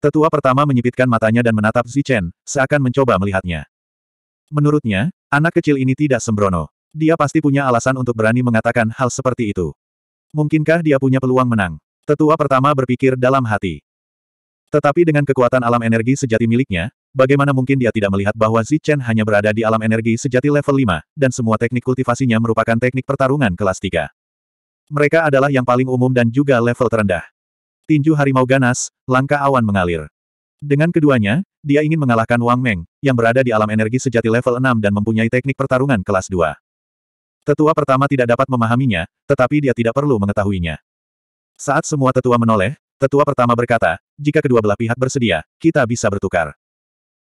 Tetua pertama menyipitkan matanya dan menatap Zichen, seakan mencoba melihatnya. Menurutnya, anak kecil ini tidak sembrono. Dia pasti punya alasan untuk berani mengatakan hal seperti itu. Mungkinkah dia punya peluang menang? Tetua pertama berpikir dalam hati. Tetapi dengan kekuatan alam energi sejati miliknya, bagaimana mungkin dia tidak melihat bahwa Zichen hanya berada di alam energi sejati level 5, dan semua teknik kultivasinya merupakan teknik pertarungan kelas 3. Mereka adalah yang paling umum dan juga level terendah tinju harimau ganas, langkah awan mengalir. Dengan keduanya, dia ingin mengalahkan Wang Meng, yang berada di alam energi sejati level 6 dan mempunyai teknik pertarungan kelas 2. Tetua pertama tidak dapat memahaminya, tetapi dia tidak perlu mengetahuinya. Saat semua tetua menoleh, tetua pertama berkata, jika kedua belah pihak bersedia, kita bisa bertukar.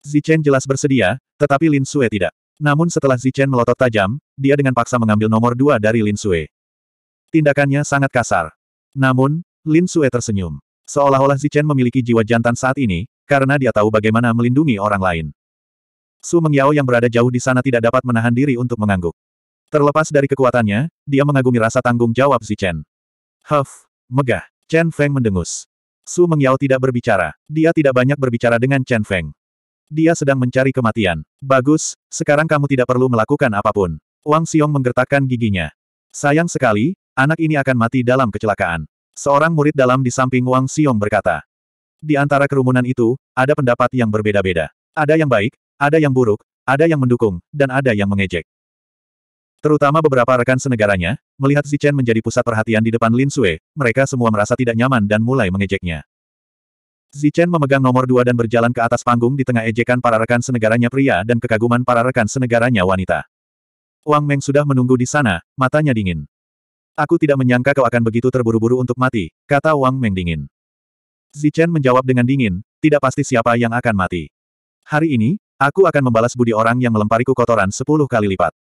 Zichen jelas bersedia, tetapi Lin Sue tidak. Namun setelah Zichen melotot tajam, dia dengan paksa mengambil nomor dua dari Lin Sue. Tindakannya sangat kasar. Namun, Lin Sue tersenyum. Seolah-olah Zichen memiliki jiwa jantan saat ini, karena dia tahu bagaimana melindungi orang lain. Su Mengyao yang berada jauh di sana tidak dapat menahan diri untuk mengangguk. Terlepas dari kekuatannya, dia mengagumi rasa tanggung jawab Zichen. Huff, megah. Chen Feng mendengus. Su Mengyao tidak berbicara. Dia tidak banyak berbicara dengan Chen Feng. Dia sedang mencari kematian. Bagus, sekarang kamu tidak perlu melakukan apapun. Wang Xiong menggertakkan giginya. Sayang sekali, anak ini akan mati dalam kecelakaan. Seorang murid dalam di samping Wang Xiong berkata. Di antara kerumunan itu, ada pendapat yang berbeda-beda. Ada yang baik, ada yang buruk, ada yang mendukung, dan ada yang mengejek. Terutama beberapa rekan senegaranya, melihat Zichen menjadi pusat perhatian di depan Lin Sue, mereka semua merasa tidak nyaman dan mulai mengejeknya. Zichen memegang nomor dua dan berjalan ke atas panggung di tengah ejekan para rekan senegaranya pria dan kekaguman para rekan senegaranya wanita. Wang Meng sudah menunggu di sana, matanya dingin. Aku tidak menyangka kau akan begitu terburu-buru untuk mati, kata Wang Meng dingin. Zichen menjawab dengan dingin, tidak pasti siapa yang akan mati. Hari ini, aku akan membalas budi orang yang melempariku kotoran sepuluh kali lipat.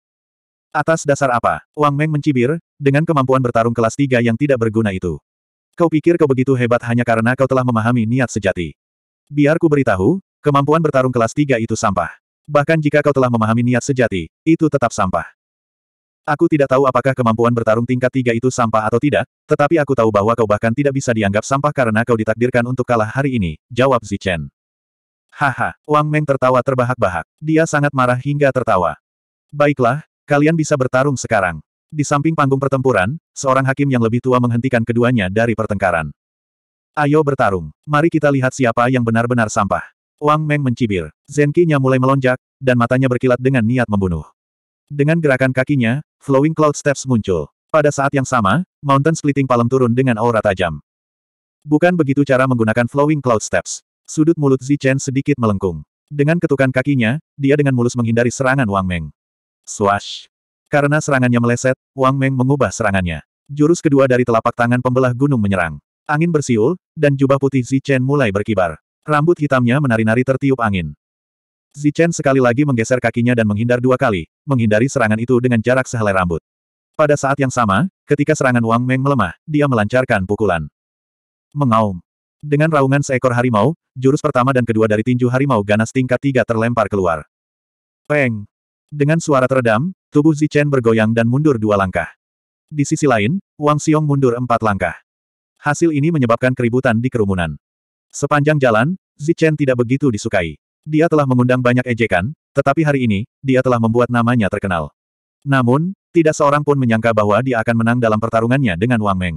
Atas dasar apa? Wang Meng mencibir, dengan kemampuan bertarung kelas tiga yang tidak berguna itu. Kau pikir kau begitu hebat hanya karena kau telah memahami niat sejati. Biar ku beritahu, kemampuan bertarung kelas tiga itu sampah. Bahkan jika kau telah memahami niat sejati, itu tetap sampah. Aku tidak tahu apakah kemampuan bertarung tingkat tiga itu sampah atau tidak, tetapi aku tahu bahwa kau bahkan tidak bisa dianggap sampah karena kau ditakdirkan untuk kalah hari ini, jawab Zichen. Haha, Wang Meng tertawa terbahak-bahak. Dia sangat marah hingga tertawa. Baiklah, kalian bisa bertarung sekarang. Di samping panggung pertempuran, seorang hakim yang lebih tua menghentikan keduanya dari pertengkaran. Ayo bertarung. Mari kita lihat siapa yang benar-benar sampah. Wang Meng mencibir. Zenkinya mulai melonjak, dan matanya berkilat dengan niat membunuh. Dengan gerakan kakinya, Flowing Cloud Steps muncul. Pada saat yang sama, Mountain Splitting palem turun dengan aura tajam. Bukan begitu cara menggunakan Flowing Cloud Steps. Sudut mulut Zichen sedikit melengkung. Dengan ketukan kakinya, dia dengan mulus menghindari serangan Wang Meng. Swash! Karena serangannya meleset, Wang Meng mengubah serangannya. Jurus kedua dari telapak tangan pembelah gunung menyerang. Angin bersiul, dan jubah putih Zichen mulai berkibar. Rambut hitamnya menari-nari tertiup angin. Zichen sekali lagi menggeser kakinya dan menghindar dua kali, menghindari serangan itu dengan jarak sehelai rambut. Pada saat yang sama, ketika serangan Wang Meng melemah, dia melancarkan pukulan. Mengaum. Dengan raungan seekor harimau, jurus pertama dan kedua dari tinju harimau ganas tingkat tiga terlempar keluar. Peng! Dengan suara teredam, tubuh Zichen bergoyang dan mundur dua langkah. Di sisi lain, Wang Xiong mundur empat langkah. Hasil ini menyebabkan keributan di kerumunan. Sepanjang jalan, Zichen tidak begitu disukai. Dia telah mengundang banyak ejekan, tetapi hari ini, dia telah membuat namanya terkenal. Namun, tidak seorang pun menyangka bahwa dia akan menang dalam pertarungannya dengan Wang Meng.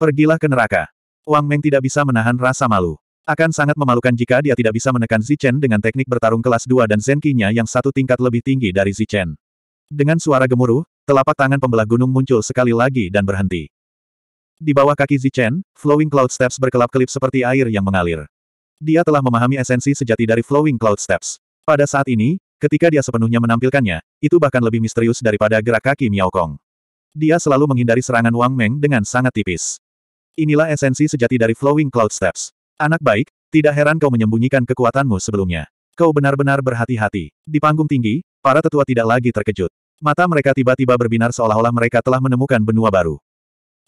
Pergilah ke neraka. Wang Meng tidak bisa menahan rasa malu. Akan sangat memalukan jika dia tidak bisa menekan Zichen dengan teknik bertarung kelas 2 dan Zenkinya yang satu tingkat lebih tinggi dari Zichen. Dengan suara gemuruh, telapak tangan pembelah gunung muncul sekali lagi dan berhenti. Di bawah kaki Zichen, flowing cloud steps berkelap-kelip seperti air yang mengalir. Dia telah memahami esensi sejati dari Flowing Cloud Steps. Pada saat ini, ketika dia sepenuhnya menampilkannya, itu bahkan lebih misterius daripada gerak kaki Miao Kong. Dia selalu menghindari serangan Wang Meng dengan sangat tipis. Inilah esensi sejati dari Flowing Cloud Steps. Anak baik, tidak heran kau menyembunyikan kekuatanmu sebelumnya. Kau benar-benar berhati-hati. Di panggung tinggi, para tetua tidak lagi terkejut. Mata mereka tiba-tiba berbinar seolah-olah mereka telah menemukan benua baru.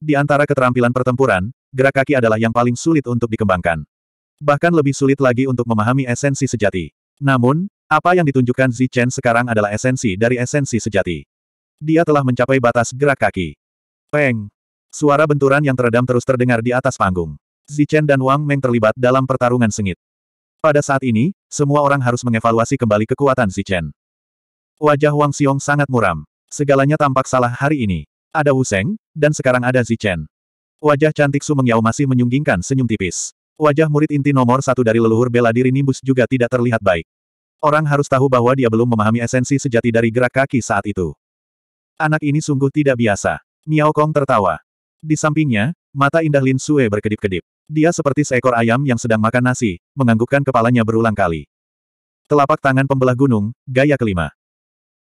Di antara keterampilan pertempuran, gerak kaki adalah yang paling sulit untuk dikembangkan. Bahkan lebih sulit lagi untuk memahami esensi sejati. Namun, apa yang ditunjukkan Zi Chen sekarang adalah esensi dari esensi sejati. Dia telah mencapai batas gerak kaki. Peng! Suara benturan yang teredam terus terdengar di atas panggung. Zi Chen dan Wang Meng terlibat dalam pertarungan sengit. Pada saat ini, semua orang harus mengevaluasi kembali kekuatan Zi Chen. Wajah Wang Xiong sangat muram. Segalanya tampak salah hari ini. Ada Wu Seng, dan sekarang ada Zi Chen. Wajah cantik Su Mengyao masih menyunggingkan senyum tipis. Wajah murid inti nomor satu dari leluhur bela diri Nimbus juga tidak terlihat baik. Orang harus tahu bahwa dia belum memahami esensi sejati dari gerak kaki saat itu. Anak ini sungguh tidak biasa. Miao Kong tertawa. Di sampingnya, mata indah Lin Sue berkedip-kedip. Dia seperti seekor ayam yang sedang makan nasi, menganggukkan kepalanya berulang kali. Telapak tangan pembelah gunung, gaya kelima.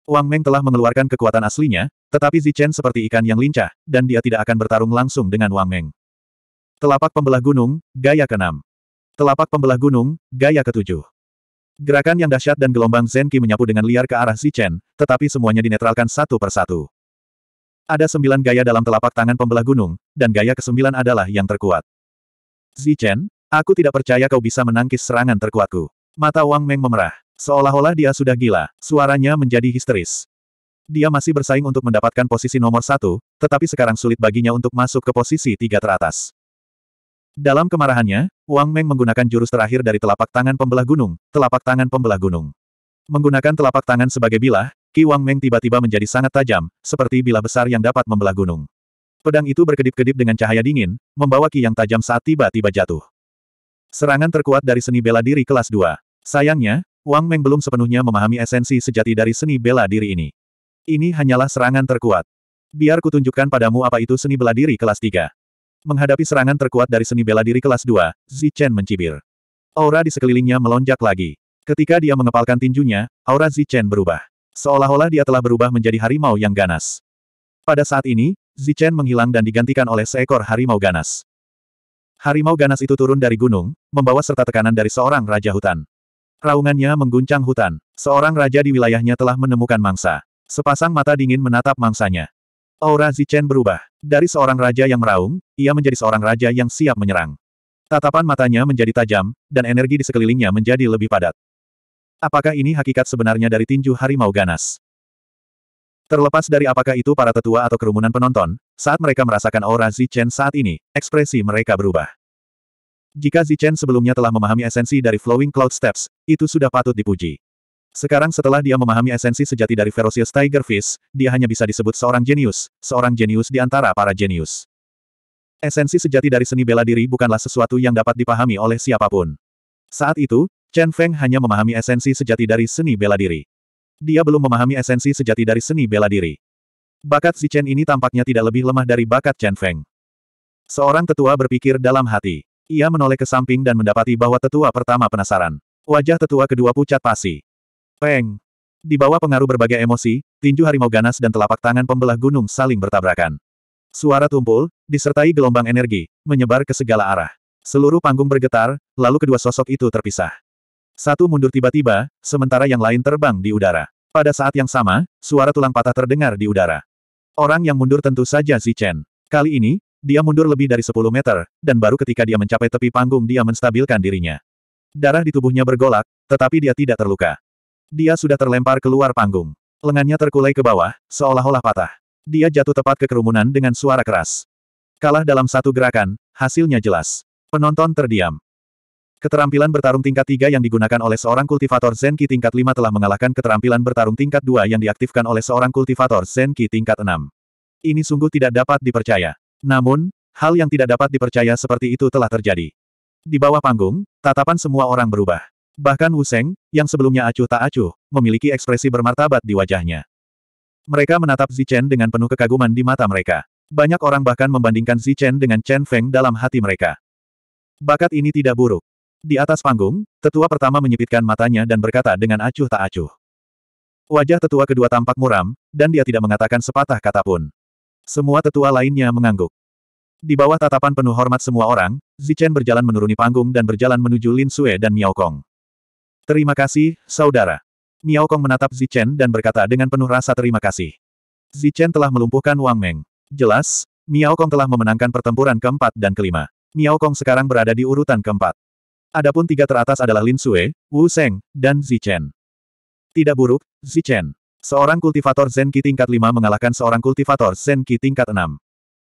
Wang Meng telah mengeluarkan kekuatan aslinya, tetapi Zichen seperti ikan yang lincah, dan dia tidak akan bertarung langsung dengan Wang Meng. Telapak Pembelah Gunung, Gaya ke-6. Telapak Pembelah Gunung, Gaya ke-7. Gerakan yang dahsyat dan gelombang Zenki menyapu dengan liar ke arah Zichen, tetapi semuanya dinetralkan satu persatu. Ada sembilan gaya dalam telapak tangan pembelah gunung, dan gaya kesembilan adalah yang terkuat. Zichen, aku tidak percaya kau bisa menangkis serangan terkuatku. Mata Wang Meng memerah. Seolah-olah dia sudah gila, suaranya menjadi histeris. Dia masih bersaing untuk mendapatkan posisi nomor satu, tetapi sekarang sulit baginya untuk masuk ke posisi tiga teratas. Dalam kemarahannya, Wang Meng menggunakan jurus terakhir dari telapak tangan pembelah gunung, telapak tangan pembelah gunung. Menggunakan telapak tangan sebagai bilah, Ki Wang Meng tiba-tiba menjadi sangat tajam, seperti bilah besar yang dapat membelah gunung. Pedang itu berkedip-kedip dengan cahaya dingin, membawa Ki yang tajam saat tiba-tiba jatuh. Serangan terkuat dari seni bela diri kelas 2. Sayangnya, Wang Meng belum sepenuhnya memahami esensi sejati dari seni bela diri ini. Ini hanyalah serangan terkuat. Biar kutunjukkan padamu apa itu seni bela diri kelas 3. Menghadapi serangan terkuat dari seni bela diri kelas 2, Zichen mencibir. Aura di sekelilingnya melonjak lagi. Ketika dia mengepalkan tinjunya, aura Zichen berubah. Seolah-olah dia telah berubah menjadi harimau yang ganas. Pada saat ini, Zichen menghilang dan digantikan oleh seekor harimau ganas. Harimau ganas itu turun dari gunung, membawa serta tekanan dari seorang raja hutan. Raungannya mengguncang hutan. Seorang raja di wilayahnya telah menemukan mangsa. Sepasang mata dingin menatap mangsanya. Aura Zichen berubah. Dari seorang raja yang meraung, ia menjadi seorang raja yang siap menyerang. Tatapan matanya menjadi tajam, dan energi di sekelilingnya menjadi lebih padat. Apakah ini hakikat sebenarnya dari tinju harimau ganas? Terlepas dari apakah itu para tetua atau kerumunan penonton, saat mereka merasakan aura Zichen saat ini, ekspresi mereka berubah. Jika Zichen sebelumnya telah memahami esensi dari Flowing Cloud Steps, itu sudah patut dipuji. Sekarang setelah dia memahami esensi sejati dari Ferocious Tiger Fish, dia hanya bisa disebut seorang jenius, seorang jenius di antara para jenius. Esensi sejati dari seni bela diri bukanlah sesuatu yang dapat dipahami oleh siapapun. Saat itu, Chen Feng hanya memahami esensi sejati dari seni bela diri. Dia belum memahami esensi sejati dari seni bela diri. Bakat si Chen ini tampaknya tidak lebih lemah dari bakat Chen Feng. Seorang tetua berpikir dalam hati. Ia menoleh ke samping dan mendapati bahwa tetua pertama penasaran. Wajah tetua kedua pucat pasi. Peng. Di bawah pengaruh berbagai emosi, tinju harimau ganas dan telapak tangan pembelah gunung saling bertabrakan. Suara tumpul, disertai gelombang energi, menyebar ke segala arah. Seluruh panggung bergetar, lalu kedua sosok itu terpisah. Satu mundur tiba-tiba, sementara yang lain terbang di udara. Pada saat yang sama, suara tulang patah terdengar di udara. Orang yang mundur tentu saja Chen. Kali ini, dia mundur lebih dari 10 meter, dan baru ketika dia mencapai tepi panggung dia menstabilkan dirinya. Darah di tubuhnya bergolak, tetapi dia tidak terluka. Dia sudah terlempar keluar panggung. Lengannya terkulai ke bawah, seolah-olah patah. Dia jatuh tepat ke kerumunan dengan suara keras. Kalah dalam satu gerakan, hasilnya jelas. Penonton terdiam. Keterampilan bertarung tingkat 3 yang digunakan oleh seorang kultivator Zenki tingkat 5 telah mengalahkan keterampilan bertarung tingkat 2 yang diaktifkan oleh seorang kultivator Zenki tingkat 6. Ini sungguh tidak dapat dipercaya. Namun, hal yang tidak dapat dipercaya seperti itu telah terjadi. Di bawah panggung, tatapan semua orang berubah. Bahkan Wu Seng, yang sebelumnya acuh tak acuh, memiliki ekspresi bermartabat di wajahnya. Mereka menatap Zichen dengan penuh kekaguman di mata mereka. Banyak orang bahkan membandingkan Zichen dengan Chen Feng dalam hati mereka. Bakat ini tidak buruk. Di atas panggung, tetua pertama menyipitkan matanya dan berkata dengan acuh tak acuh. Wajah tetua kedua tampak muram, dan dia tidak mengatakan sepatah kata pun. Semua tetua lainnya mengangguk. Di bawah tatapan penuh hormat semua orang, Zichen berjalan menuruni panggung dan berjalan menuju Lin Sue dan Miao Kong. Terima kasih, saudara. Miao Kong menatap Zichen dan berkata dengan penuh rasa terima kasih. Zichen telah melumpuhkan Wang Meng. Jelas, Miao Kong telah memenangkan pertempuran keempat dan kelima. Miao Kong sekarang berada di urutan keempat. Adapun tiga teratas adalah Lin Sue, Wu Seng, dan Zichen. Tidak buruk, Zichen. Seorang kultivator Zen Qi tingkat 5 mengalahkan seorang kultivator Zen Qi tingkat 6.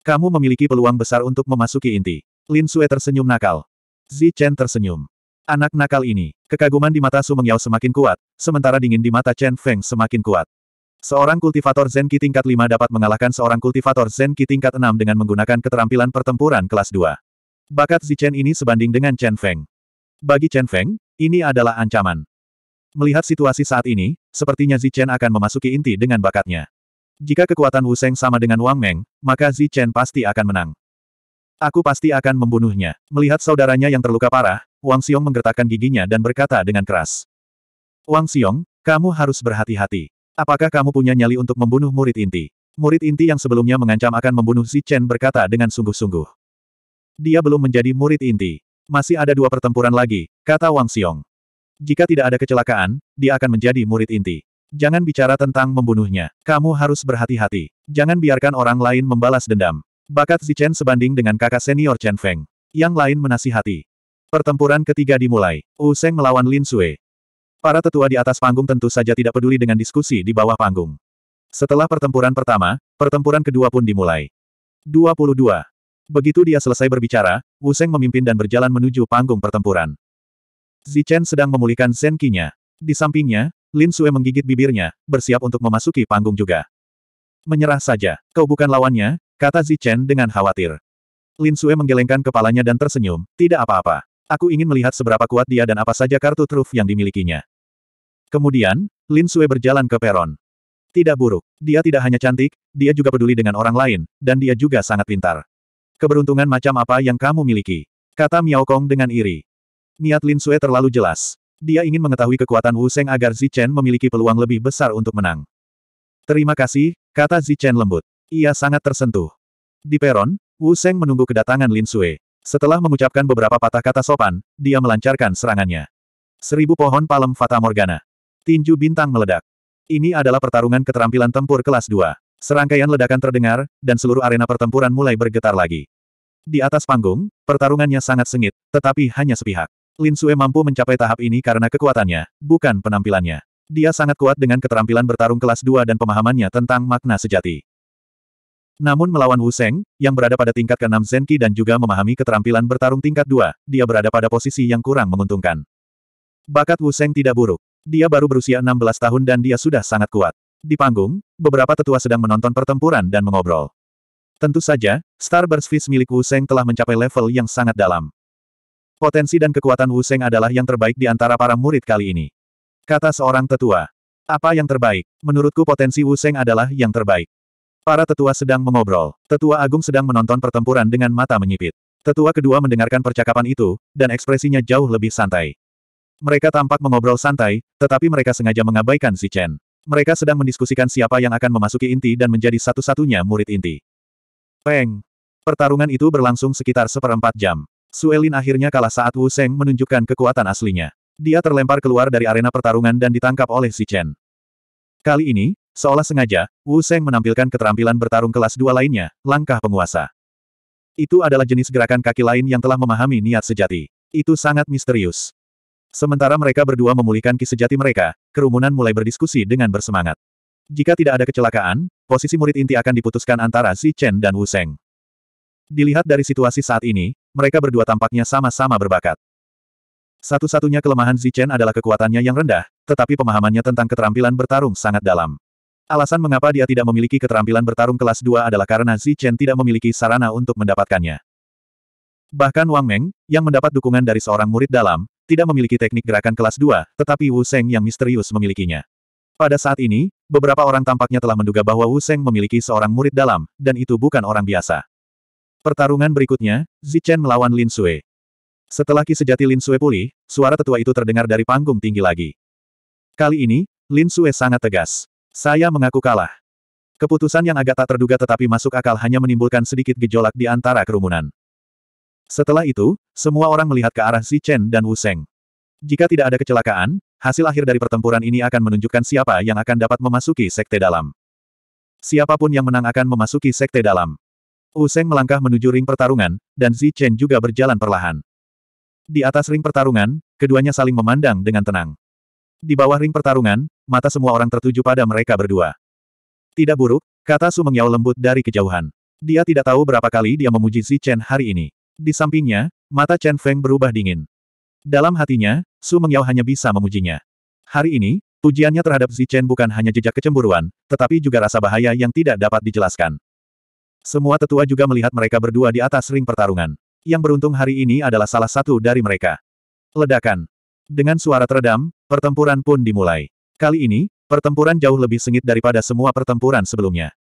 Kamu memiliki peluang besar untuk memasuki inti. Lin Sue tersenyum nakal. Zichen tersenyum. Anak nakal ini. Kekaguman di mata Su Mengyao semakin kuat, sementara dingin di mata Chen Feng semakin kuat. Seorang kultivator Zen Qi tingkat 5 dapat mengalahkan seorang kultivator Zen Qi tingkat 6 dengan menggunakan keterampilan pertempuran kelas 2. Bakat Zichen ini sebanding dengan Chen Feng. Bagi Chen Feng, ini adalah ancaman. Melihat situasi saat ini, sepertinya Zichen akan memasuki inti dengan bakatnya. Jika kekuatan Wu Seng sama dengan Wang Meng, maka Zichen pasti akan menang. Aku pasti akan membunuhnya. Melihat saudaranya yang terluka parah, Wang Xiong menggertakkan giginya dan berkata dengan keras. Wang Xiong, kamu harus berhati-hati. Apakah kamu punya nyali untuk membunuh murid inti? Murid inti yang sebelumnya mengancam akan membunuh Si Chen berkata dengan sungguh-sungguh. Dia belum menjadi murid inti. Masih ada dua pertempuran lagi, kata Wang Xiong. Jika tidak ada kecelakaan, dia akan menjadi murid inti. Jangan bicara tentang membunuhnya. Kamu harus berhati-hati. Jangan biarkan orang lain membalas dendam. Bakat Zichen sebanding dengan kakak senior Chen Feng. Yang lain menasihati. Pertempuran ketiga dimulai. Wu Seng melawan Lin Sui. Para tetua di atas panggung tentu saja tidak peduli dengan diskusi di bawah panggung. Setelah pertempuran pertama, pertempuran kedua pun dimulai. 22. Begitu dia selesai berbicara, Wu Seng memimpin dan berjalan menuju panggung pertempuran. Zichen sedang memulihkan Zenkinya. Di sampingnya, Lin Sue menggigit bibirnya, bersiap untuk memasuki panggung juga. Menyerah saja, kau bukan lawannya, Kata Zichen dengan khawatir. Lin Sue menggelengkan kepalanya dan tersenyum, tidak apa-apa. Aku ingin melihat seberapa kuat dia dan apa saja kartu truf yang dimilikinya. Kemudian, Lin Sue berjalan ke peron. Tidak buruk. Dia tidak hanya cantik, dia juga peduli dengan orang lain, dan dia juga sangat pintar. Keberuntungan macam apa yang kamu miliki? Kata Miao Kong dengan iri. Niat Lin Sue terlalu jelas. Dia ingin mengetahui kekuatan Wu Seng agar Zichen memiliki peluang lebih besar untuk menang. Terima kasih, kata Zichen lembut. Ia sangat tersentuh. Di peron, Wu Seng menunggu kedatangan Lin Sui. Setelah mengucapkan beberapa patah kata sopan, dia melancarkan serangannya. Seribu pohon palem Fata Morgana. Tinju bintang meledak. Ini adalah pertarungan keterampilan tempur kelas 2. Serangkaian ledakan terdengar, dan seluruh arena pertempuran mulai bergetar lagi. Di atas panggung, pertarungannya sangat sengit, tetapi hanya sepihak. Lin Sue mampu mencapai tahap ini karena kekuatannya, bukan penampilannya. Dia sangat kuat dengan keterampilan bertarung kelas 2 dan pemahamannya tentang makna sejati. Namun melawan Wu Seng, yang berada pada tingkat ke-6 Zenki dan juga memahami keterampilan bertarung tingkat 2, dia berada pada posisi yang kurang menguntungkan. Bakat Wu Seng tidak buruk. Dia baru berusia 16 tahun dan dia sudah sangat kuat. Di panggung, beberapa tetua sedang menonton pertempuran dan mengobrol. Tentu saja, Starburst Fist milik Wu Seng telah mencapai level yang sangat dalam. Potensi dan kekuatan Wu Seng adalah yang terbaik di antara para murid kali ini. Kata seorang tetua. Apa yang terbaik? Menurutku potensi Wu Seng adalah yang terbaik. Para tetua sedang mengobrol. Tetua Agung sedang menonton pertempuran dengan mata menyipit. Tetua kedua mendengarkan percakapan itu, dan ekspresinya jauh lebih santai. Mereka tampak mengobrol santai, tetapi mereka sengaja mengabaikan si Chen. Mereka sedang mendiskusikan siapa yang akan memasuki inti dan menjadi satu-satunya murid inti. Peng! Pertarungan itu berlangsung sekitar seperempat jam. Suelin akhirnya kalah saat Wu Seng menunjukkan kekuatan aslinya. Dia terlempar keluar dari arena pertarungan dan ditangkap oleh si Chen. Kali ini, Seolah sengaja, Wu Seng menampilkan keterampilan bertarung kelas dua lainnya, langkah penguasa. Itu adalah jenis gerakan kaki lain yang telah memahami niat sejati. Itu sangat misterius. Sementara mereka berdua memulihkan ki sejati mereka, kerumunan mulai berdiskusi dengan bersemangat. Jika tidak ada kecelakaan, posisi murid inti akan diputuskan antara Xi Chen dan Wu Seng. Dilihat dari situasi saat ini, mereka berdua tampaknya sama-sama berbakat. Satu-satunya kelemahan Zichen Chen adalah kekuatannya yang rendah, tetapi pemahamannya tentang keterampilan bertarung sangat dalam. Alasan mengapa dia tidak memiliki keterampilan bertarung kelas 2 adalah karena Chen tidak memiliki sarana untuk mendapatkannya. Bahkan Wang Meng, yang mendapat dukungan dari seorang murid dalam, tidak memiliki teknik gerakan kelas 2, tetapi Wu Seng yang misterius memilikinya. Pada saat ini, beberapa orang tampaknya telah menduga bahwa Wu Seng memiliki seorang murid dalam, dan itu bukan orang biasa. Pertarungan berikutnya, Chen melawan Lin Sui. Setelah ki sejati Lin Sui pulih, suara tetua itu terdengar dari panggung tinggi lagi. Kali ini, Lin Sui sangat tegas. Saya mengaku kalah. Keputusan yang agak tak terduga tetapi masuk akal hanya menimbulkan sedikit gejolak di antara kerumunan. Setelah itu, semua orang melihat ke arah Si Chen dan Wu Seng. Jika tidak ada kecelakaan, hasil akhir dari pertempuran ini akan menunjukkan siapa yang akan dapat memasuki sekte dalam. Siapapun yang menang akan memasuki sekte dalam. Wu Seng melangkah menuju ring pertarungan, dan Si Chen juga berjalan perlahan. Di atas ring pertarungan, keduanya saling memandang dengan tenang. Di bawah ring pertarungan, mata semua orang tertuju pada mereka berdua. Tidak buruk, kata Su Mengyao lembut dari kejauhan. Dia tidak tahu berapa kali dia memuji Zi Chen hari ini. Di sampingnya, mata Chen Feng berubah dingin. Dalam hatinya, Su Mengyao hanya bisa memujinya. Hari ini, pujiannya terhadap Zi Chen bukan hanya jejak kecemburuan, tetapi juga rasa bahaya yang tidak dapat dijelaskan. Semua tetua juga melihat mereka berdua di atas ring pertarungan. Yang beruntung hari ini adalah salah satu dari mereka. Ledakan. Dengan suara teredam, pertempuran pun dimulai. Kali ini, pertempuran jauh lebih sengit daripada semua pertempuran sebelumnya.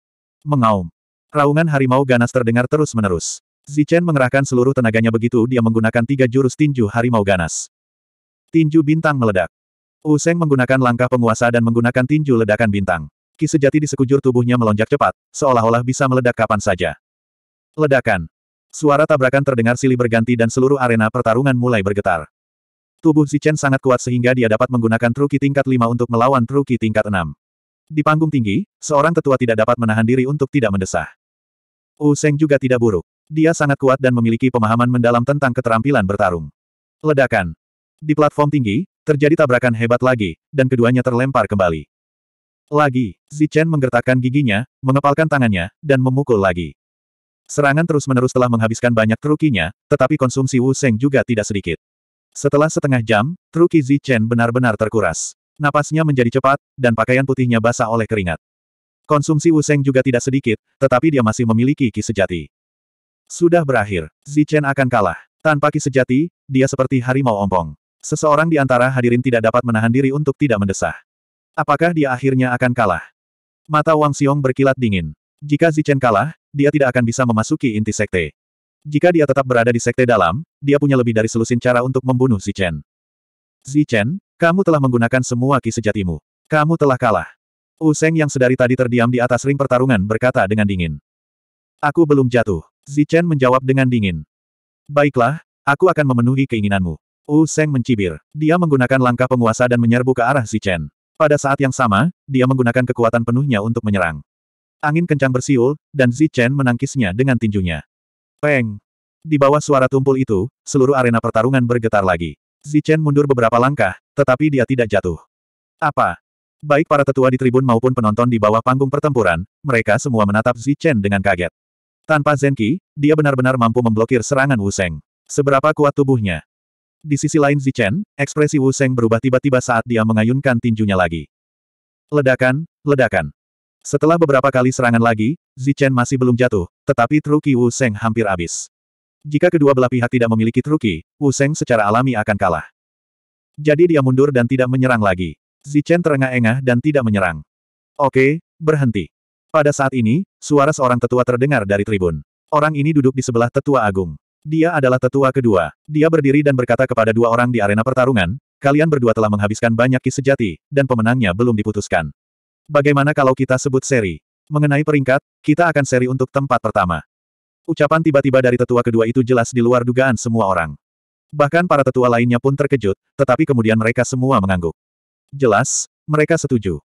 Mengaum. Raungan harimau ganas terdengar terus-menerus. Zichen mengerahkan seluruh tenaganya begitu dia menggunakan tiga jurus tinju harimau ganas. Tinju bintang meledak. Useng menggunakan langkah penguasa dan menggunakan tinju ledakan bintang. Ki sejati di sekujur tubuhnya melonjak cepat, seolah-olah bisa meledak kapan saja. Ledakan. Suara tabrakan terdengar silih berganti dan seluruh arena pertarungan mulai bergetar. Tubuh Zichen sangat kuat sehingga dia dapat menggunakan truki tingkat 5 untuk melawan truki tingkat 6. Di panggung tinggi, seorang tetua tidak dapat menahan diri untuk tidak mendesah. Wu Seng juga tidak buruk. Dia sangat kuat dan memiliki pemahaman mendalam tentang keterampilan bertarung. Ledakan. Di platform tinggi, terjadi tabrakan hebat lagi, dan keduanya terlempar kembali. Lagi, Zichen menggertakkan giginya, mengepalkan tangannya, dan memukul lagi. Serangan terus-menerus telah menghabiskan banyak trukinya, tetapi konsumsi Wu Seng juga tidak sedikit. Setelah setengah jam, Truki Zichen benar-benar terkuras. Napasnya menjadi cepat, dan pakaian putihnya basah oleh keringat. Konsumsi useng juga tidak sedikit, tetapi dia masih memiliki ki sejati. Sudah berakhir, Zichen akan kalah. Tanpa ki sejati, dia seperti harimau ompong. Seseorang di antara hadirin tidak dapat menahan diri untuk tidak mendesah. Apakah dia akhirnya akan kalah? Mata Wang Xiong berkilat dingin. Jika Zichen kalah, dia tidak akan bisa memasuki inti sekte. Jika dia tetap berada di sekte dalam, dia punya lebih dari selusin cara untuk membunuh Chen. Zichen. Chen, kamu telah menggunakan semua ki sejatimu. Kamu telah kalah. Useng yang sedari tadi terdiam di atas ring pertarungan berkata dengan dingin. Aku belum jatuh. Chen menjawab dengan dingin. Baiklah, aku akan memenuhi keinginanmu. Useng mencibir. Dia menggunakan langkah penguasa dan menyerbu ke arah Chen. Pada saat yang sama, dia menggunakan kekuatan penuhnya untuk menyerang. Angin kencang bersiul, dan Chen menangkisnya dengan tinjunya. Peng! Di bawah suara tumpul itu, seluruh arena pertarungan bergetar lagi. Zichen mundur beberapa langkah, tetapi dia tidak jatuh. Apa? Baik para tetua di tribun maupun penonton di bawah panggung pertempuran, mereka semua menatap Zichen dengan kaget. Tanpa Zenki, dia benar-benar mampu memblokir serangan Wu Seng. Seberapa kuat tubuhnya? Di sisi lain Zichen, ekspresi Wu Seng berubah tiba-tiba saat dia mengayunkan tinjunya lagi. Ledakan, ledakan. Setelah beberapa kali serangan lagi, Zichen masih belum jatuh, tetapi Truki Wu Seng hampir habis. Jika kedua belah pihak tidak memiliki Truki, Wu Seng secara alami akan kalah. Jadi dia mundur dan tidak menyerang lagi. Zichen terengah-engah dan tidak menyerang. Oke, berhenti. Pada saat ini, suara seorang tetua terdengar dari tribun. Orang ini duduk di sebelah tetua agung. Dia adalah tetua kedua. Dia berdiri dan berkata kepada dua orang di arena pertarungan, kalian berdua telah menghabiskan banyak kisah sejati, dan pemenangnya belum diputuskan. Bagaimana kalau kita sebut seri? Mengenai peringkat, kita akan seri untuk tempat pertama. Ucapan tiba-tiba dari tetua kedua itu jelas di luar dugaan semua orang. Bahkan para tetua lainnya pun terkejut, tetapi kemudian mereka semua mengangguk. Jelas, mereka setuju.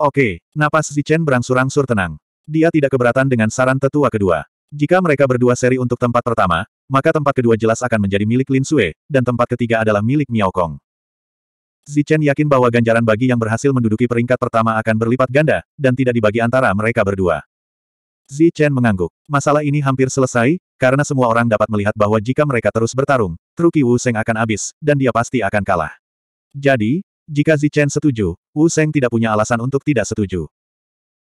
Oke, napas Zichen berangsur-angsur tenang. Dia tidak keberatan dengan saran tetua kedua. Jika mereka berdua seri untuk tempat pertama, maka tempat kedua jelas akan menjadi milik Lin Sue, dan tempat ketiga adalah milik Miao Kong. Zichen yakin bahwa ganjaran bagi yang berhasil menduduki peringkat pertama akan berlipat ganda, dan tidak dibagi antara mereka berdua. Zichen mengangguk. Masalah ini hampir selesai, karena semua orang dapat melihat bahwa jika mereka terus bertarung, truki Wu Seng akan habis, dan dia pasti akan kalah. Jadi, jika Zichen setuju, Wu Seng tidak punya alasan untuk tidak setuju.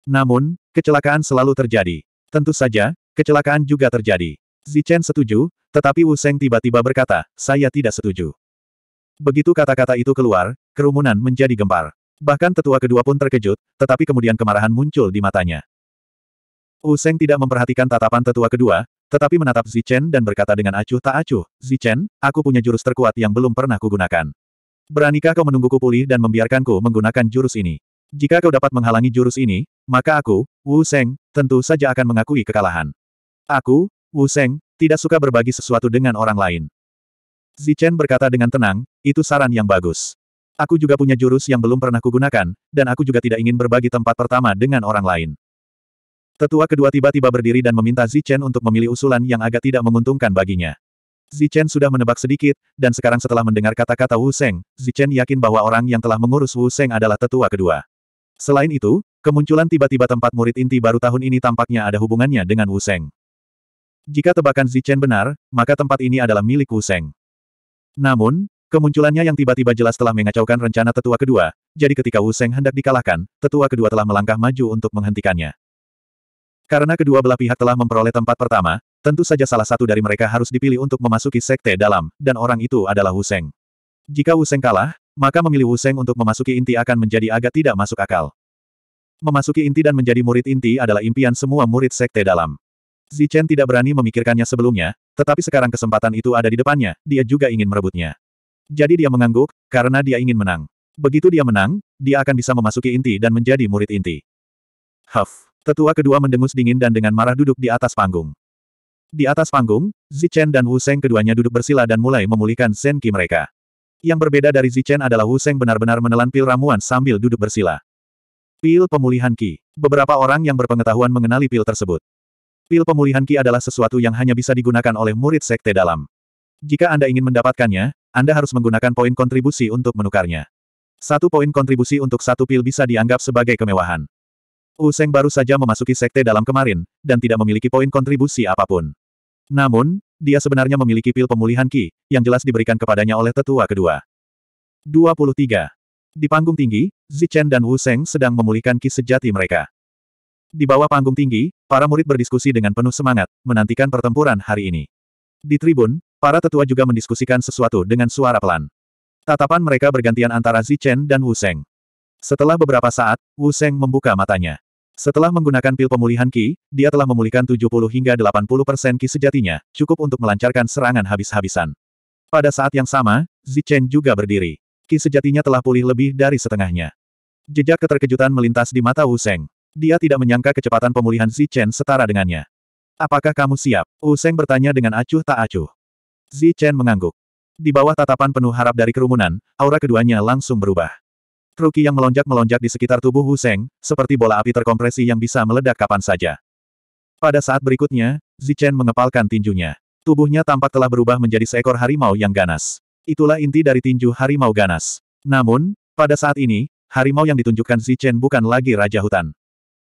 Namun, kecelakaan selalu terjadi. Tentu saja, kecelakaan juga terjadi. Zichen setuju, tetapi Wu Seng tiba-tiba berkata, saya tidak setuju. Begitu kata-kata itu keluar, kerumunan menjadi gempar. Bahkan tetua kedua pun terkejut, tetapi kemudian kemarahan muncul di matanya. Useng tidak memperhatikan tatapan tetua kedua, tetapi menatap Zichen dan berkata dengan acuh tak acuh, Zichen, aku punya jurus terkuat yang belum pernah kugunakan. Beranikah kau menungguku pulih dan membiarkanku menggunakan jurus ini? Jika kau dapat menghalangi jurus ini, maka aku, Wu Seng, tentu saja akan mengakui kekalahan. Aku, Wu Seng, tidak suka berbagi sesuatu dengan orang lain. Zichen berkata dengan tenang, itu saran yang bagus. Aku juga punya jurus yang belum pernah kugunakan, dan aku juga tidak ingin berbagi tempat pertama dengan orang lain. Tetua kedua tiba-tiba berdiri dan meminta Zichen untuk memilih usulan yang agak tidak menguntungkan baginya. Zichen sudah menebak sedikit, dan sekarang setelah mendengar kata-kata Wu Seng, Zichen yakin bahwa orang yang telah mengurus Wu Seng adalah tetua kedua. Selain itu, kemunculan tiba-tiba tempat murid inti baru tahun ini tampaknya ada hubungannya dengan Wu Seng. Jika tebakan Zichen benar, maka tempat ini adalah milik Wu Seng. Namun, kemunculannya yang tiba-tiba jelas telah mengacaukan rencana tetua kedua, jadi ketika Wu Seng hendak dikalahkan, tetua kedua telah melangkah maju untuk menghentikannya. Karena kedua belah pihak telah memperoleh tempat pertama, tentu saja salah satu dari mereka harus dipilih untuk memasuki sekte dalam, dan orang itu adalah Wu Seng. Jika Wu Seng kalah, maka memilih Wu Seng untuk memasuki inti akan menjadi agak tidak masuk akal. Memasuki inti dan menjadi murid inti adalah impian semua murid sekte dalam. Zichen tidak berani memikirkannya sebelumnya, tetapi sekarang kesempatan itu ada di depannya, dia juga ingin merebutnya. Jadi dia mengangguk, karena dia ingin menang. Begitu dia menang, dia akan bisa memasuki inti dan menjadi murid inti. Huff. Tetua kedua mendengus dingin dan dengan marah duduk di atas panggung. Di atas panggung, Zichen dan Wu Seng keduanya duduk bersila dan mulai memulihkan senki mereka. Yang berbeda dari Zichen adalah Wu Seng benar-benar menelan pil ramuan sambil duduk bersila. Pil pemulihan Ki. Beberapa orang yang berpengetahuan mengenali pil tersebut. Pil pemulihan Ki adalah sesuatu yang hanya bisa digunakan oleh murid sekte dalam. Jika Anda ingin mendapatkannya, Anda harus menggunakan poin kontribusi untuk menukarnya. Satu poin kontribusi untuk satu pil bisa dianggap sebagai kemewahan. Useng baru saja memasuki sekte dalam kemarin, dan tidak memiliki poin kontribusi apapun. Namun, dia sebenarnya memiliki pil pemulihan Ki, yang jelas diberikan kepadanya oleh tetua kedua. 23. Di panggung tinggi, Zichen dan Wu Seng sedang memulihkan Ki sejati mereka. Di bawah panggung tinggi, para murid berdiskusi dengan penuh semangat, menantikan pertempuran hari ini. Di tribun, para tetua juga mendiskusikan sesuatu dengan suara pelan. Tatapan mereka bergantian antara Zichen dan Wu Seng. Setelah beberapa saat, Wu Seng membuka matanya. Setelah menggunakan pil pemulihan Ki, dia telah memulihkan 70 hingga 80 persen Ki sejatinya, cukup untuk melancarkan serangan habis-habisan. Pada saat yang sama, Zichen juga berdiri. Ki sejatinya telah pulih lebih dari setengahnya. Jejak keterkejutan melintas di mata Wu Seng. Dia tidak menyangka kecepatan pemulihan Zi Chen setara dengannya. Apakah kamu siap? Wu Seng bertanya dengan acuh tak acuh. Zi Chen mengangguk. Di bawah tatapan penuh harap dari kerumunan, aura keduanya langsung berubah. Truki yang melonjak-melonjak di sekitar tubuh Wu Seng, seperti bola api terkompresi yang bisa meledak kapan saja. Pada saat berikutnya, Chen mengepalkan tinjunya. Tubuhnya tampak telah berubah menjadi seekor harimau yang ganas. Itulah inti dari tinju harimau ganas. Namun, pada saat ini, harimau yang ditunjukkan Zichen bukan lagi Raja Hutan.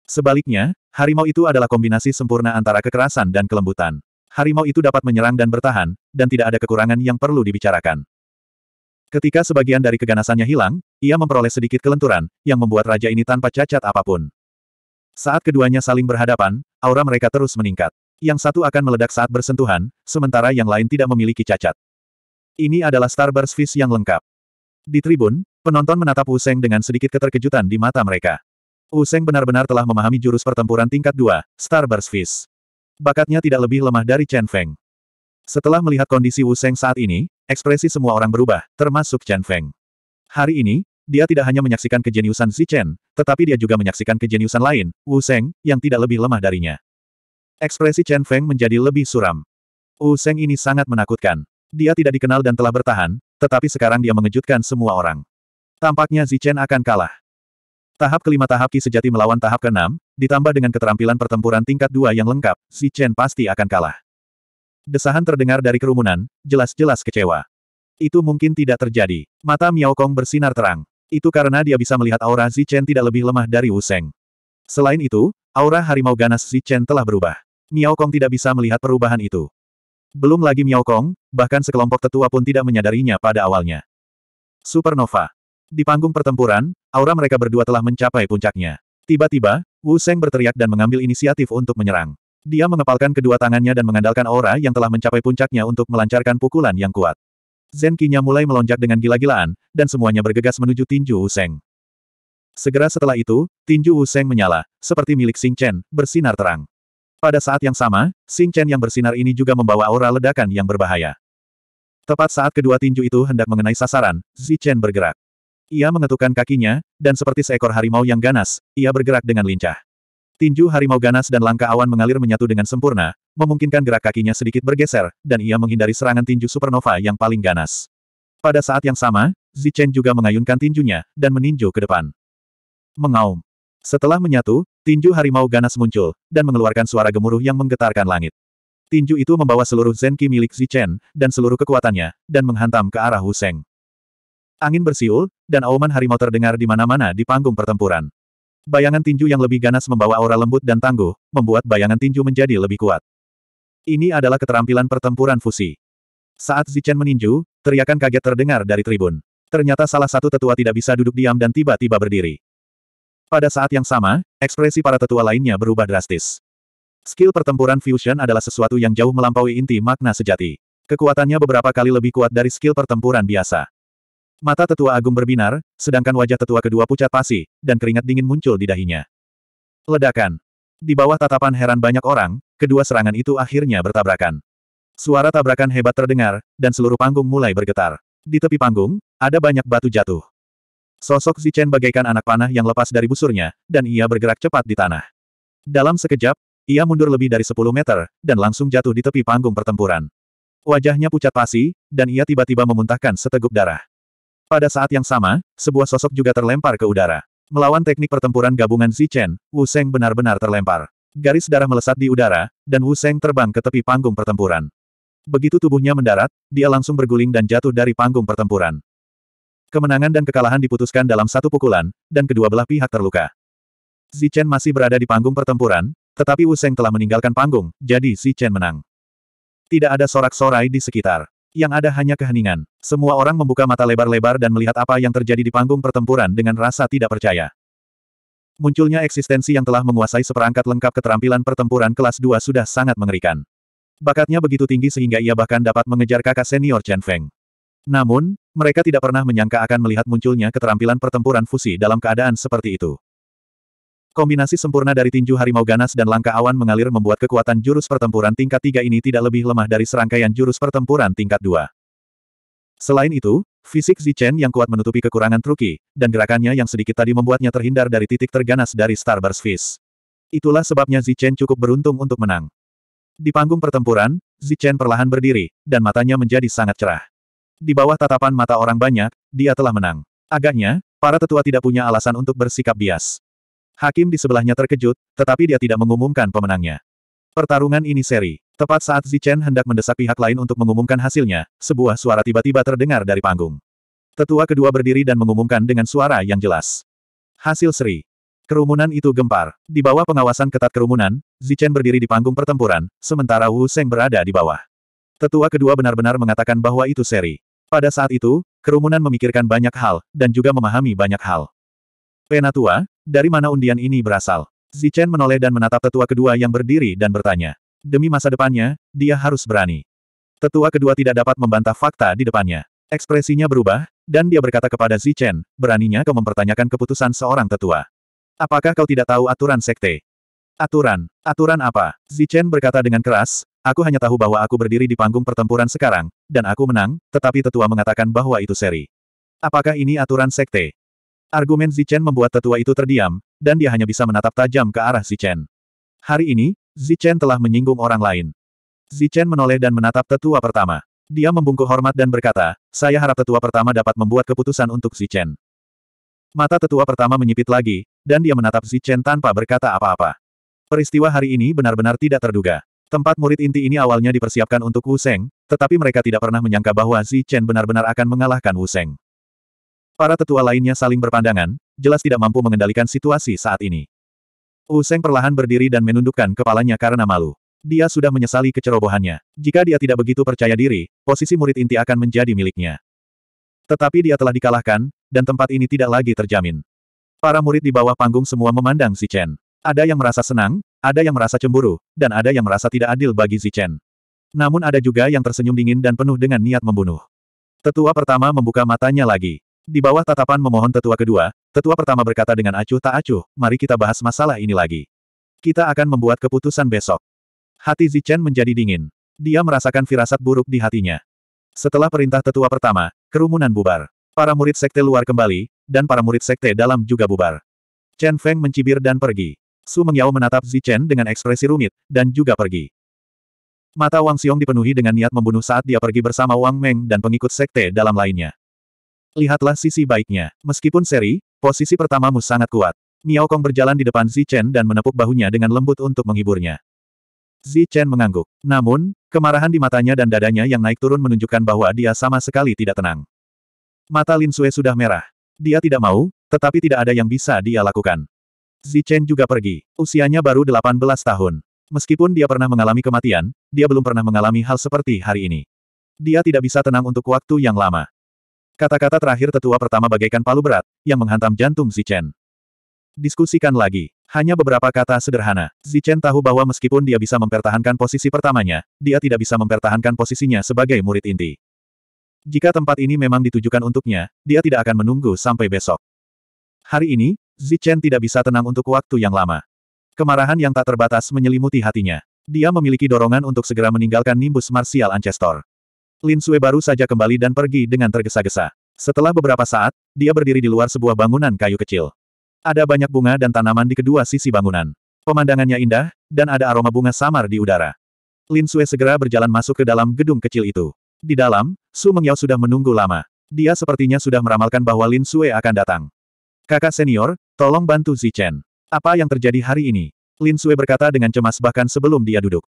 Sebaliknya, harimau itu adalah kombinasi sempurna antara kekerasan dan kelembutan. Harimau itu dapat menyerang dan bertahan, dan tidak ada kekurangan yang perlu dibicarakan. Ketika sebagian dari keganasannya hilang, ia memperoleh sedikit kelenturan, yang membuat raja ini tanpa cacat apapun. Saat keduanya saling berhadapan, aura mereka terus meningkat. Yang satu akan meledak saat bersentuhan, sementara yang lain tidak memiliki cacat. Ini adalah Starburst Fish yang lengkap. Di tribun, penonton menatap Wu Seng dengan sedikit keterkejutan di mata mereka. Useng benar-benar telah memahami jurus pertempuran tingkat 2, Starburst Fist. Bakatnya tidak lebih lemah dari Chen Feng. Setelah melihat kondisi Useng saat ini, ekspresi semua orang berubah, termasuk Chen Feng. Hari ini, dia tidak hanya menyaksikan kejeniusan Xi Chen, tetapi dia juga menyaksikan kejeniusan lain, Wu yang tidak lebih lemah darinya. Ekspresi Chen Feng menjadi lebih suram. Wu ini sangat menakutkan. Dia tidak dikenal dan telah bertahan, tetapi sekarang dia mengejutkan semua orang. Tampaknya Zichen Chen akan kalah. Tahap kelima tahap Ki sejati melawan tahap keenam, ditambah dengan keterampilan pertempuran tingkat dua yang lengkap, Si Chen pasti akan kalah. Desahan terdengar dari kerumunan, jelas-jelas kecewa. Itu mungkin tidak terjadi. Mata Miao Kong bersinar terang. Itu karena dia bisa melihat aura Si Chen tidak lebih lemah dari Wu Seng. Selain itu, aura harimau ganas Si Chen telah berubah. Miao Kong tidak bisa melihat perubahan itu. Belum lagi Miao Kong, bahkan sekelompok tetua pun tidak menyadarinya pada awalnya. Supernova. Di panggung pertempuran, aura mereka berdua telah mencapai puncaknya. Tiba-tiba, Wu Seng berteriak dan mengambil inisiatif untuk menyerang. Dia mengepalkan kedua tangannya dan mengandalkan aura yang telah mencapai puncaknya untuk melancarkan pukulan yang kuat. Zenkinya mulai melonjak dengan gila-gilaan, dan semuanya bergegas menuju tinju Wu Seng. Segera setelah itu, tinju Wu Seng menyala, seperti milik Xing Chen, bersinar terang. Pada saat yang sama, Xing Chen yang bersinar ini juga membawa aura ledakan yang berbahaya. Tepat saat kedua tinju itu hendak mengenai sasaran, Zi Chen bergerak. Ia mengetukkan kakinya, dan seperti seekor harimau yang ganas, ia bergerak dengan lincah. Tinju harimau ganas dan langkah awan mengalir menyatu dengan sempurna, memungkinkan gerak kakinya sedikit bergeser, dan ia menghindari serangan tinju supernova yang paling ganas. Pada saat yang sama, Zichen juga mengayunkan tinjunya, dan meninju ke depan. Mengaum. Setelah menyatu, tinju harimau ganas muncul, dan mengeluarkan suara gemuruh yang menggetarkan langit. Tinju itu membawa seluruh Zenki milik Zichen, dan seluruh kekuatannya, dan menghantam ke arah Huseng. Angin bersiul, dan auman harimau terdengar di mana-mana di panggung pertempuran. Bayangan tinju yang lebih ganas membawa aura lembut dan tangguh, membuat bayangan tinju menjadi lebih kuat. Ini adalah keterampilan pertempuran fusi. Saat Zichen meninju, teriakan kaget terdengar dari tribun. Ternyata salah satu tetua tidak bisa duduk diam dan tiba-tiba berdiri. Pada saat yang sama, ekspresi para tetua lainnya berubah drastis. Skill pertempuran fusion adalah sesuatu yang jauh melampaui inti makna sejati. Kekuatannya beberapa kali lebih kuat dari skill pertempuran biasa. Mata tetua agung berbinar, sedangkan wajah tetua kedua pucat pasi, dan keringat dingin muncul di dahinya. Ledakan. Di bawah tatapan heran banyak orang, kedua serangan itu akhirnya bertabrakan. Suara tabrakan hebat terdengar, dan seluruh panggung mulai bergetar. Di tepi panggung, ada banyak batu jatuh. Sosok Zichen bagaikan anak panah yang lepas dari busurnya, dan ia bergerak cepat di tanah. Dalam sekejap, ia mundur lebih dari 10 meter, dan langsung jatuh di tepi panggung pertempuran. Wajahnya pucat pasi, dan ia tiba-tiba memuntahkan seteguk darah. Pada saat yang sama, sebuah sosok juga terlempar ke udara. Melawan teknik pertempuran gabungan Zichen, Wu Seng benar-benar terlempar. Garis darah melesat di udara, dan Wu Seng terbang ke tepi panggung pertempuran. Begitu tubuhnya mendarat, dia langsung berguling dan jatuh dari panggung pertempuran. Kemenangan dan kekalahan diputuskan dalam satu pukulan, dan kedua belah pihak terluka. Zichen masih berada di panggung pertempuran, tetapi Wu Seng telah meninggalkan panggung, jadi Zichen menang. Tidak ada sorak-sorai di sekitar. Yang ada hanya keheningan. Semua orang membuka mata lebar-lebar dan melihat apa yang terjadi di panggung pertempuran dengan rasa tidak percaya. Munculnya eksistensi yang telah menguasai seperangkat lengkap keterampilan pertempuran kelas 2 sudah sangat mengerikan. Bakatnya begitu tinggi sehingga ia bahkan dapat mengejar kakak senior Chen Feng. Namun, mereka tidak pernah menyangka akan melihat munculnya keterampilan pertempuran fusi dalam keadaan seperti itu. Kombinasi sempurna dari tinju harimau ganas dan langkah awan mengalir membuat kekuatan jurus pertempuran tingkat tiga ini tidak lebih lemah dari serangkaian jurus pertempuran tingkat dua. Selain itu, fisik Zichen yang kuat menutupi kekurangan Truki, dan gerakannya yang sedikit tadi membuatnya terhindar dari titik terganas dari Starburst Fist. Itulah sebabnya Zichen cukup beruntung untuk menang. Di panggung pertempuran, Zichen perlahan berdiri, dan matanya menjadi sangat cerah. Di bawah tatapan mata orang banyak, dia telah menang. Agaknya, para tetua tidak punya alasan untuk bersikap bias. Hakim di sebelahnya terkejut, tetapi dia tidak mengumumkan pemenangnya. Pertarungan ini seri. Tepat saat Zichen hendak mendesak pihak lain untuk mengumumkan hasilnya, sebuah suara tiba-tiba terdengar dari panggung. Tetua kedua berdiri dan mengumumkan dengan suara yang jelas. Hasil seri. Kerumunan itu gempar. Di bawah pengawasan ketat kerumunan, Zichen berdiri di panggung pertempuran, sementara Wu Seng berada di bawah. Tetua kedua benar-benar mengatakan bahwa itu seri. Pada saat itu, kerumunan memikirkan banyak hal, dan juga memahami banyak hal. Penatua, dari mana undian ini berasal? Zichen menoleh dan menatap tetua kedua yang berdiri dan bertanya. Demi masa depannya, dia harus berani. Tetua kedua tidak dapat membantah fakta di depannya. Ekspresinya berubah, dan dia berkata kepada Zichen, beraninya kau mempertanyakan keputusan seorang tetua. Apakah kau tidak tahu aturan sekte? Aturan? Aturan apa? Zichen berkata dengan keras, aku hanya tahu bahwa aku berdiri di panggung pertempuran sekarang, dan aku menang, tetapi tetua mengatakan bahwa itu seri. Apakah ini aturan sekte? Argumen Zichen membuat tetua itu terdiam, dan dia hanya bisa menatap tajam ke arah Zichen. Hari ini, Zichen telah menyinggung orang lain. Zichen menoleh dan menatap tetua pertama. Dia membungkuk hormat dan berkata, saya harap tetua pertama dapat membuat keputusan untuk Zichen. Mata tetua pertama menyipit lagi, dan dia menatap Zichen tanpa berkata apa-apa. Peristiwa hari ini benar-benar tidak terduga. Tempat murid inti ini awalnya dipersiapkan untuk Wu Seng, tetapi mereka tidak pernah menyangka bahwa Zichen benar-benar akan mengalahkan Wu Seng. Para tetua lainnya saling berpandangan, jelas tidak mampu mengendalikan situasi saat ini. Useng perlahan berdiri dan menundukkan kepalanya karena malu. Dia sudah menyesali kecerobohannya. Jika dia tidak begitu percaya diri, posisi murid inti akan menjadi miliknya. Tetapi dia telah dikalahkan, dan tempat ini tidak lagi terjamin. Para murid di bawah panggung semua memandang si Chen. Ada yang merasa senang, ada yang merasa cemburu, dan ada yang merasa tidak adil bagi si Chen. Namun ada juga yang tersenyum dingin dan penuh dengan niat membunuh. Tetua pertama membuka matanya lagi. Di bawah tatapan memohon tetua kedua, tetua pertama berkata dengan acuh tak acuh, mari kita bahas masalah ini lagi. Kita akan membuat keputusan besok. Hati Zichen menjadi dingin. Dia merasakan firasat buruk di hatinya. Setelah perintah tetua pertama, kerumunan bubar. Para murid sekte luar kembali, dan para murid sekte dalam juga bubar. Chen Feng mencibir dan pergi. Su Mengyao menatap Zichen dengan ekspresi rumit, dan juga pergi. Mata Wang Xiong dipenuhi dengan niat membunuh saat dia pergi bersama Wang Meng dan pengikut sekte dalam lainnya. Lihatlah sisi baiknya. Meskipun seri, posisi pertamamu sangat kuat. Miao Kong berjalan di depan Zi Chen dan menepuk bahunya dengan lembut untuk menghiburnya. Zi Chen mengangguk. Namun, kemarahan di matanya dan dadanya yang naik turun menunjukkan bahwa dia sama sekali tidak tenang. Mata Lin Sue sudah merah. Dia tidak mau, tetapi tidak ada yang bisa dia lakukan. Zi Chen juga pergi. Usianya baru 18 tahun. Meskipun dia pernah mengalami kematian, dia belum pernah mengalami hal seperti hari ini. Dia tidak bisa tenang untuk waktu yang lama. Kata-kata terakhir tetua pertama bagaikan palu berat, yang menghantam jantung Zichen. Diskusikan lagi. Hanya beberapa kata sederhana. Zichen tahu bahwa meskipun dia bisa mempertahankan posisi pertamanya, dia tidak bisa mempertahankan posisinya sebagai murid inti. Jika tempat ini memang ditujukan untuknya, dia tidak akan menunggu sampai besok. Hari ini, Zichen tidak bisa tenang untuk waktu yang lama. Kemarahan yang tak terbatas menyelimuti hatinya. Dia memiliki dorongan untuk segera meninggalkan nimbus Martial Ancestor. Lin Sue baru saja kembali dan pergi dengan tergesa-gesa. Setelah beberapa saat, dia berdiri di luar sebuah bangunan kayu kecil. Ada banyak bunga dan tanaman di kedua sisi bangunan. Pemandangannya indah, dan ada aroma bunga samar di udara. Lin Sue segera berjalan masuk ke dalam gedung kecil itu. Di dalam, Su Mengyao sudah menunggu lama. Dia sepertinya sudah meramalkan bahwa Lin Sue akan datang. Kakak senior, tolong bantu Zichen. Apa yang terjadi hari ini? Lin Sue berkata dengan cemas bahkan sebelum dia duduk.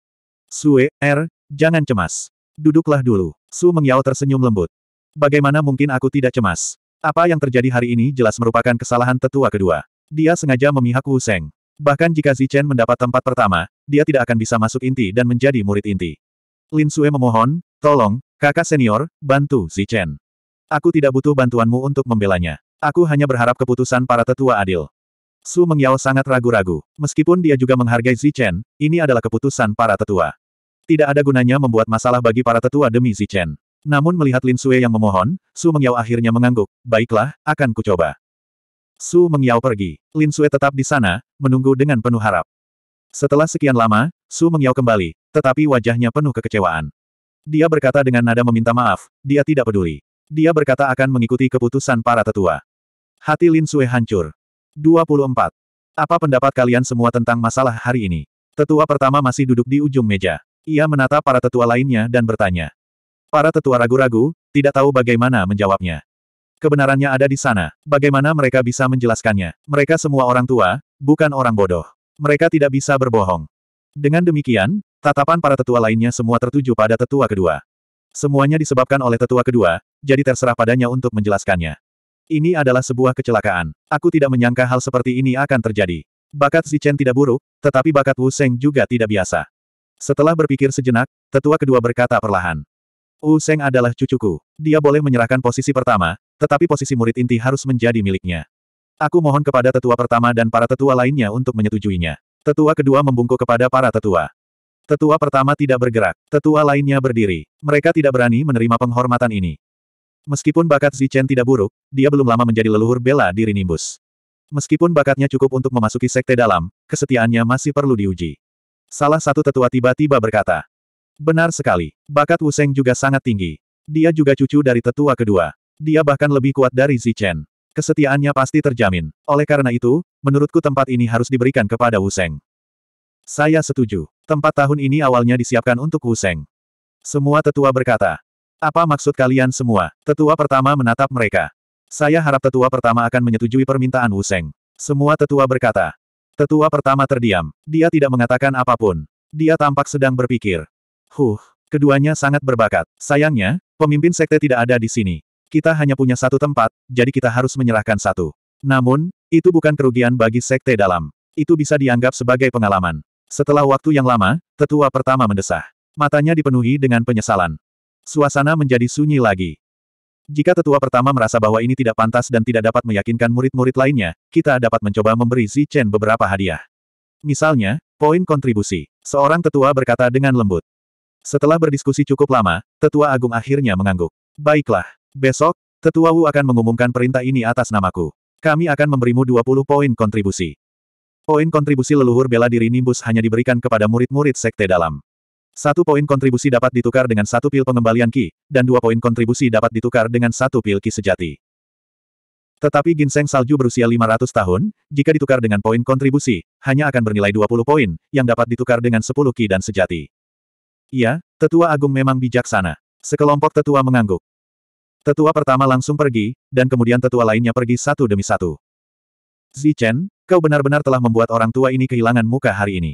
Sue, Er, jangan cemas. Duduklah dulu. Su Mengyao tersenyum lembut. Bagaimana mungkin aku tidak cemas? Apa yang terjadi hari ini jelas merupakan kesalahan tetua kedua. Dia sengaja memihak Wu Seng. Bahkan jika Zichen mendapat tempat pertama, dia tidak akan bisa masuk inti dan menjadi murid inti. Lin Sue memohon, tolong, kakak senior, bantu Zichen. Aku tidak butuh bantuanmu untuk membelanya. Aku hanya berharap keputusan para tetua adil. Su Mengyao sangat ragu-ragu. Meskipun dia juga menghargai Zichen, ini adalah keputusan para tetua. Tidak ada gunanya membuat masalah bagi para tetua demi Zichen. Namun melihat Lin Sue yang memohon, Su Mengyao akhirnya mengangguk, baiklah, akan kucoba. Su Mengyao pergi. Lin Sue tetap di sana, menunggu dengan penuh harap. Setelah sekian lama, Su Mengyao kembali, tetapi wajahnya penuh kekecewaan. Dia berkata dengan nada meminta maaf, dia tidak peduli. Dia berkata akan mengikuti keputusan para tetua. Hati Lin Sue hancur. 24. Apa pendapat kalian semua tentang masalah hari ini? Tetua pertama masih duduk di ujung meja. Ia menata para tetua lainnya dan bertanya. Para tetua ragu-ragu, tidak tahu bagaimana menjawabnya. Kebenarannya ada di sana. Bagaimana mereka bisa menjelaskannya? Mereka semua orang tua, bukan orang bodoh. Mereka tidak bisa berbohong. Dengan demikian, tatapan para tetua lainnya semua tertuju pada tetua kedua. Semuanya disebabkan oleh tetua kedua, jadi terserah padanya untuk menjelaskannya. Ini adalah sebuah kecelakaan. Aku tidak menyangka hal seperti ini akan terjadi. Bakat Zichen tidak buruk, tetapi bakat Wu Seng juga tidak biasa. Setelah berpikir sejenak, tetua kedua berkata perlahan. Wu Seng adalah cucuku. Dia boleh menyerahkan posisi pertama, tetapi posisi murid inti harus menjadi miliknya. Aku mohon kepada tetua pertama dan para tetua lainnya untuk menyetujuinya. Tetua kedua membungkuk kepada para tetua. Tetua pertama tidak bergerak, tetua lainnya berdiri. Mereka tidak berani menerima penghormatan ini. Meskipun bakat Zichen tidak buruk, dia belum lama menjadi leluhur bela diri Nimbus. Meskipun bakatnya cukup untuk memasuki sekte dalam, kesetiaannya masih perlu diuji. Salah satu tetua tiba-tiba berkata. Benar sekali. Bakat Wuseng juga sangat tinggi. Dia juga cucu dari tetua kedua. Dia bahkan lebih kuat dari Zichen. Kesetiaannya pasti terjamin. Oleh karena itu, menurutku tempat ini harus diberikan kepada Wuseng. Saya setuju. Tempat tahun ini awalnya disiapkan untuk Wuseng. Semua tetua berkata. Apa maksud kalian semua? Tetua pertama menatap mereka. Saya harap tetua pertama akan menyetujui permintaan Wuseng. Semua tetua berkata. Tetua pertama terdiam. Dia tidak mengatakan apapun. Dia tampak sedang berpikir. Huh, keduanya sangat berbakat. Sayangnya, pemimpin sekte tidak ada di sini. Kita hanya punya satu tempat, jadi kita harus menyerahkan satu. Namun, itu bukan kerugian bagi sekte dalam. Itu bisa dianggap sebagai pengalaman. Setelah waktu yang lama, tetua pertama mendesah. Matanya dipenuhi dengan penyesalan. Suasana menjadi sunyi lagi. Jika tetua pertama merasa bahwa ini tidak pantas dan tidak dapat meyakinkan murid-murid lainnya, kita dapat mencoba memberi Zi Chen beberapa hadiah. Misalnya, poin kontribusi. Seorang tetua berkata dengan lembut. Setelah berdiskusi cukup lama, tetua agung akhirnya mengangguk. Baiklah, besok, tetua Wu akan mengumumkan perintah ini atas namaku. Kami akan memberimu 20 poin kontribusi. Poin kontribusi leluhur bela diri Nimbus hanya diberikan kepada murid-murid sekte dalam. Satu poin kontribusi dapat ditukar dengan satu pil pengembalian Ki, dan dua poin kontribusi dapat ditukar dengan satu pil Ki sejati. Tetapi ginseng salju berusia 500 tahun, jika ditukar dengan poin kontribusi, hanya akan bernilai 20 poin, yang dapat ditukar dengan 10 Ki dan sejati. Iya, tetua agung memang bijaksana. Sekelompok tetua mengangguk. Tetua pertama langsung pergi, dan kemudian tetua lainnya pergi satu demi satu. Zichen, kau benar-benar telah membuat orang tua ini kehilangan muka hari ini.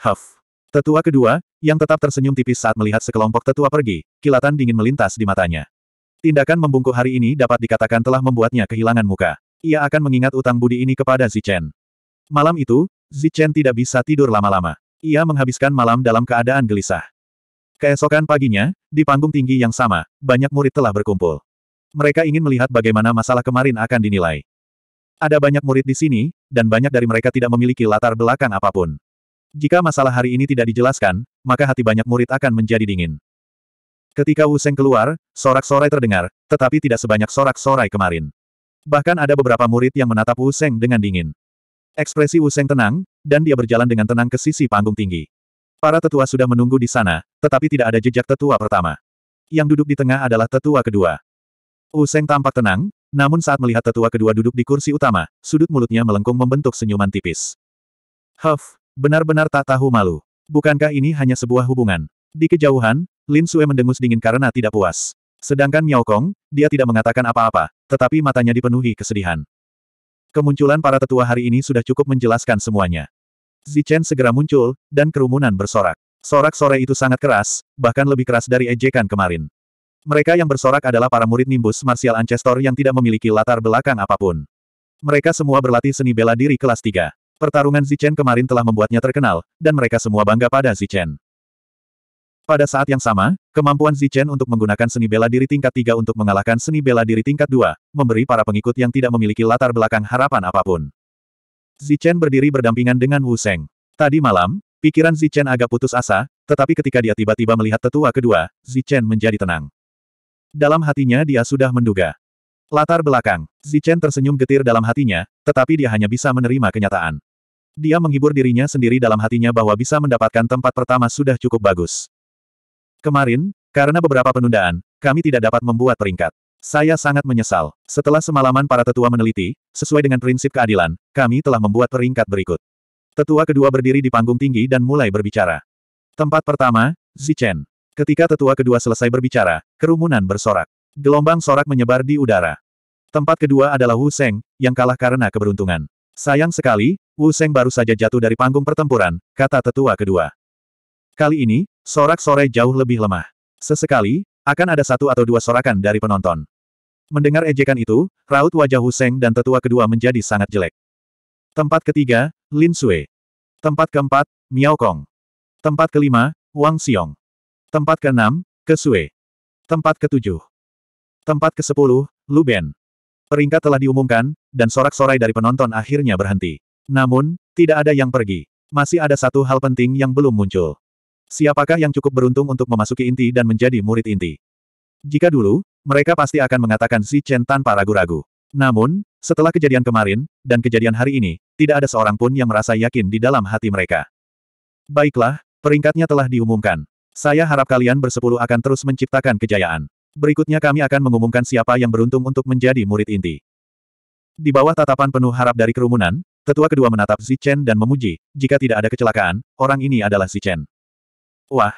Huff. Tetua kedua, yang tetap tersenyum tipis saat melihat sekelompok tetua pergi, kilatan dingin melintas di matanya. Tindakan membungkuk hari ini dapat dikatakan telah membuatnya kehilangan muka. Ia akan mengingat utang budi ini kepada Zichen. Malam itu, Zichen tidak bisa tidur lama-lama. Ia menghabiskan malam dalam keadaan gelisah. Keesokan paginya, di panggung tinggi yang sama, banyak murid telah berkumpul. Mereka ingin melihat bagaimana masalah kemarin akan dinilai. Ada banyak murid di sini, dan banyak dari mereka tidak memiliki latar belakang apapun. Jika masalah hari ini tidak dijelaskan, maka hati banyak murid akan menjadi dingin. Ketika Wuseng keluar, sorak-sorai terdengar, tetapi tidak sebanyak sorak-sorai kemarin. Bahkan ada beberapa murid yang menatap Wuseng dengan dingin. Ekspresi Wuseng tenang, dan dia berjalan dengan tenang ke sisi panggung tinggi. Para tetua sudah menunggu di sana, tetapi tidak ada jejak tetua pertama. Yang duduk di tengah adalah tetua kedua. Wuseng tampak tenang, namun saat melihat tetua kedua duduk di kursi utama, sudut mulutnya melengkung membentuk senyuman tipis. Huff, Benar-benar tak tahu malu. Bukankah ini hanya sebuah hubungan? Di kejauhan, Lin Sue mendengus dingin karena tidak puas. Sedangkan Miao Kong, dia tidak mengatakan apa-apa, tetapi matanya dipenuhi kesedihan. Kemunculan para tetua hari ini sudah cukup menjelaskan semuanya. Zichen segera muncul, dan kerumunan bersorak. Sorak sore itu sangat keras, bahkan lebih keras dari ejekan kemarin. Mereka yang bersorak adalah para murid nimbus martial ancestor yang tidak memiliki latar belakang apapun. Mereka semua berlatih seni bela diri kelas 3. Pertarungan Zichen kemarin telah membuatnya terkenal, dan mereka semua bangga pada Zichen. Pada saat yang sama, kemampuan Zichen untuk menggunakan seni bela diri tingkat 3 untuk mengalahkan seni bela diri tingkat 2, memberi para pengikut yang tidak memiliki latar belakang harapan apapun. Zichen berdiri berdampingan dengan Wu Seng. Tadi malam, pikiran Zichen agak putus asa, tetapi ketika dia tiba-tiba melihat tetua kedua, Zichen menjadi tenang. Dalam hatinya dia sudah menduga. Latar belakang, Zichen tersenyum getir dalam hatinya, tetapi dia hanya bisa menerima kenyataan. Dia menghibur dirinya sendiri dalam hatinya bahwa bisa mendapatkan tempat pertama sudah cukup bagus. Kemarin, karena beberapa penundaan, kami tidak dapat membuat peringkat. Saya sangat menyesal. Setelah semalaman para tetua meneliti, sesuai dengan prinsip keadilan, kami telah membuat peringkat berikut. Tetua kedua berdiri di panggung tinggi dan mulai berbicara. Tempat pertama, Zichen. Ketika tetua kedua selesai berbicara, kerumunan bersorak. Gelombang sorak menyebar di udara. Tempat kedua adalah Wu Seng, yang kalah karena keberuntungan. Sayang sekali, Wu Seng baru saja jatuh dari panggung pertempuran, kata tetua kedua. Kali ini, sorak sore jauh lebih lemah. Sesekali, akan ada satu atau dua sorakan dari penonton. Mendengar ejekan itu, raut wajah Wu Seng dan tetua kedua menjadi sangat jelek. Tempat ketiga, Lin Sui. Tempat keempat, Miao Kong. Tempat kelima, Wang Xiong. Tempat keenam, Ke Sui. Tempat ketujuh. Tempat ke-10, Lu Ben. Peringkat telah diumumkan, dan sorak-sorai dari penonton akhirnya berhenti. Namun, tidak ada yang pergi. Masih ada satu hal penting yang belum muncul. Siapakah yang cukup beruntung untuk memasuki inti dan menjadi murid inti? Jika dulu, mereka pasti akan mengatakan si Chen tanpa ragu-ragu. Namun, setelah kejadian kemarin, dan kejadian hari ini, tidak ada seorang pun yang merasa yakin di dalam hati mereka. Baiklah, peringkatnya telah diumumkan. Saya harap kalian bersepuluh akan terus menciptakan kejayaan. Berikutnya kami akan mengumumkan siapa yang beruntung untuk menjadi murid inti. Di bawah tatapan penuh harap dari kerumunan, Tetua kedua menatap Zichen dan memuji, jika tidak ada kecelakaan, orang ini adalah Zichen. Wah!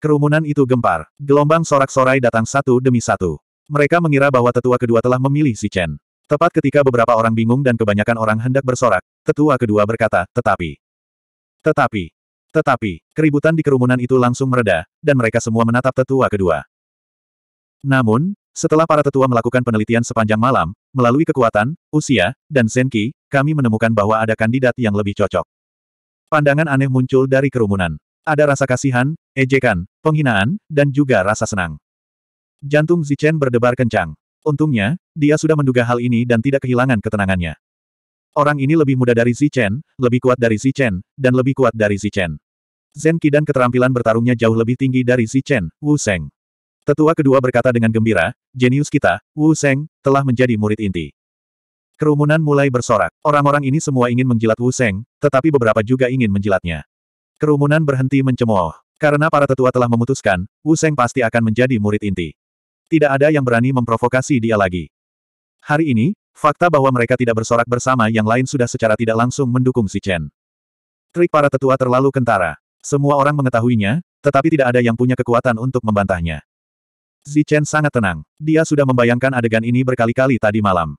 Kerumunan itu gempar. Gelombang sorak-sorai datang satu demi satu. Mereka mengira bahwa tetua kedua telah memilih Zichen. Tepat ketika beberapa orang bingung dan kebanyakan orang hendak bersorak, tetua kedua berkata, tetapi... Tetapi... Tetapi, keributan di kerumunan itu langsung mereda, dan mereka semua menatap tetua kedua. Namun, setelah para tetua melakukan penelitian sepanjang malam, melalui kekuatan, usia, dan Zenki, kami menemukan bahwa ada kandidat yang lebih cocok. Pandangan aneh muncul dari kerumunan. Ada rasa kasihan, ejekan, penghinaan, dan juga rasa senang. Jantung Zichen berdebar kencang. Untungnya, dia sudah menduga hal ini dan tidak kehilangan ketenangannya. Orang ini lebih muda dari Zichen, lebih kuat dari Zichen, dan lebih kuat dari Zichen. Zen Qi dan keterampilan bertarungnya jauh lebih tinggi dari Zichen, Wu Seng. Tetua kedua berkata dengan gembira, jenius kita, Wu Seng, telah menjadi murid inti. Kerumunan mulai bersorak. Orang-orang ini semua ingin menjilat Wu Seng, tetapi beberapa juga ingin menjilatnya. Kerumunan berhenti mencemooh. Karena para tetua telah memutuskan, Wu Seng pasti akan menjadi murid inti. Tidak ada yang berani memprovokasi dia lagi. Hari ini, fakta bahwa mereka tidak bersorak bersama yang lain sudah secara tidak langsung mendukung si Chen. Trik para tetua terlalu kentara. Semua orang mengetahuinya, tetapi tidak ada yang punya kekuatan untuk membantahnya. Zi Chen sangat tenang. Dia sudah membayangkan adegan ini berkali-kali tadi malam.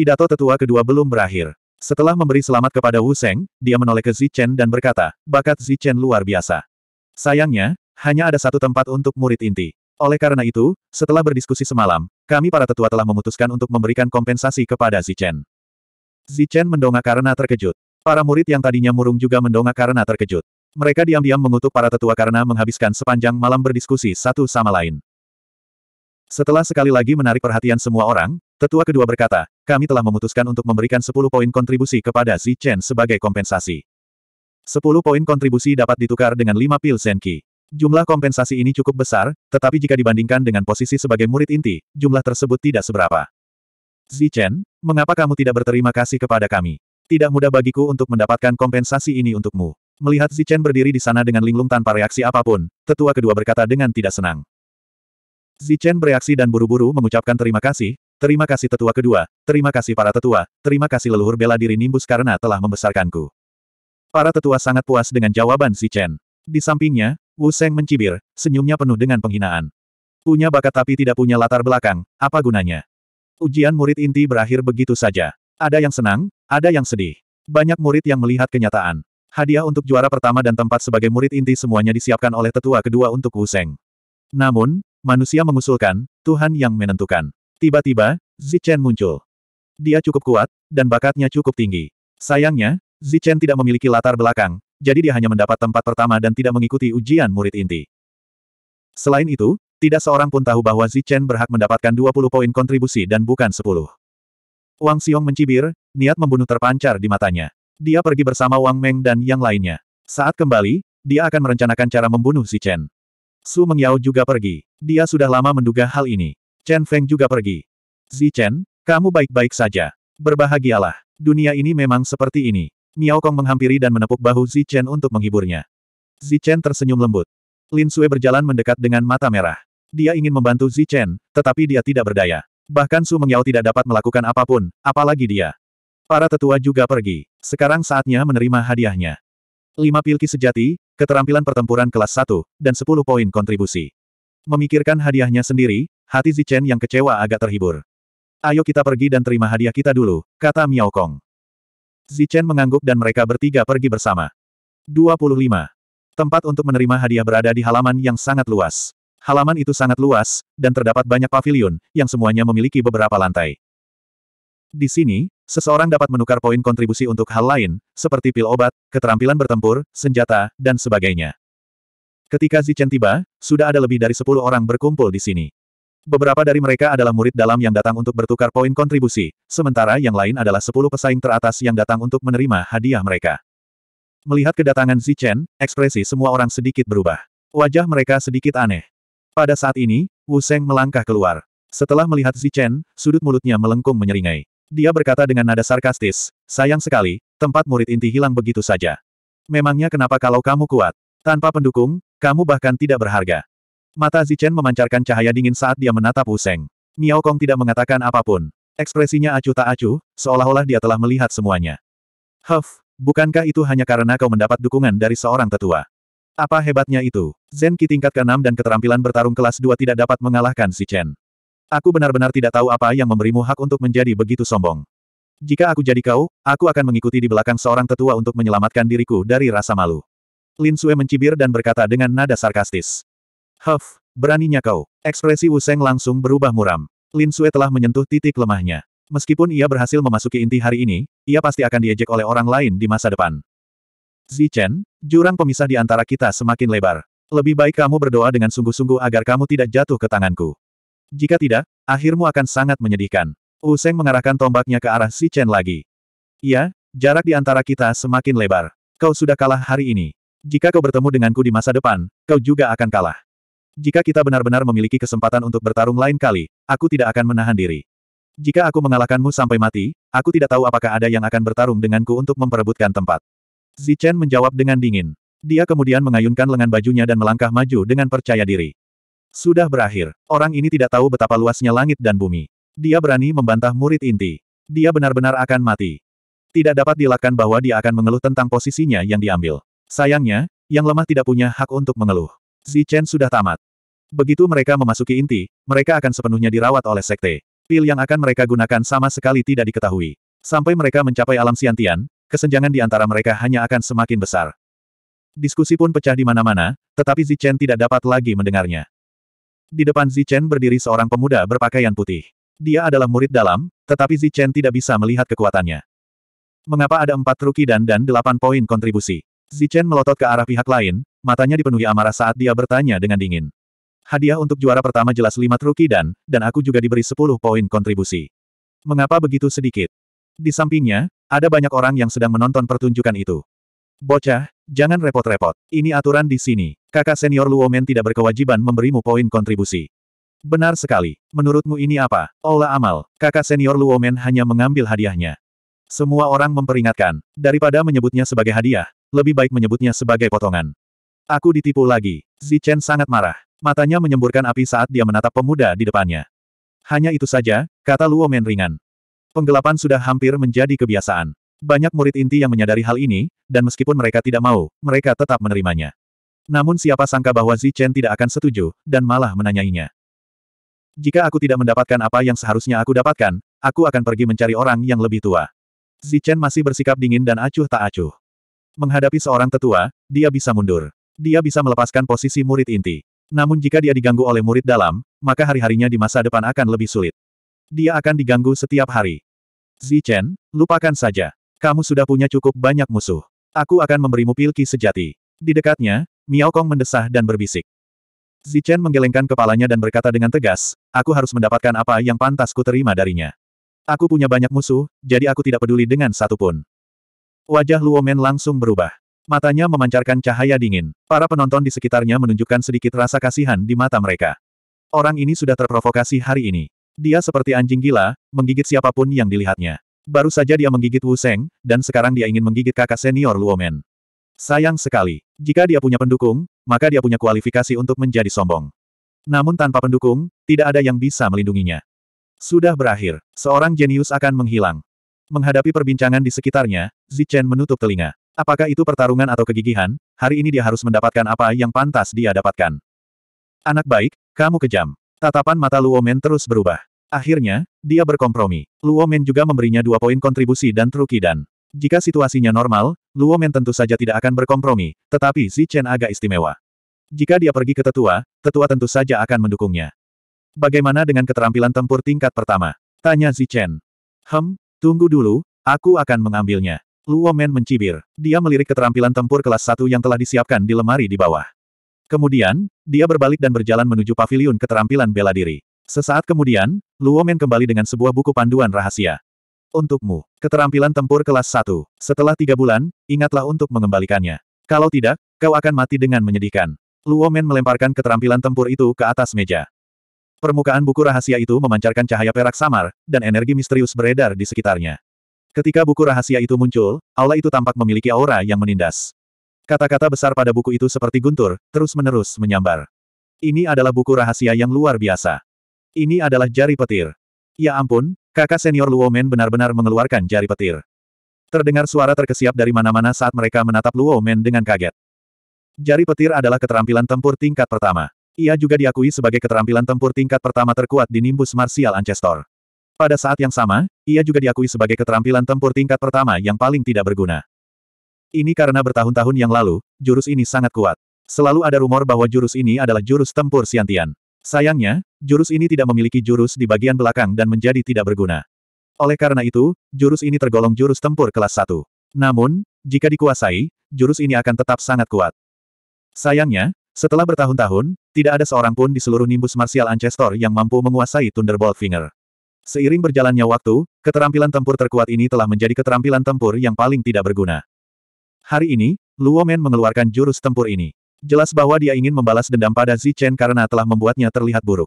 Pidato tetua kedua belum berakhir. Setelah memberi selamat kepada Wu Seng, dia menoleh ke Zichen dan berkata, bakat Zichen luar biasa. Sayangnya, hanya ada satu tempat untuk murid inti. Oleh karena itu, setelah berdiskusi semalam, kami para tetua telah memutuskan untuk memberikan kompensasi kepada Zichen. Zichen mendongak karena terkejut. Para murid yang tadinya murung juga mendongak karena terkejut. Mereka diam-diam mengutuk para tetua karena menghabiskan sepanjang malam berdiskusi satu sama lain. Setelah sekali lagi menarik perhatian semua orang, Tetua kedua berkata, kami telah memutuskan untuk memberikan 10 poin kontribusi kepada Zi Chen sebagai kompensasi. 10 poin kontribusi dapat ditukar dengan 5 pil senki. Jumlah kompensasi ini cukup besar, tetapi jika dibandingkan dengan posisi sebagai murid inti, jumlah tersebut tidak seberapa. Chen, mengapa kamu tidak berterima kasih kepada kami? Tidak mudah bagiku untuk mendapatkan kompensasi ini untukmu. Melihat Chen berdiri di sana dengan linglung tanpa reaksi apapun, tetua kedua berkata dengan tidak senang. Zichen bereaksi dan buru-buru mengucapkan terima kasih, Terima kasih tetua kedua, terima kasih para tetua, terima kasih leluhur bela diri Nimbus karena telah membesarkanku. Para tetua sangat puas dengan jawaban si Chen. Di sampingnya, Wu Seng mencibir, senyumnya penuh dengan penghinaan. Punya bakat tapi tidak punya latar belakang, apa gunanya? Ujian murid inti berakhir begitu saja. Ada yang senang, ada yang sedih. Banyak murid yang melihat kenyataan. Hadiah untuk juara pertama dan tempat sebagai murid inti semuanya disiapkan oleh tetua kedua untuk Wu Seng. Namun, manusia mengusulkan, Tuhan yang menentukan. Tiba-tiba, Zichen muncul. Dia cukup kuat, dan bakatnya cukup tinggi. Sayangnya, Zichen tidak memiliki latar belakang, jadi dia hanya mendapat tempat pertama dan tidak mengikuti ujian murid inti. Selain itu, tidak seorang pun tahu bahwa Zichen berhak mendapatkan 20 poin kontribusi dan bukan 10. Wang Xiong mencibir, niat membunuh terpancar di matanya. Dia pergi bersama Wang Meng dan yang lainnya. Saat kembali, dia akan merencanakan cara membunuh Zichen. Su Mengyao juga pergi. Dia sudah lama menduga hal ini. Chen Feng juga pergi. Zi Chen, kamu baik-baik saja. Berbahagialah. Dunia ini memang seperti ini. Miao Kong menghampiri dan menepuk bahu Zi Chen untuk menghiburnya. Zi Chen tersenyum lembut. Lin Sue berjalan mendekat dengan mata merah. Dia ingin membantu Zi Chen, tetapi dia tidak berdaya. Bahkan Su Mengyao tidak dapat melakukan apapun, apalagi dia. Para tetua juga pergi. Sekarang saatnya menerima hadiahnya. Lima pilki sejati, keterampilan pertempuran kelas 1, dan 10 poin kontribusi. Memikirkan hadiahnya sendiri, hati Zichen yang kecewa agak terhibur. Ayo kita pergi dan terima hadiah kita dulu, kata Miao Kong. Zichen mengangguk dan mereka bertiga pergi bersama. 25. Tempat untuk menerima hadiah berada di halaman yang sangat luas. Halaman itu sangat luas, dan terdapat banyak pavilion, yang semuanya memiliki beberapa lantai. Di sini, seseorang dapat menukar poin kontribusi untuk hal lain, seperti pil obat, keterampilan bertempur, senjata, dan sebagainya. Ketika Zichen tiba, sudah ada lebih dari 10 orang berkumpul di sini. Beberapa dari mereka adalah murid dalam yang datang untuk bertukar poin kontribusi, sementara yang lain adalah sepuluh pesaing teratas yang datang untuk menerima hadiah mereka. Melihat kedatangan Zichen, ekspresi semua orang sedikit berubah. Wajah mereka sedikit aneh. Pada saat ini, Wu Seng melangkah keluar. Setelah melihat Zichen, sudut mulutnya melengkung menyeringai. Dia berkata dengan nada sarkastis, sayang sekali, tempat murid inti hilang begitu saja. Memangnya kenapa kalau kamu kuat? Tanpa pendukung, kamu bahkan tidak berharga. Mata Zichen memancarkan cahaya dingin saat dia menatap Useng. Miao Kong tidak mengatakan apapun. Ekspresinya acuh tak acuh, seolah-olah dia telah melihat semuanya. Huff, bukankah itu hanya karena kau mendapat dukungan dari seorang tetua? Apa hebatnya itu? Zen Qi tingkat ke-6 dan keterampilan bertarung kelas 2 tidak dapat mengalahkan Zichen. Aku benar-benar tidak tahu apa yang memberimu hak untuk menjadi begitu sombong. Jika aku jadi kau, aku akan mengikuti di belakang seorang tetua untuk menyelamatkan diriku dari rasa malu. Lin Sue mencibir dan berkata dengan nada sarkastis. Huff, beraninya kau. Ekspresi Wu langsung berubah muram. Lin Sue telah menyentuh titik lemahnya. Meskipun ia berhasil memasuki inti hari ini, ia pasti akan diejek oleh orang lain di masa depan. Zichen, jurang pemisah di antara kita semakin lebar. Lebih baik kamu berdoa dengan sungguh-sungguh agar kamu tidak jatuh ke tanganku. Jika tidak, akhirmu akan sangat menyedihkan. Wu mengarahkan tombaknya ke arah Zichen lagi. Ya, jarak di antara kita semakin lebar. Kau sudah kalah hari ini. Jika kau bertemu denganku di masa depan, kau juga akan kalah. Jika kita benar-benar memiliki kesempatan untuk bertarung lain kali, aku tidak akan menahan diri. Jika aku mengalahkanmu sampai mati, aku tidak tahu apakah ada yang akan bertarung denganku untuk memperebutkan tempat. Zichen menjawab dengan dingin. Dia kemudian mengayunkan lengan bajunya dan melangkah maju dengan percaya diri. Sudah berakhir, orang ini tidak tahu betapa luasnya langit dan bumi. Dia berani membantah murid inti. Dia benar-benar akan mati. Tidak dapat dilakukan bahwa dia akan mengeluh tentang posisinya yang diambil. Sayangnya, yang lemah tidak punya hak untuk mengeluh. Zichen sudah tamat. Begitu mereka memasuki inti, mereka akan sepenuhnya dirawat oleh sekte. Pil yang akan mereka gunakan sama sekali tidak diketahui. Sampai mereka mencapai alam siantian, kesenjangan di antara mereka hanya akan semakin besar. Diskusi pun pecah di mana-mana, tetapi Zichen tidak dapat lagi mendengarnya. Di depan Zichen berdiri seorang pemuda berpakaian putih. Dia adalah murid dalam, tetapi Zichen tidak bisa melihat kekuatannya. Mengapa ada empat ruki dan dan delapan poin kontribusi? Zichen melotot ke arah pihak lain, matanya dipenuhi amarah saat dia bertanya dengan dingin. Hadiah untuk juara pertama jelas lima truki dan, dan aku juga diberi sepuluh poin kontribusi. Mengapa begitu sedikit? Di sampingnya, ada banyak orang yang sedang menonton pertunjukan itu. Bocah, jangan repot-repot. Ini aturan di sini. Kakak senior Luomen tidak berkewajiban memberimu poin kontribusi. Benar sekali. Menurutmu ini apa? Ola Amal, kakak senior Luomen hanya mengambil hadiahnya. Semua orang memperingatkan, daripada menyebutnya sebagai hadiah, lebih baik menyebutnya sebagai potongan. Aku ditipu lagi. Zichen sangat marah. Matanya menyemburkan api saat dia menatap pemuda di depannya. Hanya itu saja, kata Luo Men ringan. Penggelapan sudah hampir menjadi kebiasaan. Banyak murid inti yang menyadari hal ini, dan meskipun mereka tidak mau, mereka tetap menerimanya. Namun siapa sangka bahwa Zichen tidak akan setuju, dan malah menanyainya. Jika aku tidak mendapatkan apa yang seharusnya aku dapatkan, aku akan pergi mencari orang yang lebih tua. Zichen masih bersikap dingin dan acuh tak acuh. Menghadapi seorang tetua, dia bisa mundur dia bisa melepaskan posisi murid inti. Namun jika dia diganggu oleh murid dalam, maka hari-harinya di masa depan akan lebih sulit. Dia akan diganggu setiap hari. Zichen, lupakan saja. Kamu sudah punya cukup banyak musuh. Aku akan memberimu pilki sejati. Di dekatnya, Miao Kong mendesah dan berbisik. Zichen menggelengkan kepalanya dan berkata dengan tegas, aku harus mendapatkan apa yang pantas ku terima darinya. Aku punya banyak musuh, jadi aku tidak peduli dengan satupun. Wajah Luomen langsung berubah. Matanya memancarkan cahaya dingin. Para penonton di sekitarnya menunjukkan sedikit rasa kasihan di mata mereka. Orang ini sudah terprovokasi hari ini. Dia seperti anjing gila, menggigit siapapun yang dilihatnya. Baru saja dia menggigit Wu Seng, dan sekarang dia ingin menggigit kakak senior Luomen. Sayang sekali. Jika dia punya pendukung, maka dia punya kualifikasi untuk menjadi sombong. Namun tanpa pendukung, tidak ada yang bisa melindunginya. Sudah berakhir, seorang jenius akan menghilang. Menghadapi perbincangan di sekitarnya, Zichen menutup telinga. Apakah itu pertarungan atau kegigihan, hari ini dia harus mendapatkan apa yang pantas dia dapatkan. Anak baik, kamu kejam. Tatapan mata Luomen terus berubah. Akhirnya, dia berkompromi. Luomen juga memberinya dua poin kontribusi dan truki Jika situasinya normal, Luomen tentu saja tidak akan berkompromi, tetapi Chen agak istimewa. Jika dia pergi ke tetua, tetua tentu saja akan mendukungnya. Bagaimana dengan keterampilan tempur tingkat pertama? Tanya Chen. Hem, tunggu dulu, aku akan mengambilnya. Luo mencibir. Dia melirik keterampilan tempur kelas 1 yang telah disiapkan di lemari di bawah. Kemudian, dia berbalik dan berjalan menuju paviliun keterampilan bela diri. Sesaat kemudian, Luo kembali dengan sebuah buku panduan rahasia. Untukmu, keterampilan tempur kelas 1. Setelah tiga bulan, ingatlah untuk mengembalikannya. Kalau tidak, kau akan mati dengan menyedihkan. Luo melemparkan keterampilan tempur itu ke atas meja. Permukaan buku rahasia itu memancarkan cahaya perak samar, dan energi misterius beredar di sekitarnya. Ketika buku rahasia itu muncul, aula itu tampak memiliki aura yang menindas. Kata-kata besar pada buku itu seperti guntur, terus-menerus menyambar. Ini adalah buku rahasia yang luar biasa. Ini adalah jari petir. Ya ampun, kakak senior Luomen benar-benar mengeluarkan jari petir. Terdengar suara terkesiap dari mana-mana saat mereka menatap Luomen dengan kaget. Jari petir adalah keterampilan tempur tingkat pertama. Ia juga diakui sebagai keterampilan tempur tingkat pertama terkuat di Nimbus Martial Ancestor. Pada saat yang sama, ia juga diakui sebagai keterampilan tempur tingkat pertama yang paling tidak berguna. Ini karena bertahun-tahun yang lalu, jurus ini sangat kuat. Selalu ada rumor bahwa jurus ini adalah jurus tempur Siantian. Sayangnya, jurus ini tidak memiliki jurus di bagian belakang dan menjadi tidak berguna. Oleh karena itu, jurus ini tergolong jurus tempur kelas 1. Namun, jika dikuasai, jurus ini akan tetap sangat kuat. Sayangnya, setelah bertahun-tahun, tidak ada seorang pun di seluruh nimbus martial Ancestor yang mampu menguasai Thunderbolt Finger. Seiring berjalannya waktu, keterampilan tempur terkuat ini telah menjadi keterampilan tempur yang paling tidak berguna. Hari ini, Luo Men mengeluarkan jurus tempur ini. Jelas bahwa dia ingin membalas dendam pada Zichen karena telah membuatnya terlihat buruk.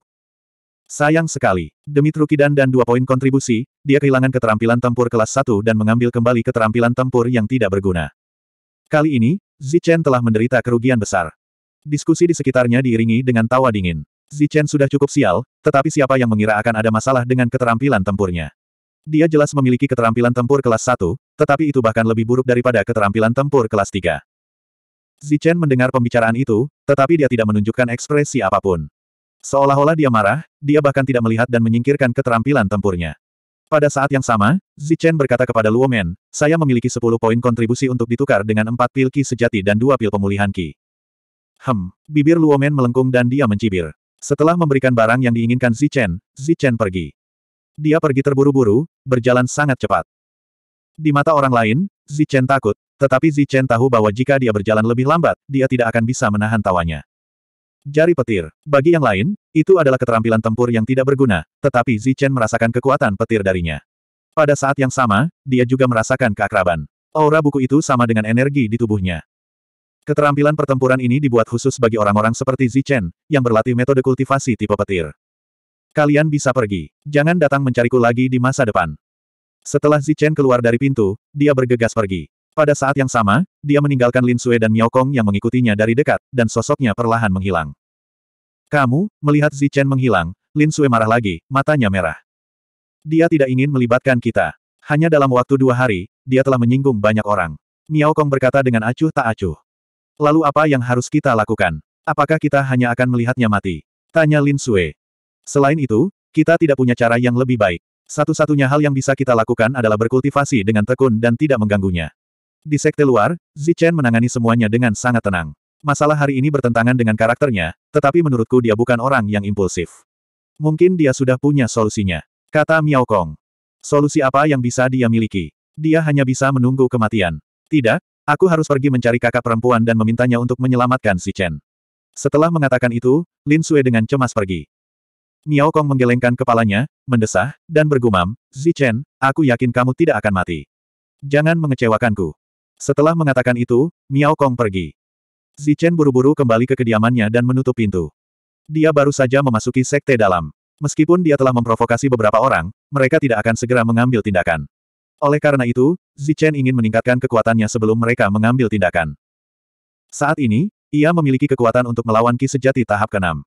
Sayang sekali, demi Trukidan dan dua poin kontribusi, dia kehilangan keterampilan tempur kelas 1 dan mengambil kembali keterampilan tempur yang tidak berguna. Kali ini, Zichen telah menderita kerugian besar. Diskusi di sekitarnya diiringi dengan tawa dingin. Zichen sudah cukup sial, tetapi siapa yang mengira akan ada masalah dengan keterampilan tempurnya. Dia jelas memiliki keterampilan tempur kelas 1, tetapi itu bahkan lebih buruk daripada keterampilan tempur kelas 3. Zichen mendengar pembicaraan itu, tetapi dia tidak menunjukkan ekspresi apapun. Seolah-olah dia marah, dia bahkan tidak melihat dan menyingkirkan keterampilan tempurnya. Pada saat yang sama, Zichen berkata kepada Luomen, saya memiliki 10 poin kontribusi untuk ditukar dengan 4 pil ki sejati dan 2 pil pemulihan ki. Hem, bibir Luomen melengkung dan dia mencibir. Setelah memberikan barang yang diinginkan Zichen, Zichen pergi. Dia pergi terburu-buru, berjalan sangat cepat. Di mata orang lain, Zichen takut, tetapi Zichen tahu bahwa jika dia berjalan lebih lambat, dia tidak akan bisa menahan tawanya. Jari petir. Bagi yang lain, itu adalah keterampilan tempur yang tidak berguna, tetapi Zichen merasakan kekuatan petir darinya. Pada saat yang sama, dia juga merasakan keakraban. Aura buku itu sama dengan energi di tubuhnya. Keterampilan pertempuran ini dibuat khusus bagi orang-orang seperti Zichen, yang berlatih metode kultivasi tipe petir. Kalian bisa pergi. Jangan datang mencariku lagi di masa depan. Setelah Zichen keluar dari pintu, dia bergegas pergi. Pada saat yang sama, dia meninggalkan Lin Sue dan Miao Kong yang mengikutinya dari dekat, dan sosoknya perlahan menghilang. Kamu, melihat Zichen menghilang, Lin Sue marah lagi, matanya merah. Dia tidak ingin melibatkan kita. Hanya dalam waktu dua hari, dia telah menyinggung banyak orang. Miao Kong berkata dengan acuh tak acuh. Lalu apa yang harus kita lakukan? Apakah kita hanya akan melihatnya mati? Tanya Lin Sue. Selain itu, kita tidak punya cara yang lebih baik. Satu-satunya hal yang bisa kita lakukan adalah berkultivasi dengan tekun dan tidak mengganggunya. Di sekte luar, Zichen menangani semuanya dengan sangat tenang. Masalah hari ini bertentangan dengan karakternya, tetapi menurutku dia bukan orang yang impulsif. Mungkin dia sudah punya solusinya. Kata Miao Kong. Solusi apa yang bisa dia miliki? Dia hanya bisa menunggu kematian. Tidak, Aku harus pergi mencari kakak perempuan dan memintanya untuk menyelamatkan si Chen. Setelah mengatakan itu, Lin Sue dengan cemas pergi. Miao Kong menggelengkan kepalanya, mendesah, dan bergumam, Zichen, aku yakin kamu tidak akan mati. Jangan mengecewakanku. Setelah mengatakan itu, Miao Kong pergi. Zichen buru-buru kembali ke kediamannya dan menutup pintu. Dia baru saja memasuki sekte dalam. Meskipun dia telah memprovokasi beberapa orang, mereka tidak akan segera mengambil tindakan. Oleh karena itu, Zichen ingin meningkatkan kekuatannya sebelum mereka mengambil tindakan. Saat ini, ia memiliki kekuatan untuk melawan Ki Sejati tahap ke-6.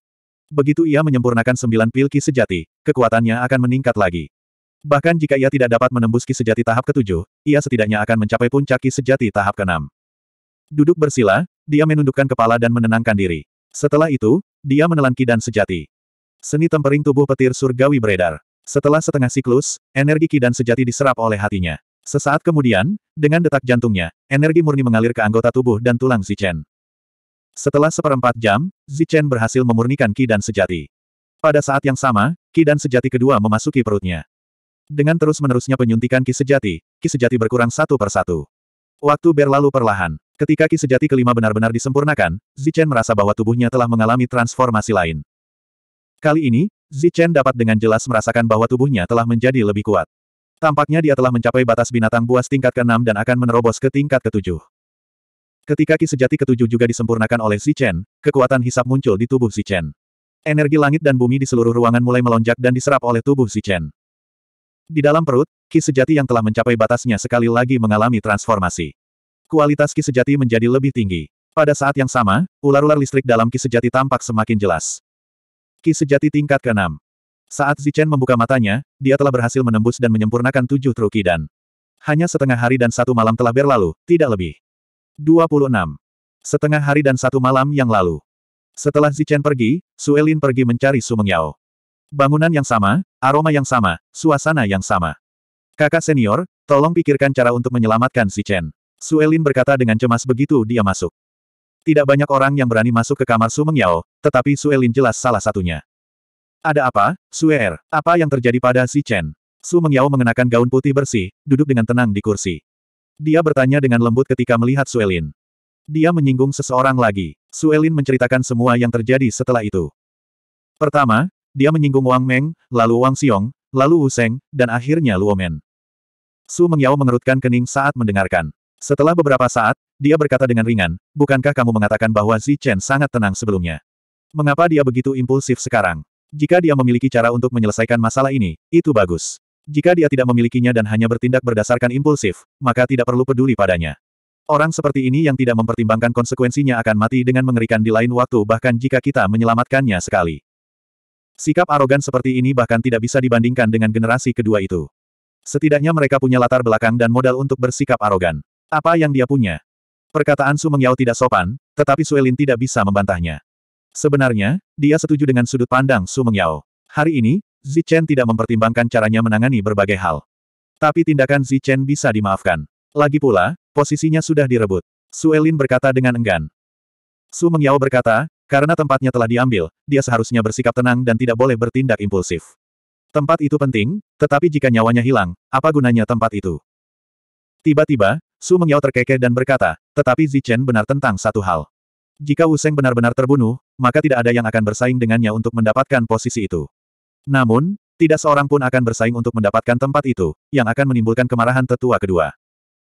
Begitu ia menyempurnakan sembilan pil Ki Sejati, kekuatannya akan meningkat lagi. Bahkan jika ia tidak dapat menembus Ki Sejati tahap ke-7, ia setidaknya akan mencapai puncak Ki Sejati tahap ke-6. Duduk bersila, dia menundukkan kepala dan menenangkan diri. Setelah itu, dia menelan Ki dan sejati. Seni tempering tubuh petir surgawi beredar. Setelah setengah siklus, energi Ki dan sejati diserap oleh hatinya. Sesaat kemudian, dengan detak jantungnya, energi murni mengalir ke anggota tubuh dan tulang Zichen. Setelah seperempat jam, Zichen berhasil memurnikan Ki dan sejati. Pada saat yang sama, Ki dan sejati kedua memasuki perutnya. Dengan terus-menerusnya penyuntikan Ki sejati, Ki sejati berkurang satu per satu. Waktu berlalu perlahan. Ketika Ki sejati kelima benar-benar disempurnakan, Zichen merasa bahwa tubuhnya telah mengalami transformasi lain. Kali ini, Zichen dapat dengan jelas merasakan bahwa tubuhnya telah menjadi lebih kuat. Tampaknya dia telah mencapai batas binatang buas tingkat ke-6 dan akan menerobos ke tingkat ke-7. Ketika ki sejati ke-7 juga disempurnakan oleh Zichen, kekuatan hisap muncul di tubuh Zichen. Energi langit dan bumi di seluruh ruangan mulai melonjak dan diserap oleh tubuh Zichen. Di dalam perut, ki sejati yang telah mencapai batasnya sekali lagi mengalami transformasi. Kualitas ki sejati menjadi lebih tinggi. Pada saat yang sama, ular-ular listrik dalam ki sejati tampak semakin jelas. Ki sejati tingkat ke-6. Saat Zichen membuka matanya, dia telah berhasil menembus dan menyempurnakan tujuh truki dan hanya setengah hari dan satu malam telah berlalu, tidak lebih. 26. Setengah hari dan satu malam yang lalu. Setelah Zichen pergi, Suelin pergi mencari Su Mengyao. Bangunan yang sama, aroma yang sama, suasana yang sama. Kakak senior, tolong pikirkan cara untuk menyelamatkan Zichen. Suelin berkata dengan cemas begitu dia masuk. Tidak banyak orang yang berani masuk ke kamar Su Mengyao, tetapi Su Elin jelas salah satunya. Ada apa, Su Er? Apa yang terjadi pada si Chen? Su Mengyao mengenakan gaun putih bersih, duduk dengan tenang di kursi. Dia bertanya dengan lembut ketika melihat Su Elin. Dia menyinggung seseorang lagi. Su Elin menceritakan semua yang terjadi setelah itu. Pertama, dia menyinggung Wang Meng, lalu Wang Xiong, lalu Wu Seng, dan akhirnya Luomen. Su Mengyao mengerutkan kening saat mendengarkan. Setelah beberapa saat, dia berkata dengan ringan, bukankah kamu mengatakan bahwa Chen sangat tenang sebelumnya? Mengapa dia begitu impulsif sekarang? Jika dia memiliki cara untuk menyelesaikan masalah ini, itu bagus. Jika dia tidak memilikinya dan hanya bertindak berdasarkan impulsif, maka tidak perlu peduli padanya. Orang seperti ini yang tidak mempertimbangkan konsekuensinya akan mati dengan mengerikan di lain waktu bahkan jika kita menyelamatkannya sekali. Sikap arogan seperti ini bahkan tidak bisa dibandingkan dengan generasi kedua itu. Setidaknya mereka punya latar belakang dan modal untuk bersikap arogan. Apa yang dia punya? Perkataan Su Mengyao tidak sopan, tetapi Suelin tidak bisa membantahnya. Sebenarnya, dia setuju dengan sudut pandang Su Mengyao. Hari ini, Zichen tidak mempertimbangkan caranya menangani berbagai hal. Tapi tindakan Zichen bisa dimaafkan. Lagi pula, posisinya sudah direbut. Suelin berkata dengan enggan. Su Mengyao berkata, karena tempatnya telah diambil, dia seharusnya bersikap tenang dan tidak boleh bertindak impulsif. Tempat itu penting, tetapi jika nyawanya hilang, apa gunanya tempat itu? Tiba-tiba, Su Mengyao terkekeh dan berkata, tetapi Zichen benar tentang satu hal. Jika Wu Seng benar-benar terbunuh, maka tidak ada yang akan bersaing dengannya untuk mendapatkan posisi itu. Namun, tidak seorang pun akan bersaing untuk mendapatkan tempat itu, yang akan menimbulkan kemarahan tetua kedua.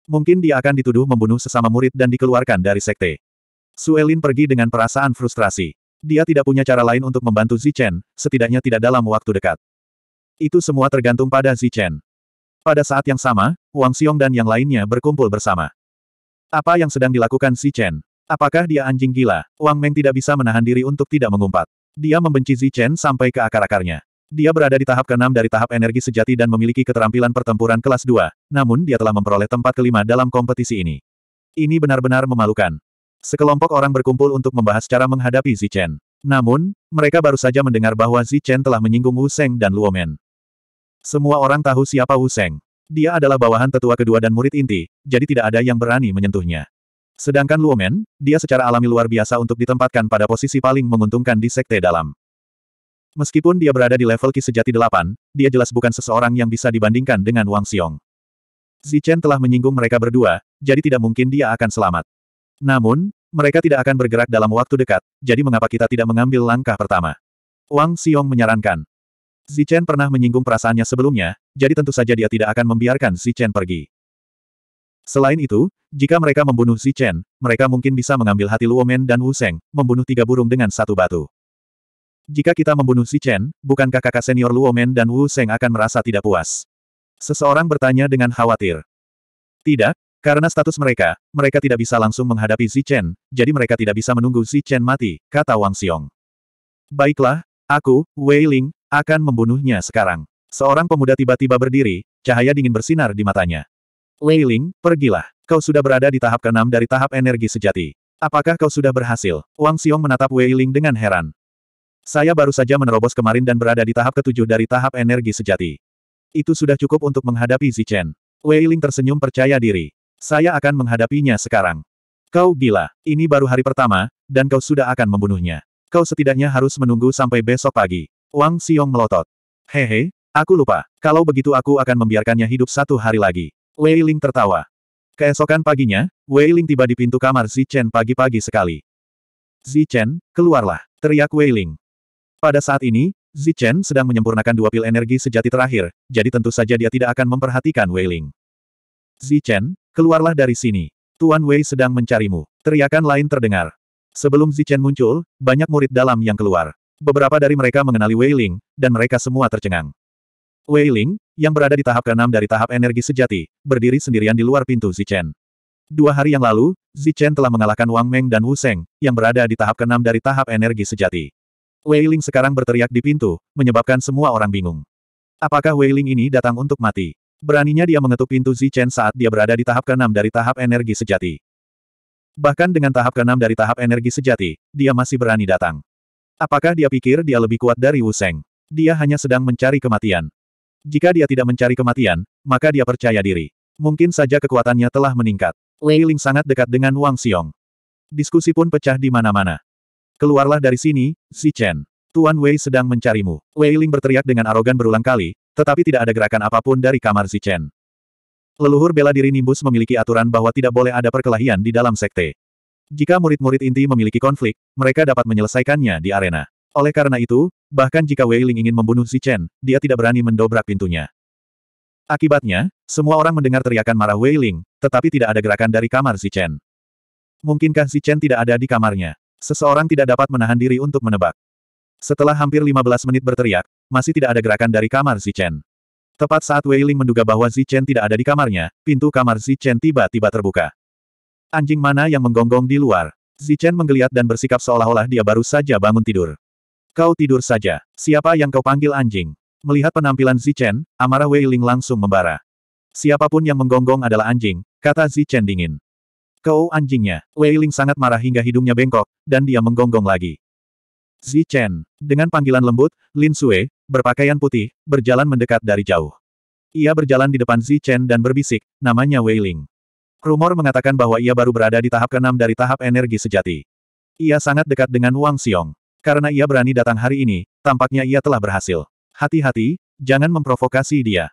Mungkin dia akan dituduh membunuh sesama murid dan dikeluarkan dari sekte. Su Elin pergi dengan perasaan frustrasi. Dia tidak punya cara lain untuk membantu Zichen, setidaknya tidak dalam waktu dekat. Itu semua tergantung pada Zichen. Pada saat yang sama, Wang Xiong dan yang lainnya berkumpul bersama. Apa yang sedang dilakukan si Chen? Apakah dia anjing gila? Wang Meng tidak bisa menahan diri untuk tidak mengumpat. Dia membenci Si Chen sampai ke akar-akarnya. Dia berada di tahap keenam dari tahap energi sejati dan memiliki keterampilan pertempuran kelas 2, namun dia telah memperoleh tempat kelima dalam kompetisi ini. Ini benar-benar memalukan. Sekelompok orang berkumpul untuk membahas cara menghadapi Zichen. Chen. Namun, mereka baru saja mendengar bahwa Zichen Chen telah menyinggung Wu Seng dan Luomen. Semua orang tahu siapa Wu Seng. Dia adalah bawahan tetua kedua dan murid inti, jadi tidak ada yang berani menyentuhnya. Sedangkan Luomen, dia secara alami luar biasa untuk ditempatkan pada posisi paling menguntungkan di sekte dalam. Meskipun dia berada di level Ki Sejati 8, dia jelas bukan seseorang yang bisa dibandingkan dengan Wang Xiong. Zichen telah menyinggung mereka berdua, jadi tidak mungkin dia akan selamat. Namun, mereka tidak akan bergerak dalam waktu dekat, jadi mengapa kita tidak mengambil langkah pertama? Wang Xiong menyarankan, Zichen pernah menyinggung perasaannya sebelumnya, jadi tentu saja dia tidak akan membiarkan Zichen pergi. Selain itu, jika mereka membunuh Zichen, mereka mungkin bisa mengambil hati Luomen dan Wu Seng, membunuh tiga burung dengan satu batu. Jika kita membunuh Zichen, bukankah kakak senior Luomen dan Wu Seng akan merasa tidak puas? Seseorang bertanya dengan khawatir. Tidak, karena status mereka, mereka tidak bisa langsung menghadapi Zichen, jadi mereka tidak bisa menunggu Zichen mati, kata Wang Xiong. Baiklah, aku, Wei Ling, akan membunuhnya sekarang. Seorang pemuda tiba-tiba berdiri, cahaya dingin bersinar di matanya. Wei Ling, pergilah. Kau sudah berada di tahap keenam dari tahap energi sejati. Apakah kau sudah berhasil? Wang Xiong menatap Wei Ling dengan heran. Saya baru saja menerobos kemarin dan berada di tahap ketujuh dari tahap energi sejati. Itu sudah cukup untuk menghadapi Zichen. Wei Ling tersenyum percaya diri. Saya akan menghadapinya sekarang. Kau gila, ini baru hari pertama, dan kau sudah akan membunuhnya. Kau setidaknya harus menunggu sampai besok pagi. Wang Xiong melotot. Hehe, aku lupa. Kalau begitu aku akan membiarkannya hidup satu hari lagi. Wei Ling tertawa. Keesokan paginya, Wei Ling tiba di pintu kamar Zi Chen pagi-pagi sekali. Zi Chen, keluarlah, teriak Wei Ling. Pada saat ini, Zi Chen sedang menyempurnakan dua pil energi sejati terakhir, jadi tentu saja dia tidak akan memperhatikan Wei Ling. Zi Chen, keluarlah dari sini. Tuan Wei sedang mencarimu. Teriakan lain terdengar. Sebelum Zi Chen muncul, banyak murid dalam yang keluar. Beberapa dari mereka mengenali Wei Ling, dan mereka semua tercengang. Wei Ling, yang berada di tahap keenam dari tahap energi sejati, berdiri sendirian di luar pintu Zichen. Dua hari yang lalu, Zichen telah mengalahkan Wang Meng dan Wu Seng, yang berada di tahap keenam dari tahap energi sejati. Wei Ling sekarang berteriak di pintu, menyebabkan semua orang bingung. Apakah Wei Ling ini datang untuk mati? Beraninya dia mengetuk pintu Zichen saat dia berada di tahap keenam dari tahap energi sejati. Bahkan dengan tahap keenam dari tahap energi sejati, dia masih berani datang. Apakah dia pikir dia lebih kuat dari Wu Seng? Dia hanya sedang mencari kematian. Jika dia tidak mencari kematian, maka dia percaya diri. Mungkin saja kekuatannya telah meningkat. Wei Ling sangat dekat dengan Wang Xiong. Diskusi pun pecah di mana-mana. Keluarlah dari sini, Si Chen. Tuan Wei sedang mencarimu. Wei Ling berteriak dengan arogan berulang kali, tetapi tidak ada gerakan apapun dari kamar Si Chen. Leluhur bela diri Nimbus memiliki aturan bahwa tidak boleh ada perkelahian di dalam sekte. Jika murid-murid inti memiliki konflik, mereka dapat menyelesaikannya di arena. Oleh karena itu, bahkan jika Wei Ling ingin membunuh Si Chen, dia tidak berani mendobrak pintunya. Akibatnya, semua orang mendengar teriakan marah Wei Ling, tetapi tidak ada gerakan dari kamar Si Chen. Mungkinkah Si Chen tidak ada di kamarnya? Seseorang tidak dapat menahan diri untuk menebak. Setelah hampir 15 menit berteriak, masih tidak ada gerakan dari kamar Si Chen. Tepat saat Wei Ling menduga bahwa Si Chen tidak ada di kamarnya, pintu kamar Si Chen tiba-tiba terbuka. Anjing mana yang menggonggong di luar? Zichen menggeliat dan bersikap seolah-olah dia baru saja bangun tidur. Kau tidur saja. Siapa yang kau panggil anjing? Melihat penampilan Zichen, amarah Wei Ling langsung membara. Siapapun yang menggonggong adalah anjing, kata Zichen dingin. Kau anjingnya. Wei Ling sangat marah hingga hidungnya bengkok, dan dia menggonggong lagi. Zichen, dengan panggilan lembut, Lin Sue, berpakaian putih, berjalan mendekat dari jauh. Ia berjalan di depan Zichen dan berbisik, namanya Wei Ling. Rumor mengatakan bahwa ia baru berada di tahap keenam dari tahap energi sejati. Ia sangat dekat dengan Wang Xiong. Karena ia berani datang hari ini, tampaknya ia telah berhasil. Hati-hati, jangan memprovokasi dia.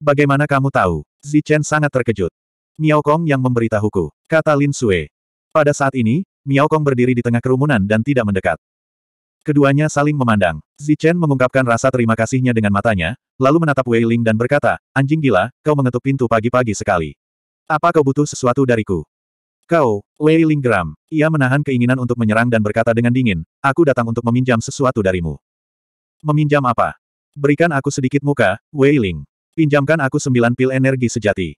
Bagaimana kamu tahu? Zichen sangat terkejut. Miao Kong yang memberitahuku, kata Lin Sue. Pada saat ini, Miao Kong berdiri di tengah kerumunan dan tidak mendekat. Keduanya saling memandang. Zichen mengungkapkan rasa terima kasihnya dengan matanya, lalu menatap Wei Ling dan berkata, Anjing gila, kau mengetuk pintu pagi-pagi sekali. Apa kau butuh sesuatu dariku? Kau, Wei Linggram. Ia menahan keinginan untuk menyerang dan berkata dengan dingin, aku datang untuk meminjam sesuatu darimu. Meminjam apa? Berikan aku sedikit muka, Wei Ling. Pinjamkan aku sembilan pil energi sejati.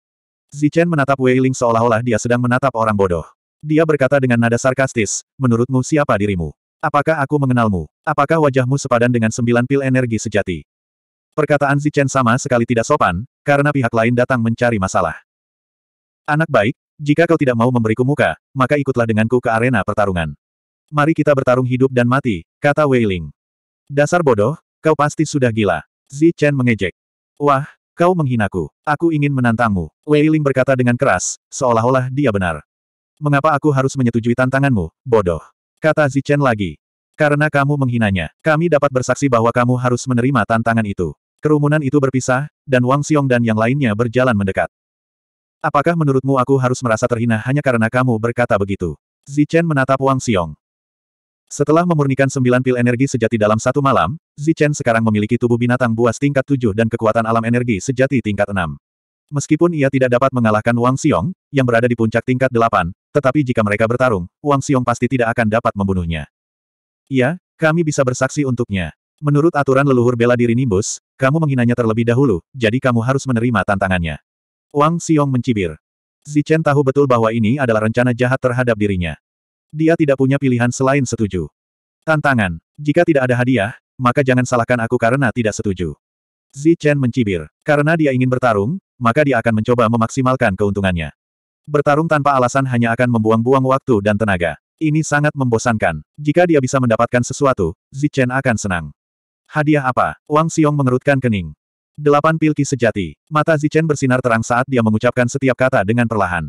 Zichen menatap Wei Ling seolah-olah dia sedang menatap orang bodoh. Dia berkata dengan nada sarkastis, menurutmu siapa dirimu? Apakah aku mengenalmu? Apakah wajahmu sepadan dengan sembilan pil energi sejati? Perkataan Zichen sama sekali tidak sopan, karena pihak lain datang mencari masalah. Anak baik, jika kau tidak mau memberiku muka, maka ikutlah denganku ke arena pertarungan. Mari kita bertarung hidup dan mati, kata Wei Ling. Dasar bodoh, kau pasti sudah gila. Zi Chen mengejek. Wah, kau menghinaku. Aku ingin menantangmu. Wei Ling berkata dengan keras, seolah-olah dia benar. Mengapa aku harus menyetujui tantanganmu, bodoh? Kata Zi Chen lagi. Karena kamu menghinanya, kami dapat bersaksi bahwa kamu harus menerima tantangan itu. Kerumunan itu berpisah, dan Wang Xiong dan yang lainnya berjalan mendekat. Apakah menurutmu aku harus merasa terhina hanya karena kamu berkata begitu? Zichen menatap Wang Xiong. Setelah memurnikan sembilan pil energi sejati dalam satu malam, Zichen sekarang memiliki tubuh binatang buas tingkat tujuh dan kekuatan alam energi sejati tingkat enam. Meskipun ia tidak dapat mengalahkan Wang Xiong, yang berada di puncak tingkat delapan, tetapi jika mereka bertarung, Wang Xiong pasti tidak akan dapat membunuhnya. Iya, kami bisa bersaksi untuknya. Menurut aturan leluhur bela diri Nimbus, kamu menghinanya terlebih dahulu, jadi kamu harus menerima tantangannya. Wang Xiong mencibir. Zichen tahu betul bahwa ini adalah rencana jahat terhadap dirinya. Dia tidak punya pilihan selain setuju. Tantangan. Jika tidak ada hadiah, maka jangan salahkan aku karena tidak setuju. Zichen mencibir. Karena dia ingin bertarung, maka dia akan mencoba memaksimalkan keuntungannya. Bertarung tanpa alasan hanya akan membuang-buang waktu dan tenaga. Ini sangat membosankan. Jika dia bisa mendapatkan sesuatu, Zichen akan senang. Hadiah apa? Wang Xiong mengerutkan kening. Delapan pilki sejati. Mata Zichen bersinar terang saat dia mengucapkan setiap kata dengan perlahan.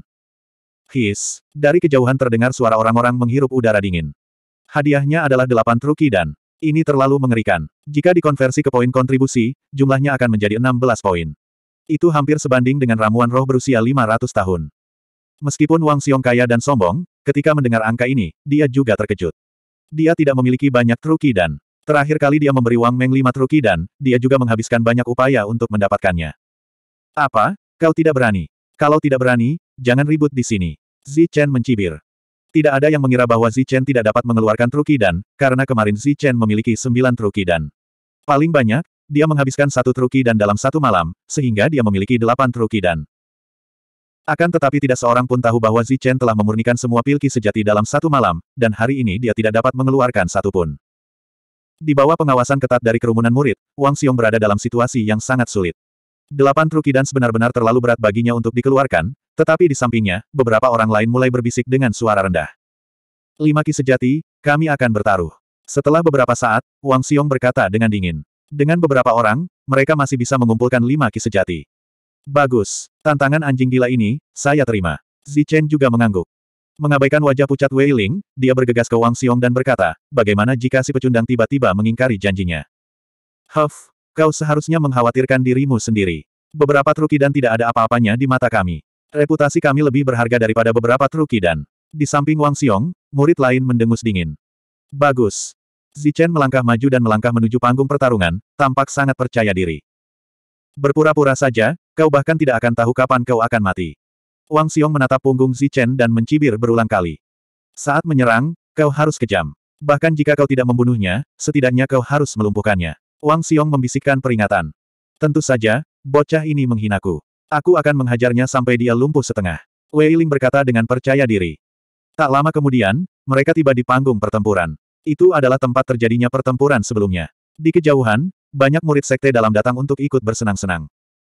His. Dari kejauhan terdengar suara orang-orang menghirup udara dingin. Hadiahnya adalah delapan truki dan ini terlalu mengerikan. Jika dikonversi ke poin kontribusi, jumlahnya akan menjadi 16 poin. Itu hampir sebanding dengan ramuan roh berusia 500 tahun. Meskipun Wang Xiong kaya dan sombong, ketika mendengar angka ini, dia juga terkejut. Dia tidak memiliki banyak truki dan Terakhir kali dia memberi Wang Meng lima truki dan, dia juga menghabiskan banyak upaya untuk mendapatkannya. Apa? Kau tidak berani? Kalau tidak berani, jangan ribut di sini. Zi Chen mencibir. Tidak ada yang mengira bahwa Zi Chen tidak dapat mengeluarkan truki dan, karena kemarin Zi Chen memiliki sembilan truki dan. Paling banyak, dia menghabiskan satu truki dan dalam satu malam, sehingga dia memiliki delapan truki dan. Akan tetapi tidak seorang pun tahu bahwa Zi Chen telah memurnikan semua pilki sejati dalam satu malam, dan hari ini dia tidak dapat mengeluarkan satupun. Di bawah pengawasan ketat dari kerumunan murid, Wang Xiong berada dalam situasi yang sangat sulit. Delapan truki dan benar-benar terlalu berat baginya untuk dikeluarkan, tetapi di sampingnya, beberapa orang lain mulai berbisik dengan suara rendah. Lima ki sejati, kami akan bertaruh. Setelah beberapa saat, Wang Xiong berkata dengan dingin. Dengan beberapa orang, mereka masih bisa mengumpulkan lima ki sejati. Bagus, tantangan anjing gila ini, saya terima. Zichen juga mengangguk. Mengabaikan wajah pucat Wei Ling, dia bergegas ke Wang Xiong dan berkata, bagaimana jika si pecundang tiba-tiba mengingkari janjinya? Huff, kau seharusnya mengkhawatirkan dirimu sendiri. Beberapa truki dan tidak ada apa-apanya di mata kami. Reputasi kami lebih berharga daripada beberapa truki dan. Di samping Wang Xiong, murid lain mendengus dingin. Bagus. Zichen melangkah maju dan melangkah menuju panggung pertarungan, tampak sangat percaya diri. Berpura-pura saja, kau bahkan tidak akan tahu kapan kau akan mati. Wang Xiong menatap punggung Zichen dan mencibir berulang kali. Saat menyerang, kau harus kejam. Bahkan jika kau tidak membunuhnya, setidaknya kau harus melumpuhkannya. Wang Xiong membisikkan peringatan. Tentu saja, bocah ini menghinaku. Aku akan menghajarnya sampai dia lumpuh setengah. Wei Ling berkata dengan percaya diri. Tak lama kemudian, mereka tiba di panggung pertempuran. Itu adalah tempat terjadinya pertempuran sebelumnya. Di kejauhan, banyak murid sekte dalam datang untuk ikut bersenang-senang.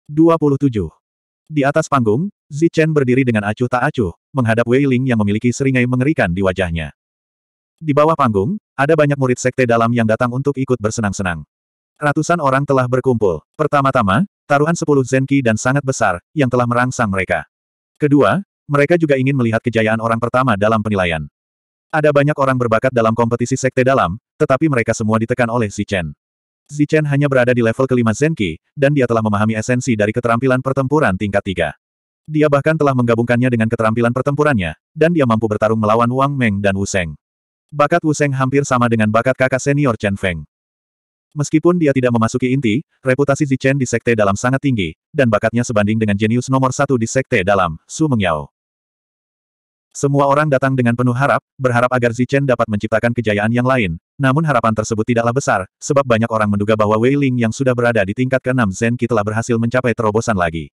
27. Di atas panggung, Zichen berdiri dengan acuh tak acuh, menghadap Wei Ling yang memiliki seringai mengerikan di wajahnya. Di bawah panggung, ada banyak murid sekte dalam yang datang untuk ikut bersenang-senang. Ratusan orang telah berkumpul. Pertama-tama, taruhan sepuluh Zenki dan sangat besar, yang telah merangsang mereka. Kedua, mereka juga ingin melihat kejayaan orang pertama dalam penilaian. Ada banyak orang berbakat dalam kompetisi sekte dalam, tetapi mereka semua ditekan oleh Zichen. Zichen hanya berada di level kelima Zenki, dan dia telah memahami esensi dari keterampilan pertempuran tingkat tiga. Dia bahkan telah menggabungkannya dengan keterampilan pertempurannya, dan dia mampu bertarung melawan Wang Meng dan Wu Seng. Bakat Wu Seng hampir sama dengan bakat kakak senior Chen Feng. Meskipun dia tidak memasuki inti, reputasi Zichen di Sekte Dalam sangat tinggi, dan bakatnya sebanding dengan jenius nomor satu di Sekte Dalam, Su Mengyao. Semua orang datang dengan penuh harap, berharap agar Zichen dapat menciptakan kejayaan yang lain, namun harapan tersebut tidaklah besar, sebab banyak orang menduga bahwa Wei Ling yang sudah berada di tingkat ke-6 Zenki telah berhasil mencapai terobosan lagi.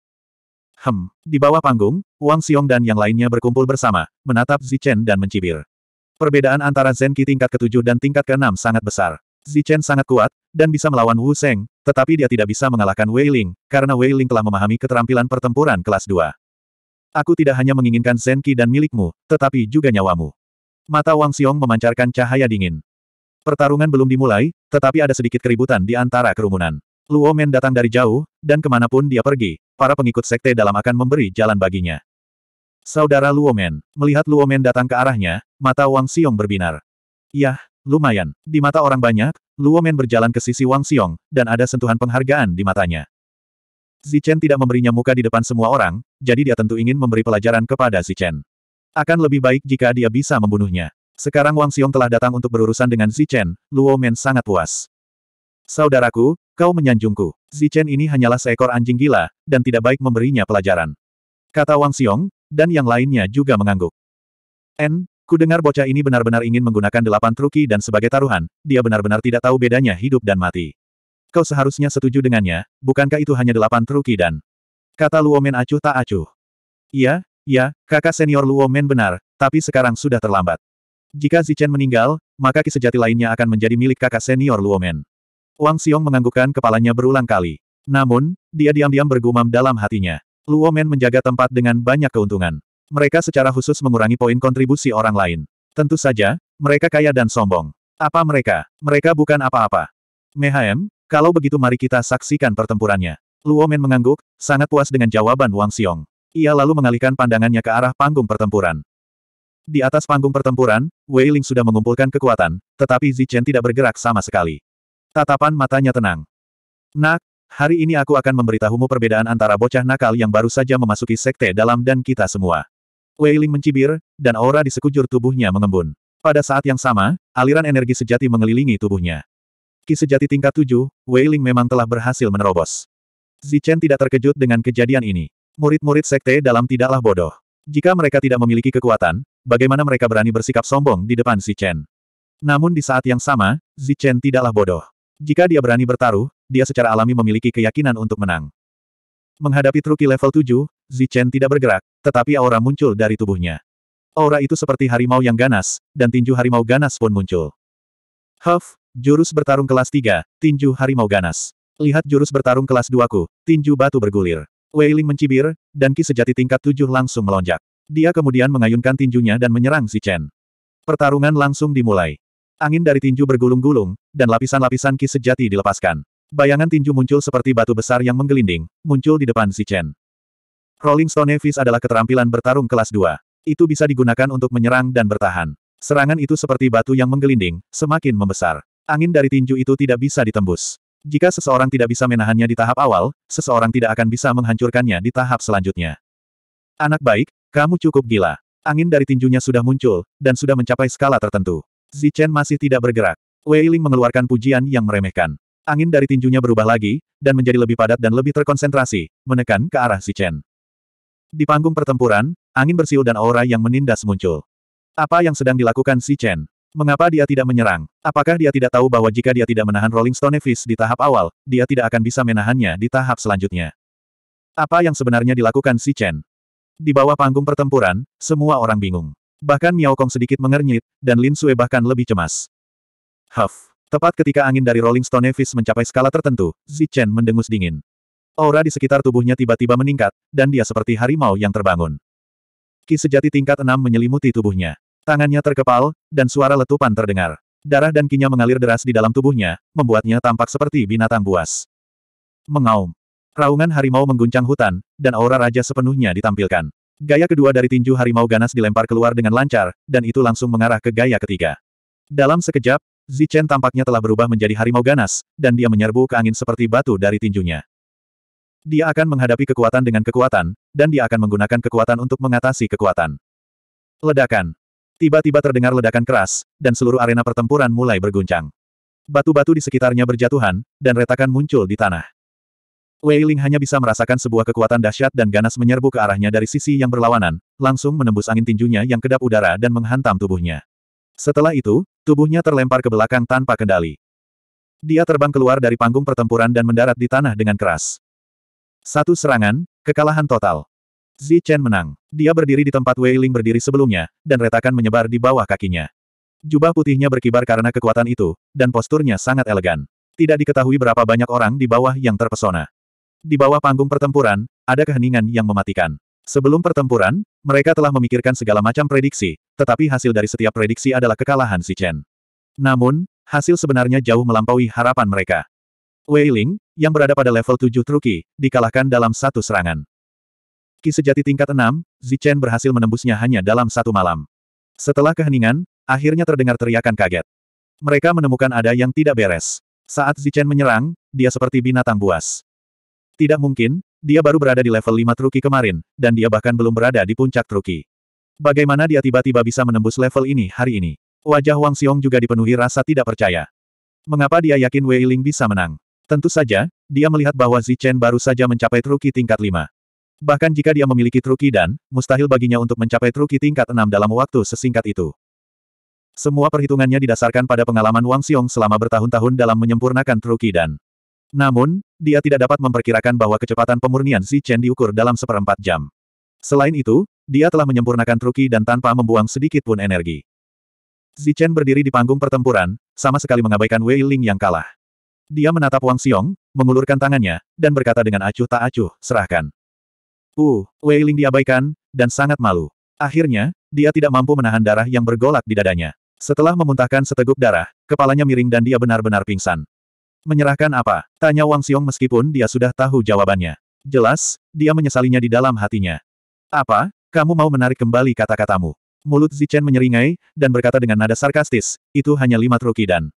Hem, di bawah panggung, Wang Xiong dan yang lainnya berkumpul bersama, menatap Zichen dan mencibir. Perbedaan antara Zenki tingkat tingkat ketujuh dan tingkat ke-6 sangat besar. Zichen sangat kuat, dan bisa melawan Wu Sheng, tetapi dia tidak bisa mengalahkan Wei Ling, karena Wei Ling telah memahami keterampilan pertempuran kelas 2. Aku tidak hanya menginginkan Zenki dan milikmu, tetapi juga nyawamu. Mata Wang Xiong memancarkan cahaya dingin. Pertarungan belum dimulai, tetapi ada sedikit keributan di antara kerumunan. Luo Men datang dari jauh, dan kemanapun dia pergi, para pengikut sekte dalam akan memberi jalan baginya. Saudara Luomen, melihat Luomen datang ke arahnya, mata Wang Xiong berbinar. Yah, lumayan, di mata orang banyak, Luomen berjalan ke sisi Wang Xiong, dan ada sentuhan penghargaan di matanya. Zichen tidak memberinya muka di depan semua orang, jadi dia tentu ingin memberi pelajaran kepada Zichen. Akan lebih baik jika dia bisa membunuhnya. Sekarang Wang Xiong telah datang untuk berurusan dengan Zichen, Luo sangat puas. Saudaraku, Kau menyanjungku. Zichen ini hanyalah seekor anjing gila, dan tidak baik memberinya pelajaran. Kata Wang Xiong, dan yang lainnya juga mengangguk. N, ku dengar bocah ini benar-benar ingin menggunakan delapan truki dan sebagai taruhan, dia benar-benar tidak tahu bedanya hidup dan mati. Kau seharusnya setuju dengannya, bukankah itu hanya delapan truki dan... Kata Luomen acuh tak acuh. Iya, iya, kakak senior Luomen benar, tapi sekarang sudah terlambat. Jika Zichen meninggal, maka kisejati lainnya akan menjadi milik kakak senior Luomen. Wang Xiong menganggukkan kepalanya berulang kali. Namun, dia diam-diam bergumam dalam hatinya. Luo Men menjaga tempat dengan banyak keuntungan. Mereka secara khusus mengurangi poin kontribusi orang lain. Tentu saja, mereka kaya dan sombong. Apa mereka? Mereka bukan apa-apa. Mehaem, kalau begitu mari kita saksikan pertempurannya. Luo Men mengangguk, sangat puas dengan jawaban Wang Xiong. Ia lalu mengalihkan pandangannya ke arah panggung pertempuran. Di atas panggung pertempuran, Wei Ling sudah mengumpulkan kekuatan, tetapi Zichen tidak bergerak sama sekali. Tatapan matanya tenang. Nak, hari ini aku akan memberitahumu perbedaan antara bocah nakal yang baru saja memasuki sekte dalam dan kita semua. Wei Ling mencibir, dan aura di sekujur tubuhnya mengembun. Pada saat yang sama, aliran energi sejati mengelilingi tubuhnya. Ki sejati tingkat Wei Ling memang telah berhasil menerobos. Zichen tidak terkejut dengan kejadian ini. Murid-murid sekte dalam tidaklah bodoh. Jika mereka tidak memiliki kekuatan, bagaimana mereka berani bersikap sombong di depan Zichen? Namun di saat yang sama, Zichen tidaklah bodoh. Jika dia berani bertaruh, dia secara alami memiliki keyakinan untuk menang. Menghadapi truki level 7, Zichen tidak bergerak, tetapi aura muncul dari tubuhnya. Aura itu seperti harimau yang ganas, dan tinju harimau ganas pun muncul. Huff, jurus bertarung kelas 3, tinju harimau ganas. Lihat jurus bertarung kelas 2-ku, tinju batu bergulir. Wailing mencibir, dan ki sejati tingkat 7 langsung melonjak. Dia kemudian mengayunkan tinjunya dan menyerang Zichen. Pertarungan langsung dimulai. Angin dari tinju bergulung-gulung, dan lapisan-lapisan ki sejati dilepaskan. Bayangan tinju muncul seperti batu besar yang menggelinding, muncul di depan si Chen. Rolling Stone Fist adalah keterampilan bertarung kelas 2. Itu bisa digunakan untuk menyerang dan bertahan. Serangan itu seperti batu yang menggelinding, semakin membesar. Angin dari tinju itu tidak bisa ditembus. Jika seseorang tidak bisa menahannya di tahap awal, seseorang tidak akan bisa menghancurkannya di tahap selanjutnya. Anak baik, kamu cukup gila. Angin dari tinjunya sudah muncul, dan sudah mencapai skala tertentu. Zichen masih tidak bergerak. Wei Ling mengeluarkan pujian yang meremehkan. Angin dari tinjunya berubah lagi, dan menjadi lebih padat dan lebih terkonsentrasi, menekan ke arah Zichen. Di panggung pertempuran, angin bersiul dan aura yang menindas muncul. Apa yang sedang dilakukan Zichen? Mengapa dia tidak menyerang? Apakah dia tidak tahu bahwa jika dia tidak menahan Rolling Stone Fist di tahap awal, dia tidak akan bisa menahannya di tahap selanjutnya? Apa yang sebenarnya dilakukan Zichen? Di bawah panggung pertempuran, semua orang bingung. Bahkan Miao Kong sedikit mengernyit, dan Lin Sue bahkan lebih cemas. Huff. Tepat ketika angin dari Rolling Stone Nevis mencapai skala tertentu, Zichen mendengus dingin. Aura di sekitar tubuhnya tiba-tiba meningkat, dan dia seperti harimau yang terbangun. Ki sejati tingkat enam menyelimuti tubuhnya. Tangannya terkepal, dan suara letupan terdengar. Darah dan kinya mengalir deras di dalam tubuhnya, membuatnya tampak seperti binatang buas. Mengaum. Raungan harimau mengguncang hutan, dan aura raja sepenuhnya ditampilkan. Gaya kedua dari tinju harimau ganas dilempar keluar dengan lancar, dan itu langsung mengarah ke gaya ketiga. Dalam sekejap, Zichen tampaknya telah berubah menjadi harimau ganas, dan dia menyerbu ke angin seperti batu dari tinjunya. Dia akan menghadapi kekuatan dengan kekuatan, dan dia akan menggunakan kekuatan untuk mengatasi kekuatan. Ledakan. Tiba-tiba terdengar ledakan keras, dan seluruh arena pertempuran mulai berguncang. Batu-batu di sekitarnya berjatuhan, dan retakan muncul di tanah. Wei Ling hanya bisa merasakan sebuah kekuatan dahsyat dan ganas menyerbu ke arahnya dari sisi yang berlawanan, langsung menembus angin tinjunya yang kedap udara dan menghantam tubuhnya. Setelah itu, tubuhnya terlempar ke belakang tanpa kendali. Dia terbang keluar dari panggung pertempuran dan mendarat di tanah dengan keras. Satu serangan, kekalahan total. Zi Chen menang. Dia berdiri di tempat Wei Ling berdiri sebelumnya, dan retakan menyebar di bawah kakinya. Jubah putihnya berkibar karena kekuatan itu, dan posturnya sangat elegan. Tidak diketahui berapa banyak orang di bawah yang terpesona. Di bawah panggung pertempuran, ada keheningan yang mematikan. Sebelum pertempuran, mereka telah memikirkan segala macam prediksi, tetapi hasil dari setiap prediksi adalah kekalahan si Chen. Namun, hasil sebenarnya jauh melampaui harapan mereka. Wei Ling, yang berada pada level 7 truki, dikalahkan dalam satu serangan. Ki sejati tingkat 6, Zichen berhasil menembusnya hanya dalam satu malam. Setelah keheningan, akhirnya terdengar teriakan kaget. Mereka menemukan ada yang tidak beres. Saat Zichen menyerang, dia seperti binatang buas. Tidak mungkin, dia baru berada di level 5 Truki kemarin, dan dia bahkan belum berada di puncak Truki. Bagaimana dia tiba-tiba bisa menembus level ini hari ini? Wajah Wang Xiong juga dipenuhi rasa tidak percaya. Mengapa dia yakin Wei Ling bisa menang? Tentu saja, dia melihat bahwa Zichen baru saja mencapai Truki tingkat 5. Bahkan jika dia memiliki Truki dan, mustahil baginya untuk mencapai Truki tingkat 6 dalam waktu sesingkat itu. Semua perhitungannya didasarkan pada pengalaman Wang Xiong selama bertahun-tahun dalam menyempurnakan Truki dan. Namun, dia tidak dapat memperkirakan bahwa kecepatan pemurnian Si Chen diukur dalam seperempat jam. Selain itu, dia telah menyempurnakan truki dan tanpa membuang sedikit pun energi. Si Chen berdiri di panggung pertempuran, sama sekali mengabaikan Wei Ling yang kalah. Dia menatap Wang Xiong, mengulurkan tangannya, dan berkata dengan acuh tak acuh, serahkan. Uh, Wei Ling diabaikan, dan sangat malu. Akhirnya, dia tidak mampu menahan darah yang bergolak di dadanya. Setelah memuntahkan seteguk darah, kepalanya miring dan dia benar-benar pingsan. Menyerahkan apa? Tanya Wang Xiong meskipun dia sudah tahu jawabannya. Jelas, dia menyesalinya di dalam hatinya. Apa? Kamu mau menarik kembali kata-katamu? Mulut Zichen menyeringai, dan berkata dengan nada sarkastis, itu hanya lima truki dan...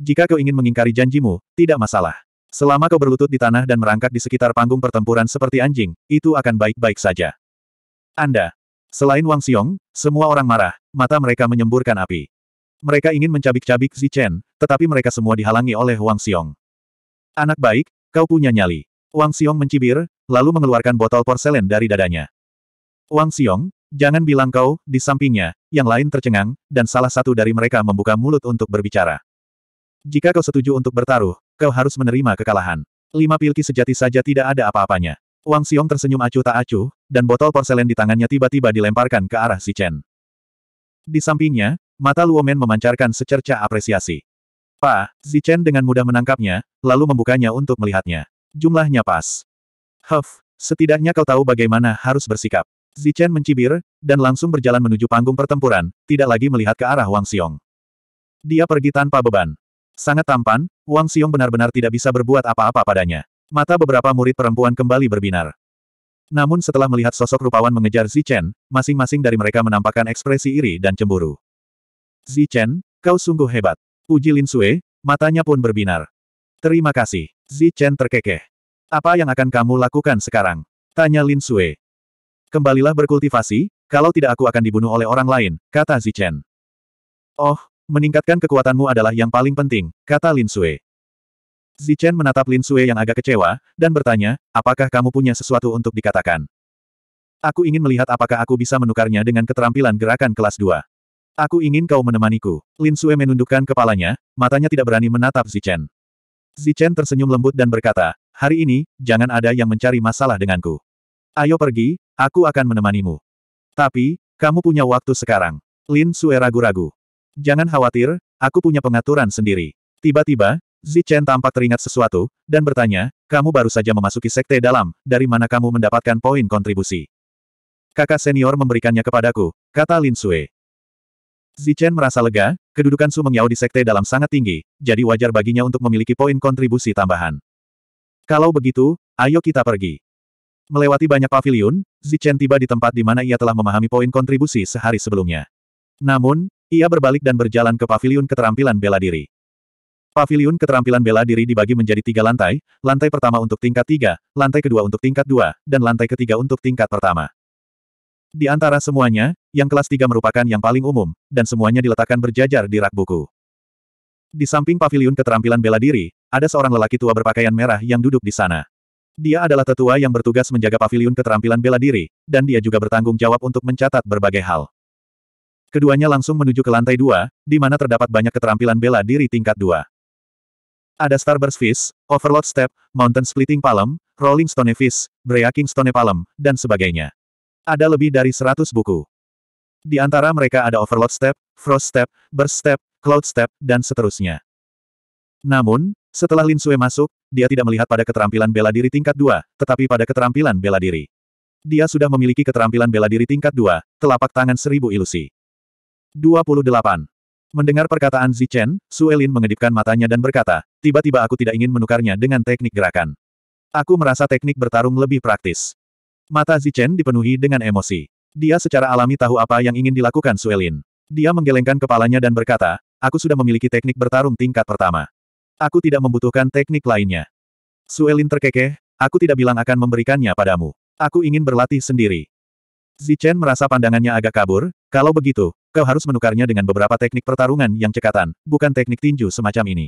Jika kau ingin mengingkari janjimu, tidak masalah. Selama kau berlutut di tanah dan merangkak di sekitar panggung pertempuran seperti anjing, itu akan baik-baik saja. Anda. Selain Wang Xiong, semua orang marah, mata mereka menyemburkan api. Mereka ingin mencabik-cabik Zichen, tetapi mereka semua dihalangi oleh Wang Xiong. Anak baik, kau punya nyali. Wang Xiong mencibir, lalu mengeluarkan botol porselen dari dadanya. Wang Xiong, jangan bilang kau, di sampingnya, yang lain tercengang, dan salah satu dari mereka membuka mulut untuk berbicara. Jika kau setuju untuk bertaruh, kau harus menerima kekalahan. Lima pilki sejati saja tidak ada apa-apanya. Wang Xiong tersenyum acuh tak acuh, dan botol porselen di tangannya tiba-tiba dilemparkan ke arah si Chen. Di sampingnya, Mata Luomen memancarkan secerca apresiasi. Pa, Zichen dengan mudah menangkapnya, lalu membukanya untuk melihatnya. Jumlahnya pas. Huff, setidaknya kau tahu bagaimana harus bersikap. Zichen mencibir, dan langsung berjalan menuju panggung pertempuran, tidak lagi melihat ke arah Wang Xiong. Dia pergi tanpa beban. Sangat tampan, Wang Xiong benar-benar tidak bisa berbuat apa-apa padanya. Mata beberapa murid perempuan kembali berbinar. Namun setelah melihat sosok rupawan mengejar Zichen, masing-masing dari mereka menampakkan ekspresi iri dan cemburu. Zichen, kau sungguh hebat. Puji Lin Sue, matanya pun berbinar. Terima kasih. Zichen terkekeh. Apa yang akan kamu lakukan sekarang? Tanya Lin Sue. Kembalilah berkultivasi, kalau tidak aku akan dibunuh oleh orang lain, kata Zichen. Oh, meningkatkan kekuatanmu adalah yang paling penting, kata Lin Sue. Zichen menatap Lin Sue yang agak kecewa, dan bertanya, apakah kamu punya sesuatu untuk dikatakan? Aku ingin melihat apakah aku bisa menukarnya dengan keterampilan gerakan kelas 2. Aku ingin kau menemaniku. Lin Sue menundukkan kepalanya, matanya tidak berani menatap Zichen. Zichen tersenyum lembut dan berkata, hari ini, jangan ada yang mencari masalah denganku. Ayo pergi, aku akan menemanimu. Tapi, kamu punya waktu sekarang. Lin Sue ragu-ragu. Jangan khawatir, aku punya pengaturan sendiri. Tiba-tiba, Zichen tampak teringat sesuatu, dan bertanya, kamu baru saja memasuki sekte dalam, dari mana kamu mendapatkan poin kontribusi? Kakak senior memberikannya kepadaku, kata Lin Sue. Zichen merasa lega, kedudukan Su Mengyao di sekte dalam sangat tinggi, jadi wajar baginya untuk memiliki poin kontribusi tambahan. Kalau begitu, ayo kita pergi. Melewati banyak pavilion, Zichen tiba di tempat di mana ia telah memahami poin kontribusi sehari sebelumnya. Namun, ia berbalik dan berjalan ke pavilion keterampilan bela diri. Pavilion keterampilan bela diri dibagi menjadi tiga lantai, lantai pertama untuk tingkat tiga, lantai kedua untuk tingkat dua, dan lantai ketiga untuk tingkat pertama. Di antara semuanya, yang kelas 3 merupakan yang paling umum, dan semuanya diletakkan berjajar di rak buku. Di samping pavilion keterampilan bela diri, ada seorang lelaki tua berpakaian merah yang duduk di sana. Dia adalah tetua yang bertugas menjaga pavilion keterampilan bela diri, dan dia juga bertanggung jawab untuk mencatat berbagai hal. Keduanya langsung menuju ke lantai dua, di mana terdapat banyak keterampilan bela diri tingkat dua. Ada Starburst Fist, Overload Step, Mountain Splitting Palm, Rolling Stone Fist, Breaking Stone Palm, dan sebagainya. Ada lebih dari 100 buku. Di antara mereka ada Overload Step, Frost Step, Burst Step, Cloud Step, dan seterusnya. Namun, setelah Lin Sue masuk, dia tidak melihat pada keterampilan bela diri tingkat 2, tetapi pada keterampilan bela diri. Dia sudah memiliki keterampilan bela diri tingkat 2, telapak tangan seribu ilusi. 28. Mendengar perkataan Zichen, Sue Lin mengedipkan matanya dan berkata, tiba-tiba aku tidak ingin menukarnya dengan teknik gerakan. Aku merasa teknik bertarung lebih praktis. Mata Zichen dipenuhi dengan emosi. Dia secara alami tahu apa yang ingin dilakukan Suelin. Dia menggelengkan kepalanya dan berkata, aku sudah memiliki teknik bertarung tingkat pertama. Aku tidak membutuhkan teknik lainnya. Suelin terkekeh, aku tidak bilang akan memberikannya padamu. Aku ingin berlatih sendiri. Zichen merasa pandangannya agak kabur, kalau begitu, kau harus menukarnya dengan beberapa teknik pertarungan yang cekatan, bukan teknik tinju semacam ini.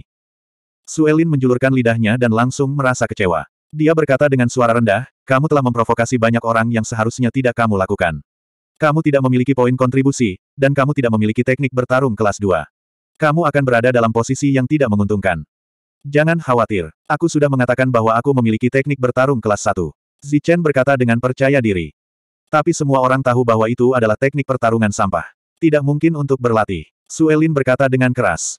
Suelin menjulurkan lidahnya dan langsung merasa kecewa. Dia berkata dengan suara rendah, kamu telah memprovokasi banyak orang yang seharusnya tidak kamu lakukan. Kamu tidak memiliki poin kontribusi, dan kamu tidak memiliki teknik bertarung kelas 2. Kamu akan berada dalam posisi yang tidak menguntungkan. Jangan khawatir, aku sudah mengatakan bahwa aku memiliki teknik bertarung kelas 1. Zichen berkata dengan percaya diri. Tapi semua orang tahu bahwa itu adalah teknik pertarungan sampah. Tidak mungkin untuk berlatih. Suelin berkata dengan keras.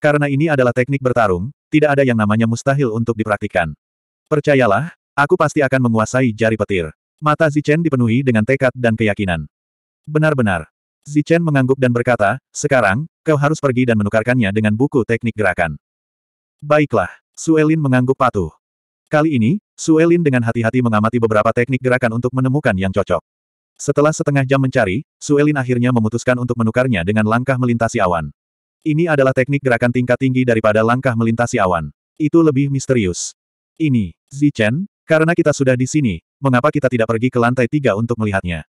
Karena ini adalah teknik bertarung, tidak ada yang namanya mustahil untuk dipraktikkan. Percayalah, aku pasti akan menguasai jari petir. Mata Zichen dipenuhi dengan tekad dan keyakinan. Benar-benar. Zichen mengangguk dan berkata, sekarang, kau harus pergi dan menukarkannya dengan buku teknik gerakan. Baiklah, Suelin mengangguk patuh. Kali ini, Suelin dengan hati-hati mengamati beberapa teknik gerakan untuk menemukan yang cocok. Setelah setengah jam mencari, Suelin akhirnya memutuskan untuk menukarnya dengan langkah melintasi awan. Ini adalah teknik gerakan tingkat tinggi daripada langkah melintasi awan. Itu lebih misterius. Ini, Zichen, karena kita sudah di sini, mengapa kita tidak pergi ke lantai tiga untuk melihatnya?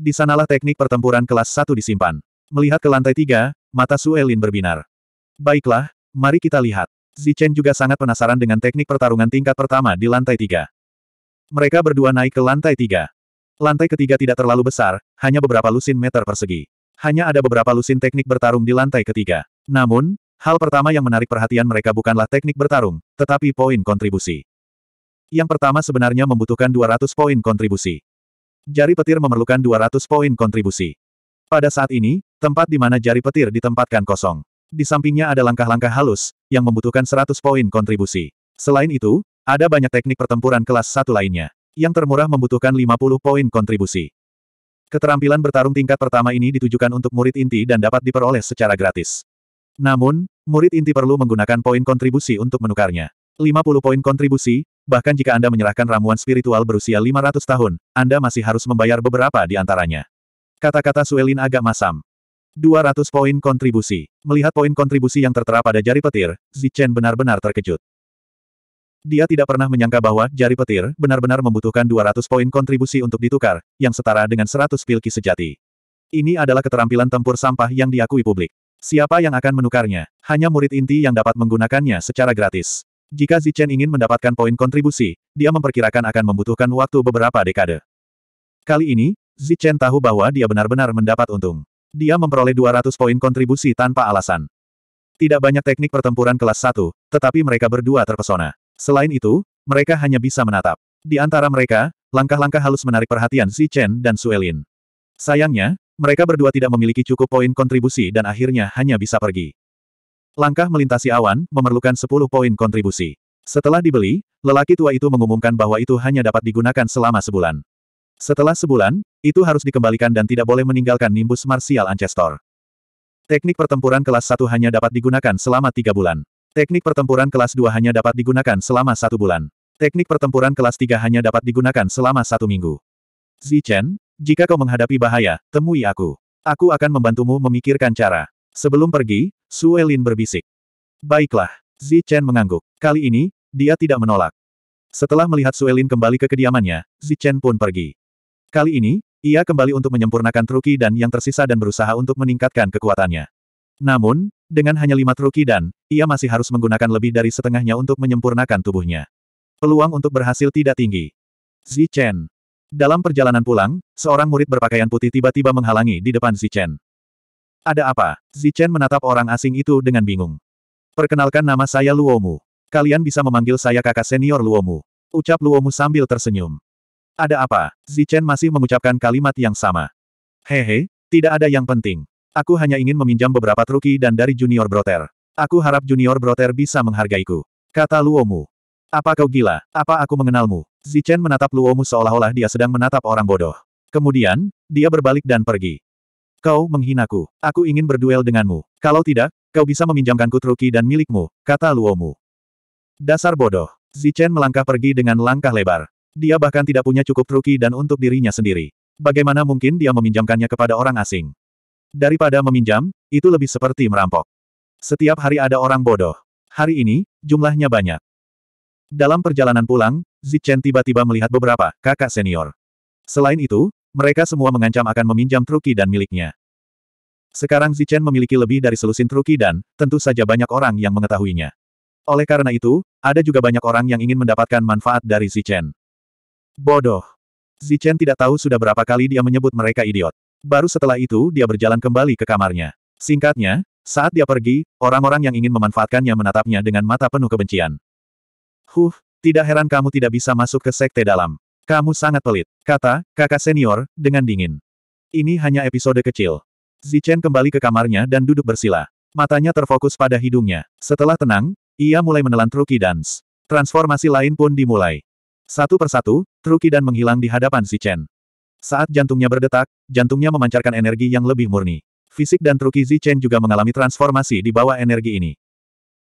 Di sanalah teknik pertempuran kelas satu disimpan. Melihat ke lantai tiga, mata Suelin berbinar. Baiklah, mari kita lihat. Zichen juga sangat penasaran dengan teknik pertarungan tingkat pertama di lantai tiga. Mereka berdua naik ke lantai tiga. Lantai ketiga tidak terlalu besar, hanya beberapa lusin meter persegi. Hanya ada beberapa lusin teknik bertarung di lantai ketiga. Namun, hal pertama yang menarik perhatian mereka bukanlah teknik bertarung, tetapi poin kontribusi yang pertama sebenarnya membutuhkan 200 poin kontribusi. Jari petir memerlukan 200 poin kontribusi. Pada saat ini, tempat di mana jari petir ditempatkan kosong. Di sampingnya ada langkah-langkah halus, yang membutuhkan 100 poin kontribusi. Selain itu, ada banyak teknik pertempuran kelas satu lainnya. Yang termurah membutuhkan 50 poin kontribusi. Keterampilan bertarung tingkat pertama ini ditujukan untuk murid inti dan dapat diperoleh secara gratis. Namun, murid inti perlu menggunakan poin kontribusi untuk menukarnya. 50 poin kontribusi, bahkan jika Anda menyerahkan ramuan spiritual berusia 500 tahun, Anda masih harus membayar beberapa di antaranya. Kata-kata Suelin agak masam. 200 poin kontribusi. Melihat poin kontribusi yang tertera pada jari petir, Zichen benar-benar terkejut. Dia tidak pernah menyangka bahwa jari petir benar-benar membutuhkan 200 poin kontribusi untuk ditukar, yang setara dengan 100 pilki sejati. Ini adalah keterampilan tempur sampah yang diakui publik. Siapa yang akan menukarnya? Hanya murid inti yang dapat menggunakannya secara gratis. Jika Zichen ingin mendapatkan poin kontribusi, dia memperkirakan akan membutuhkan waktu beberapa dekade. Kali ini, Zichen tahu bahwa dia benar-benar mendapat untung. Dia memperoleh 200 poin kontribusi tanpa alasan. Tidak banyak teknik pertempuran kelas 1, tetapi mereka berdua terpesona. Selain itu, mereka hanya bisa menatap. Di antara mereka, langkah-langkah halus menarik perhatian Zichen dan Suelin. Sayangnya, mereka berdua tidak memiliki cukup poin kontribusi dan akhirnya hanya bisa pergi. Langkah melintasi awan, memerlukan 10 poin kontribusi. Setelah dibeli, lelaki tua itu mengumumkan bahwa itu hanya dapat digunakan selama sebulan. Setelah sebulan, itu harus dikembalikan dan tidak boleh meninggalkan nimbus Martial Ancestor. Teknik pertempuran kelas 1 hanya dapat digunakan selama 3 bulan. Teknik pertempuran kelas 2 hanya dapat digunakan selama 1 bulan. Teknik pertempuran kelas 3 hanya dapat digunakan selama 1 minggu. Zichen, jika kau menghadapi bahaya, temui aku. Aku akan membantumu memikirkan cara. Sebelum pergi, Suelin berbisik. Baiklah, Zi Chen mengangguk. Kali ini, dia tidak menolak. Setelah melihat Suelin kembali ke kediamannya, Zi Chen pun pergi. Kali ini, ia kembali untuk menyempurnakan truki dan yang tersisa dan berusaha untuk meningkatkan kekuatannya. Namun, dengan hanya lima truki dan, ia masih harus menggunakan lebih dari setengahnya untuk menyempurnakan tubuhnya. Peluang untuk berhasil tidak tinggi. Zi Chen. Dalam perjalanan pulang, seorang murid berpakaian putih tiba-tiba menghalangi di depan Zi Chen. Ada apa? Zichen menatap orang asing itu dengan bingung. Perkenalkan nama saya Luomu. Kalian bisa memanggil saya kakak senior Luomu. Ucap Luomu sambil tersenyum. Ada apa? Zichen masih mengucapkan kalimat yang sama. Hehe, tidak ada yang penting. Aku hanya ingin meminjam beberapa truki dan dari junior broter. Aku harap junior broter bisa menghargaiku. Kata Luomu. Apa kau gila? Apa aku mengenalmu? Zichen menatap Luomu seolah-olah dia sedang menatap orang bodoh. Kemudian, dia berbalik dan pergi. Kau menghinaku. Aku ingin berduel denganmu. Kalau tidak, kau bisa meminjamkanku truki dan milikmu, kata Luomu. Dasar bodoh. Zichen melangkah pergi dengan langkah lebar. Dia bahkan tidak punya cukup truki dan untuk dirinya sendiri. Bagaimana mungkin dia meminjamkannya kepada orang asing? Daripada meminjam, itu lebih seperti merampok. Setiap hari ada orang bodoh. Hari ini, jumlahnya banyak. Dalam perjalanan pulang, Zichen tiba-tiba melihat beberapa kakak senior. Selain itu, mereka semua mengancam akan meminjam Truki dan miliknya. Sekarang Zichen memiliki lebih dari selusin Truki dan, tentu saja banyak orang yang mengetahuinya. Oleh karena itu, ada juga banyak orang yang ingin mendapatkan manfaat dari Zichen. Bodoh. Zichen tidak tahu sudah berapa kali dia menyebut mereka idiot. Baru setelah itu dia berjalan kembali ke kamarnya. Singkatnya, saat dia pergi, orang-orang yang ingin memanfaatkannya menatapnya dengan mata penuh kebencian. Huh, tidak heran kamu tidak bisa masuk ke sekte dalam. Kamu sangat pelit, kata kakak senior, dengan dingin. Ini hanya episode kecil. Zichen kembali ke kamarnya dan duduk bersila. Matanya terfokus pada hidungnya. Setelah tenang, ia mulai menelan Truki Dance. Transformasi lain pun dimulai. Satu persatu, Truki Dan menghilang di hadapan Zichen. Saat jantungnya berdetak, jantungnya memancarkan energi yang lebih murni. Fisik dan Truki Zichen juga mengalami transformasi di bawah energi ini.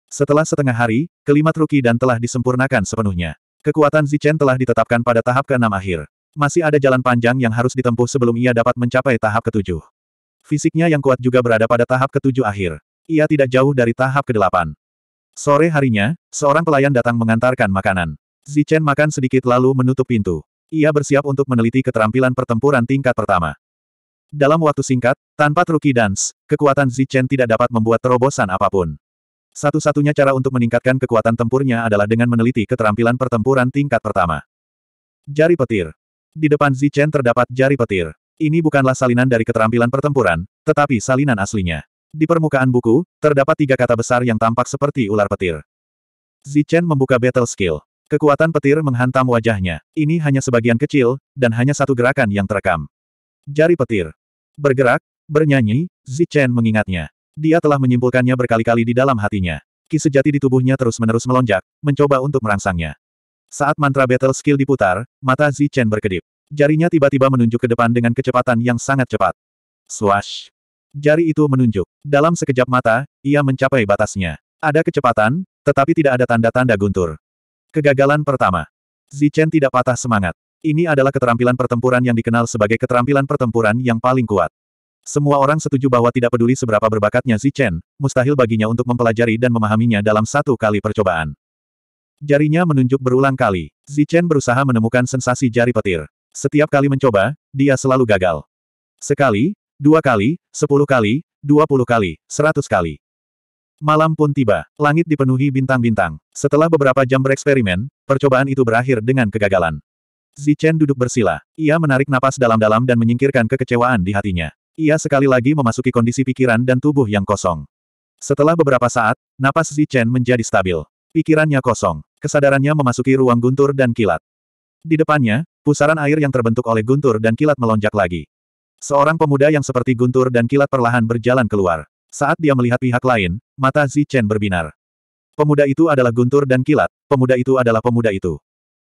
Setelah setengah hari, kelima Truki Dan telah disempurnakan sepenuhnya. Kekuatan Zichen telah ditetapkan pada tahap keenam akhir. Masih ada jalan panjang yang harus ditempuh sebelum ia dapat mencapai tahap ketujuh. Fisiknya yang kuat juga berada pada tahap ketujuh akhir. Ia tidak jauh dari tahap kedelapan. Sore harinya, seorang pelayan datang mengantarkan makanan. Zichen makan sedikit lalu menutup pintu. Ia bersiap untuk meneliti keterampilan pertempuran tingkat pertama. Dalam waktu singkat, tanpa truki dance, kekuatan Zichen tidak dapat membuat terobosan apapun. Satu-satunya cara untuk meningkatkan kekuatan tempurnya adalah dengan meneliti keterampilan pertempuran tingkat pertama. Jari petir. Di depan Zichen terdapat jari petir. Ini bukanlah salinan dari keterampilan pertempuran, tetapi salinan aslinya. Di permukaan buku, terdapat tiga kata besar yang tampak seperti ular petir. Zichen membuka battle skill. Kekuatan petir menghantam wajahnya. Ini hanya sebagian kecil, dan hanya satu gerakan yang terekam. Jari petir. Bergerak, bernyanyi, Zichen mengingatnya. Dia telah menyimpulkannya berkali-kali di dalam hatinya. Ki sejati di tubuhnya terus-menerus melonjak, mencoba untuk merangsangnya. Saat mantra battle skill diputar, mata Zichen berkedip. Jarinya tiba-tiba menunjuk ke depan dengan kecepatan yang sangat cepat. Swash! Jari itu menunjuk. Dalam sekejap mata, ia mencapai batasnya. Ada kecepatan, tetapi tidak ada tanda-tanda guntur. Kegagalan pertama. Zichen tidak patah semangat. Ini adalah keterampilan pertempuran yang dikenal sebagai keterampilan pertempuran yang paling kuat. Semua orang setuju bahwa tidak peduli seberapa berbakatnya Zi Chen, mustahil baginya untuk mempelajari dan memahaminya dalam satu kali percobaan. Jarinya menunjuk berulang kali. Zi Chen berusaha menemukan sensasi jari petir. Setiap kali mencoba, dia selalu gagal. Sekali, dua kali, sepuluh kali, dua puluh kali, seratus kali. Malam pun tiba, langit dipenuhi bintang-bintang. Setelah beberapa jam bereksperimen, percobaan itu berakhir dengan kegagalan. Zichen duduk bersila. Ia menarik napas dalam-dalam dan menyingkirkan kekecewaan di hatinya. Ia sekali lagi memasuki kondisi pikiran dan tubuh yang kosong. Setelah beberapa saat, napas Zichen menjadi stabil. Pikirannya kosong. Kesadarannya memasuki ruang guntur dan kilat. Di depannya, pusaran air yang terbentuk oleh guntur dan kilat melonjak lagi. Seorang pemuda yang seperti guntur dan kilat perlahan berjalan keluar. Saat dia melihat pihak lain, mata Zichen berbinar. Pemuda itu adalah guntur dan kilat, pemuda itu adalah pemuda itu.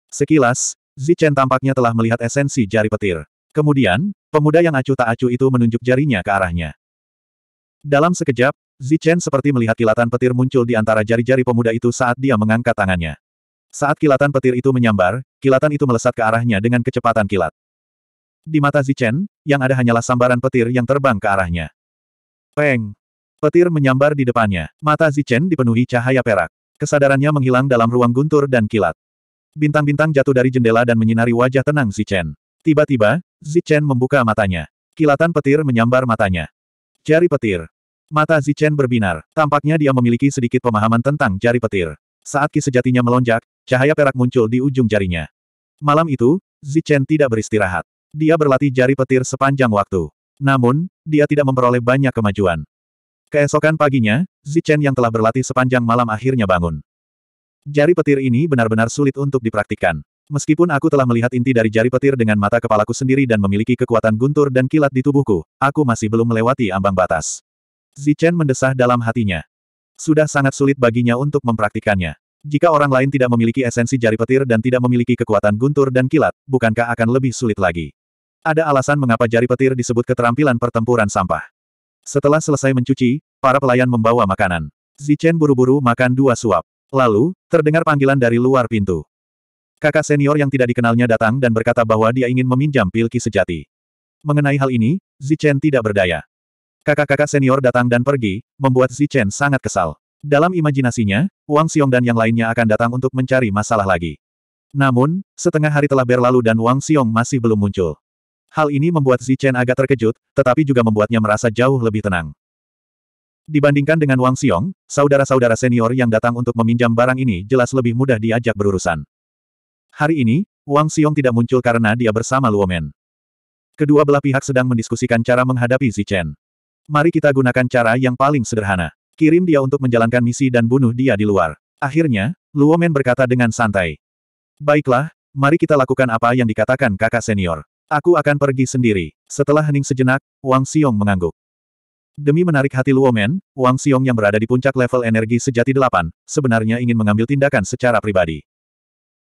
Sekilas, Zichen tampaknya telah melihat esensi jari petir. Kemudian, Pemuda yang acuh tak acuh itu menunjuk jarinya ke arahnya. Dalam sekejap, Zichen seperti melihat kilatan petir muncul di antara jari-jari pemuda itu saat dia mengangkat tangannya. Saat kilatan petir itu menyambar, kilatan itu melesat ke arahnya dengan kecepatan kilat. Di mata Zichen, yang ada hanyalah sambaran petir yang terbang ke arahnya. Peng! Petir menyambar di depannya. Mata Zichen dipenuhi cahaya perak. Kesadarannya menghilang dalam ruang guntur dan kilat. Bintang-bintang jatuh dari jendela dan menyinari wajah tenang Zichen. Tiba-tiba, Zichen membuka matanya. Kilatan petir menyambar matanya. Jari petir. Mata Zichen berbinar. Tampaknya dia memiliki sedikit pemahaman tentang jari petir. Saat ki sejatinya melonjak, cahaya perak muncul di ujung jarinya. Malam itu, Zichen tidak beristirahat. Dia berlatih jari petir sepanjang waktu. Namun, dia tidak memperoleh banyak kemajuan. Keesokan paginya, Zichen yang telah berlatih sepanjang malam akhirnya bangun. Jari petir ini benar-benar sulit untuk dipraktikkan. Meskipun aku telah melihat inti dari jari petir dengan mata kepalaku sendiri dan memiliki kekuatan guntur dan kilat di tubuhku, aku masih belum melewati ambang batas. Zichen mendesah dalam hatinya. Sudah sangat sulit baginya untuk mempraktikannya. Jika orang lain tidak memiliki esensi jari petir dan tidak memiliki kekuatan guntur dan kilat, bukankah akan lebih sulit lagi? Ada alasan mengapa jari petir disebut keterampilan pertempuran sampah. Setelah selesai mencuci, para pelayan membawa makanan. Zichen buru-buru makan dua suap. Lalu, terdengar panggilan dari luar pintu. Kakak senior yang tidak dikenalnya datang dan berkata bahwa dia ingin meminjam pilki sejati. Mengenai hal ini, Zichen tidak berdaya. Kakak-kakak senior datang dan pergi, membuat Zichen sangat kesal. Dalam imajinasinya, Wang Xiong dan yang lainnya akan datang untuk mencari masalah lagi. Namun, setengah hari telah berlalu dan Wang Xiong masih belum muncul. Hal ini membuat Zichen agak terkejut, tetapi juga membuatnya merasa jauh lebih tenang. Dibandingkan dengan Wang Xiong, saudara-saudara senior yang datang untuk meminjam barang ini jelas lebih mudah diajak berurusan. Hari ini, Wang Xiong tidak muncul karena dia bersama Luomen. Kedua belah pihak sedang mendiskusikan cara menghadapi Zichen. Mari kita gunakan cara yang paling sederhana. Kirim dia untuk menjalankan misi dan bunuh dia di luar. Akhirnya, Luomen berkata dengan santai. Baiklah, mari kita lakukan apa yang dikatakan kakak senior. Aku akan pergi sendiri. Setelah hening sejenak, Wang Xiong mengangguk. Demi menarik hati Luomen, Wang Xiong yang berada di puncak level energi sejati 8, sebenarnya ingin mengambil tindakan secara pribadi.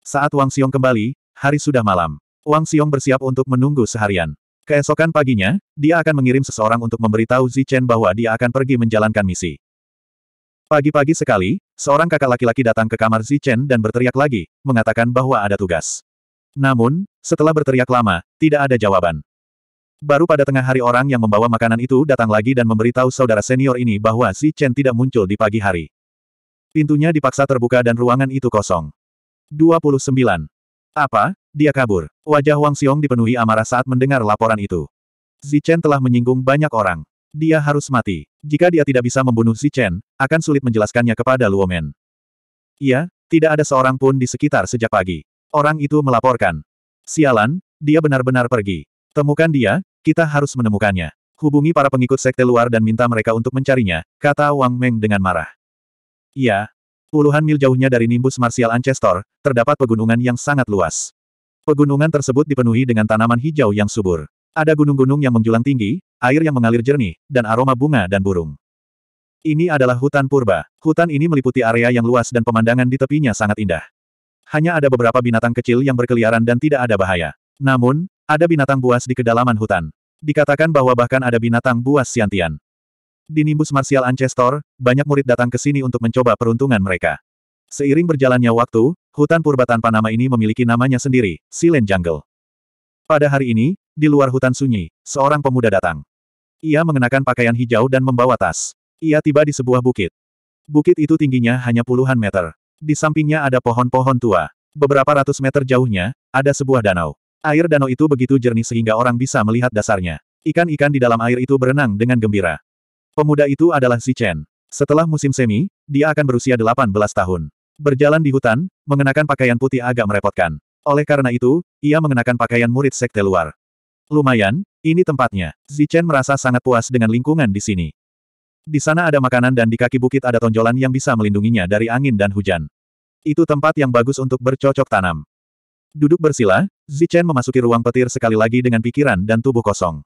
Saat Wang Xiong kembali, hari sudah malam. Wang Xiong bersiap untuk menunggu seharian. Keesokan paginya, dia akan mengirim seseorang untuk memberitahu Zichen bahwa dia akan pergi menjalankan misi. Pagi-pagi sekali, seorang kakak laki-laki datang ke kamar Zichen dan berteriak lagi, mengatakan bahwa ada tugas. Namun, setelah berteriak lama, tidak ada jawaban. Baru pada tengah hari orang yang membawa makanan itu datang lagi dan memberitahu saudara senior ini bahwa Zichen tidak muncul di pagi hari. Pintunya dipaksa terbuka dan ruangan itu kosong. 29. Apa? Dia kabur. Wajah Wang Xiong dipenuhi amarah saat mendengar laporan itu. Zichen telah menyinggung banyak orang. Dia harus mati. Jika dia tidak bisa membunuh Zichen, akan sulit menjelaskannya kepada Luomen. Iya, tidak ada seorang pun di sekitar sejak pagi. Orang itu melaporkan. Sialan, dia benar-benar pergi. Temukan dia, kita harus menemukannya. Hubungi para pengikut sekte luar dan minta mereka untuk mencarinya, kata Wang Meng dengan marah. Iya, Puluhan mil jauhnya dari nimbus Martial Ancestor, terdapat pegunungan yang sangat luas. Pegunungan tersebut dipenuhi dengan tanaman hijau yang subur. Ada gunung-gunung yang menjulang tinggi, air yang mengalir jernih, dan aroma bunga dan burung. Ini adalah hutan purba. Hutan ini meliputi area yang luas dan pemandangan di tepinya sangat indah. Hanya ada beberapa binatang kecil yang berkeliaran dan tidak ada bahaya. Namun, ada binatang buas di kedalaman hutan. Dikatakan bahwa bahkan ada binatang buas siantian. Di nimbus marsial Ancestor, banyak murid datang ke sini untuk mencoba peruntungan mereka. Seiring berjalannya waktu, hutan purba tanpa nama ini memiliki namanya sendiri, Silent Jungle. Pada hari ini, di luar hutan sunyi, seorang pemuda datang. Ia mengenakan pakaian hijau dan membawa tas. Ia tiba di sebuah bukit. Bukit itu tingginya hanya puluhan meter. Di sampingnya ada pohon-pohon tua. Beberapa ratus meter jauhnya, ada sebuah danau. Air danau itu begitu jernih sehingga orang bisa melihat dasarnya. Ikan-ikan di dalam air itu berenang dengan gembira. Pemuda itu adalah Si Chen. Setelah musim semi, dia akan berusia 18 tahun. Berjalan di hutan, mengenakan pakaian putih agak merepotkan. Oleh karena itu, ia mengenakan pakaian murid sekte luar. Lumayan, ini tempatnya. Zichen merasa sangat puas dengan lingkungan di sini. Di sana ada makanan dan di kaki bukit ada tonjolan yang bisa melindunginya dari angin dan hujan. Itu tempat yang bagus untuk bercocok tanam. Duduk bersila, Zichen memasuki ruang petir sekali lagi dengan pikiran dan tubuh kosong.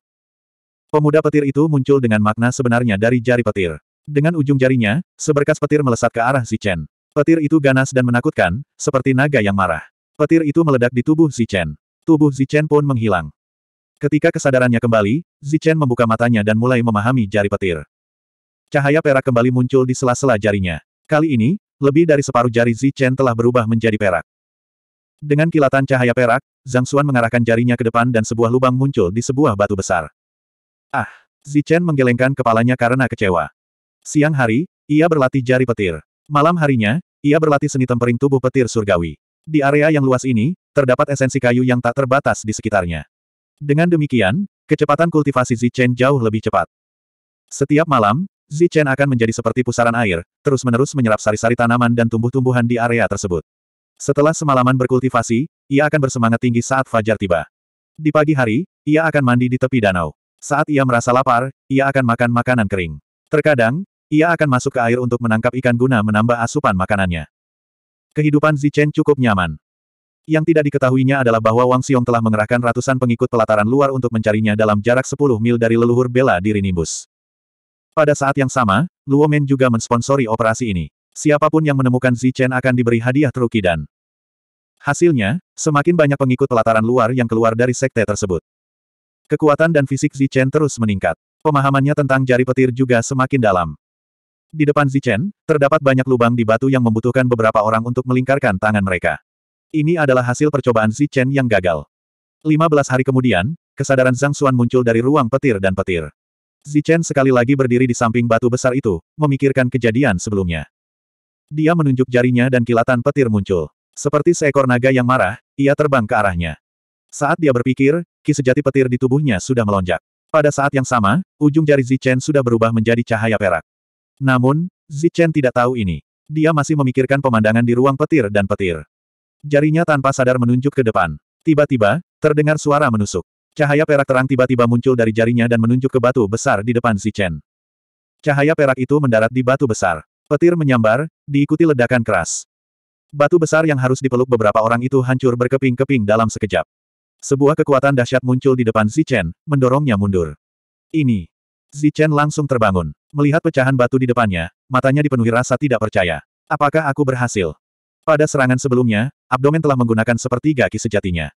Pemuda petir itu muncul dengan makna sebenarnya dari jari petir. Dengan ujung jarinya, seberkas petir melesat ke arah Zichen. Petir itu ganas dan menakutkan, seperti naga yang marah. Petir itu meledak di tubuh Zichen. Tubuh Zichen pun menghilang. Ketika kesadarannya kembali, Zichen membuka matanya dan mulai memahami jari petir. Cahaya perak kembali muncul di sela-sela jarinya. Kali ini, lebih dari separuh jari Zichen telah berubah menjadi perak. Dengan kilatan cahaya perak, Zhang Xuan mengarahkan jarinya ke depan dan sebuah lubang muncul di sebuah batu besar. Ah! Zichen menggelengkan kepalanya karena kecewa. Siang hari, ia berlatih jari petir. Malam harinya, ia berlatih seni tempering tubuh petir surgawi. Di area yang luas ini, terdapat esensi kayu yang tak terbatas di sekitarnya. Dengan demikian, kecepatan kultivasi Zichen jauh lebih cepat. Setiap malam, Zichen akan menjadi seperti pusaran air, terus-menerus menyerap sari-sari tanaman dan tumbuh-tumbuhan di area tersebut. Setelah semalaman berkultivasi, ia akan bersemangat tinggi saat fajar tiba. Di pagi hari, ia akan mandi di tepi danau. Saat ia merasa lapar, ia akan makan makanan kering. Terkadang, ia akan masuk ke air untuk menangkap ikan guna menambah asupan makanannya. Kehidupan Zichen cukup nyaman. Yang tidak diketahuinya adalah bahwa Wang Xiong telah mengerahkan ratusan pengikut pelataran luar untuk mencarinya dalam jarak 10 mil dari leluhur bela diri Nimbus. Pada saat yang sama, Luo Men juga mensponsori operasi ini. Siapapun yang menemukan Zichen akan diberi hadiah terukidan. Hasilnya, semakin banyak pengikut pelataran luar yang keluar dari sekte tersebut. Kekuatan dan fisik Zichen terus meningkat. Pemahamannya tentang jari petir juga semakin dalam. Di depan Zichen, terdapat banyak lubang di batu yang membutuhkan beberapa orang untuk melingkarkan tangan mereka. Ini adalah hasil percobaan Zichen yang gagal. 15 hari kemudian, kesadaran Zhang Xuan muncul dari ruang petir dan petir. Zichen sekali lagi berdiri di samping batu besar itu, memikirkan kejadian sebelumnya. Dia menunjuk jarinya dan kilatan petir muncul. Seperti seekor naga yang marah, ia terbang ke arahnya. Saat dia berpikir, ki sejati petir di tubuhnya sudah melonjak. Pada saat yang sama, ujung jari Zichen sudah berubah menjadi cahaya perak. Namun, Zichen tidak tahu ini. Dia masih memikirkan pemandangan di ruang petir dan petir. Jarinya tanpa sadar menunjuk ke depan. Tiba-tiba, terdengar suara menusuk. Cahaya perak terang tiba-tiba muncul dari jarinya dan menunjuk ke batu besar di depan Zichen. Cahaya perak itu mendarat di batu besar. Petir menyambar, diikuti ledakan keras. Batu besar yang harus dipeluk beberapa orang itu hancur berkeping-keping dalam sekejap. Sebuah kekuatan dahsyat muncul di depan Zichen, mendorongnya mundur. Ini. Zichen langsung terbangun. Melihat pecahan batu di depannya, matanya dipenuhi rasa tidak percaya. Apakah aku berhasil? Pada serangan sebelumnya, abdomen telah menggunakan sepertiga ki sejatinya.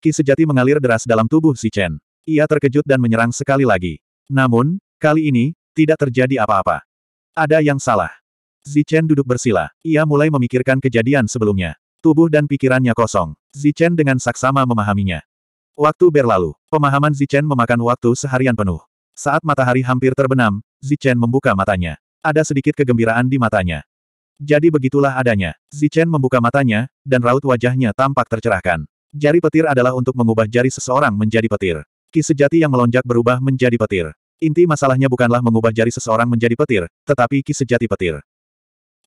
Ki sejati mengalir deras dalam tubuh Zichen. Ia terkejut dan menyerang sekali lagi. Namun, kali ini, tidak terjadi apa-apa. Ada yang salah. Zichen duduk bersila. Ia mulai memikirkan kejadian sebelumnya. Tubuh dan pikirannya kosong. Zichen dengan saksama memahaminya. Waktu berlalu. Pemahaman Zichen memakan waktu seharian penuh. Saat matahari hampir terbenam, Zichen membuka matanya. Ada sedikit kegembiraan di matanya. Jadi begitulah adanya. Zichen membuka matanya, dan raut wajahnya tampak tercerahkan. Jari petir adalah untuk mengubah jari seseorang menjadi petir. Ki sejati yang melonjak berubah menjadi petir. Inti masalahnya bukanlah mengubah jari seseorang menjadi petir, tetapi ki sejati petir.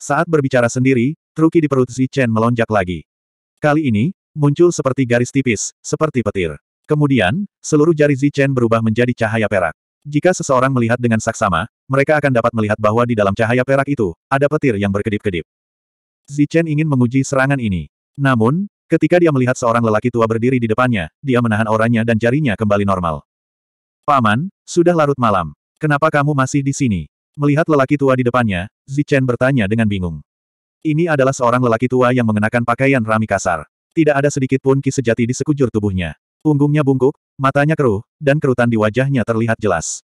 Saat berbicara sendiri, Ruki di perut Zichen melonjak lagi. Kali ini, muncul seperti garis tipis, seperti petir. Kemudian, seluruh jari Zichen berubah menjadi cahaya perak. Jika seseorang melihat dengan saksama, mereka akan dapat melihat bahwa di dalam cahaya perak itu, ada petir yang berkedip-kedip. Zichen ingin menguji serangan ini. Namun, Ketika dia melihat seorang lelaki tua berdiri di depannya, dia menahan auranya dan jarinya kembali normal. Paman, sudah larut malam. Kenapa kamu masih di sini? Melihat lelaki tua di depannya, Zichen bertanya dengan bingung. Ini adalah seorang lelaki tua yang mengenakan pakaian rami kasar. Tidak ada sedikit pun ki sejati di sekujur tubuhnya. Punggungnya bungkuk, matanya keruh, dan kerutan di wajahnya terlihat jelas.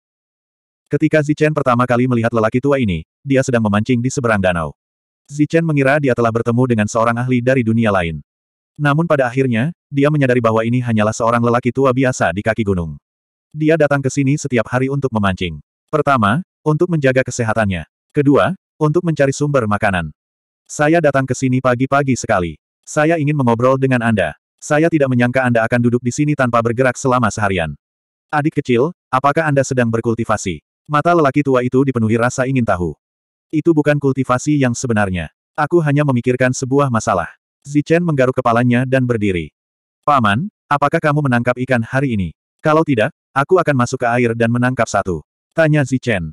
Ketika Zichen pertama kali melihat lelaki tua ini, dia sedang memancing di seberang danau. Zichen mengira dia telah bertemu dengan seorang ahli dari dunia lain. Namun pada akhirnya, dia menyadari bahwa ini hanyalah seorang lelaki tua biasa di kaki gunung. Dia datang ke sini setiap hari untuk memancing. Pertama, untuk menjaga kesehatannya. Kedua, untuk mencari sumber makanan. Saya datang ke sini pagi-pagi sekali. Saya ingin mengobrol dengan Anda. Saya tidak menyangka Anda akan duduk di sini tanpa bergerak selama seharian. Adik kecil, apakah Anda sedang berkultivasi? Mata lelaki tua itu dipenuhi rasa ingin tahu. Itu bukan kultivasi yang sebenarnya. Aku hanya memikirkan sebuah masalah. Zichen menggaruk kepalanya dan berdiri. Paman, apakah kamu menangkap ikan hari ini? Kalau tidak, aku akan masuk ke air dan menangkap satu. Tanya Zichen.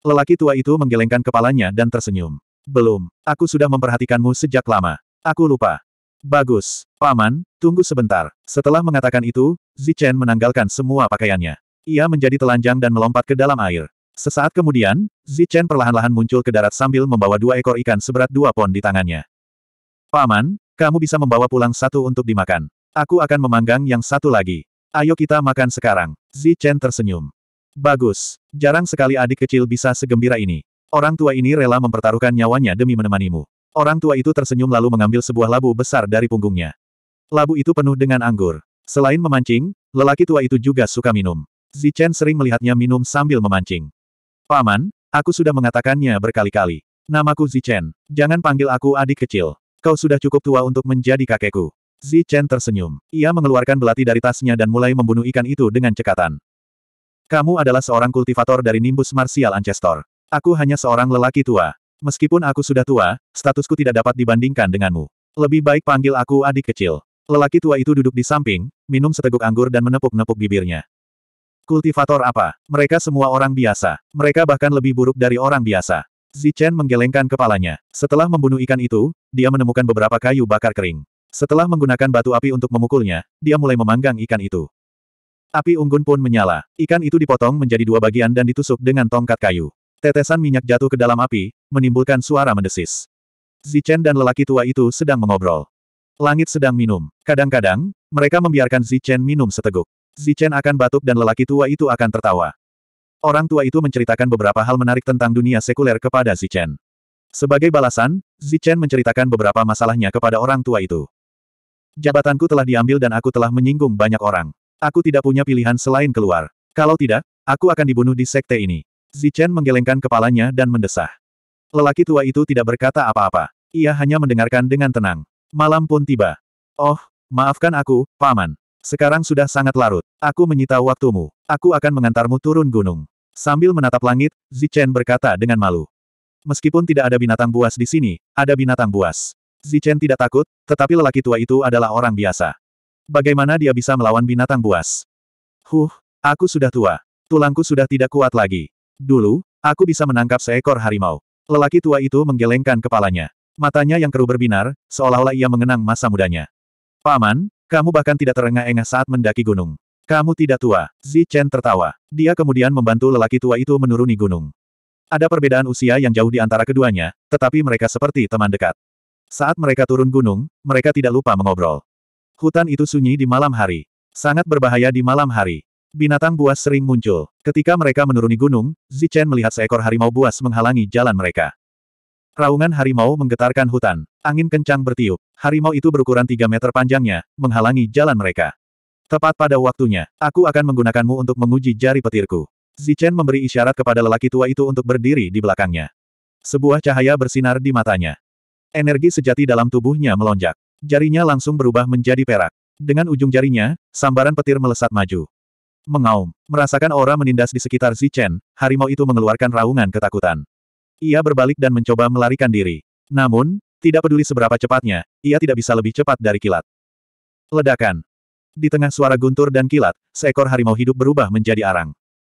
Lelaki tua itu menggelengkan kepalanya dan tersenyum. Belum. Aku sudah memperhatikanmu sejak lama. Aku lupa. Bagus. Paman, tunggu sebentar. Setelah mengatakan itu, Zichen menanggalkan semua pakaiannya. Ia menjadi telanjang dan melompat ke dalam air. Sesaat kemudian, Zichen perlahan-lahan muncul ke darat sambil membawa dua ekor ikan seberat dua pon di tangannya. Paman, kamu bisa membawa pulang satu untuk dimakan. Aku akan memanggang yang satu lagi. Ayo kita makan sekarang. Zichen tersenyum. Bagus. Jarang sekali adik kecil bisa segembira ini. Orang tua ini rela mempertaruhkan nyawanya demi menemanimu. Orang tua itu tersenyum lalu mengambil sebuah labu besar dari punggungnya. Labu itu penuh dengan anggur. Selain memancing, lelaki tua itu juga suka minum. Zichen sering melihatnya minum sambil memancing. Paman, aku sudah mengatakannya berkali-kali. Namaku Zichen. Jangan panggil aku adik kecil. Kau sudah cukup tua untuk menjadi kakekku. Zichen tersenyum. Ia mengeluarkan belati dari tasnya dan mulai membunuh ikan itu dengan cekatan. Kamu adalah seorang kultivator dari nimbus Martial Ancestor. Aku hanya seorang lelaki tua. Meskipun aku sudah tua, statusku tidak dapat dibandingkan denganmu. Lebih baik panggil aku adik kecil. Lelaki tua itu duduk di samping, minum seteguk anggur dan menepuk-nepuk bibirnya. Kultivator apa? Mereka semua orang biasa. Mereka bahkan lebih buruk dari orang biasa. Zichen menggelengkan kepalanya. Setelah membunuh ikan itu, dia menemukan beberapa kayu bakar kering. Setelah menggunakan batu api untuk memukulnya, dia mulai memanggang ikan itu. Api unggun pun menyala. Ikan itu dipotong menjadi dua bagian dan ditusuk dengan tongkat kayu. Tetesan minyak jatuh ke dalam api, menimbulkan suara mendesis. Zichen dan lelaki tua itu sedang mengobrol. Langit sedang minum. Kadang-kadang, mereka membiarkan Zichen minum seteguk. Zichen akan batuk dan lelaki tua itu akan tertawa. Orang tua itu menceritakan beberapa hal menarik tentang dunia sekuler kepada Zichen. Sebagai balasan, Zichen menceritakan beberapa masalahnya kepada orang tua itu. Jabatanku telah diambil dan aku telah menyinggung banyak orang. Aku tidak punya pilihan selain keluar. Kalau tidak, aku akan dibunuh di sekte ini. Zichen menggelengkan kepalanya dan mendesah. Lelaki tua itu tidak berkata apa-apa. Ia hanya mendengarkan dengan tenang. Malam pun tiba. Oh, maafkan aku, Paman. Sekarang sudah sangat larut. Aku menyita waktumu. Aku akan mengantarmu turun gunung. Sambil menatap langit, Zichen berkata dengan malu. Meskipun tidak ada binatang buas di sini, ada binatang buas. Zichen tidak takut, tetapi lelaki tua itu adalah orang biasa. Bagaimana dia bisa melawan binatang buas? Huh, aku sudah tua. Tulangku sudah tidak kuat lagi. Dulu, aku bisa menangkap seekor harimau. Lelaki tua itu menggelengkan kepalanya. Matanya yang keruh berbinar, seolah-olah ia mengenang masa mudanya. Paman, kamu bahkan tidak terengah-engah saat mendaki gunung. Kamu tidak tua, Zi Chen tertawa. Dia kemudian membantu lelaki tua itu menuruni gunung. Ada perbedaan usia yang jauh di antara keduanya, tetapi mereka seperti teman dekat. Saat mereka turun gunung, mereka tidak lupa mengobrol. Hutan itu sunyi di malam hari. Sangat berbahaya di malam hari. Binatang buas sering muncul. Ketika mereka menuruni gunung, Zichen melihat seekor harimau buas menghalangi jalan mereka. Raungan harimau menggetarkan hutan. Angin kencang bertiup. Harimau itu berukuran 3 meter panjangnya, menghalangi jalan mereka. Tepat pada waktunya, aku akan menggunakanmu untuk menguji jari petirku. Zichen memberi isyarat kepada lelaki tua itu untuk berdiri di belakangnya. Sebuah cahaya bersinar di matanya. Energi sejati dalam tubuhnya melonjak. Jarinya langsung berubah menjadi perak. Dengan ujung jarinya, sambaran petir melesat maju. Mengaum. Merasakan aura menindas di sekitar Zichen, harimau itu mengeluarkan raungan ketakutan. Ia berbalik dan mencoba melarikan diri. Namun, tidak peduli seberapa cepatnya, ia tidak bisa lebih cepat dari kilat. Ledakan. Di tengah suara guntur dan kilat, seekor harimau hidup berubah menjadi arang.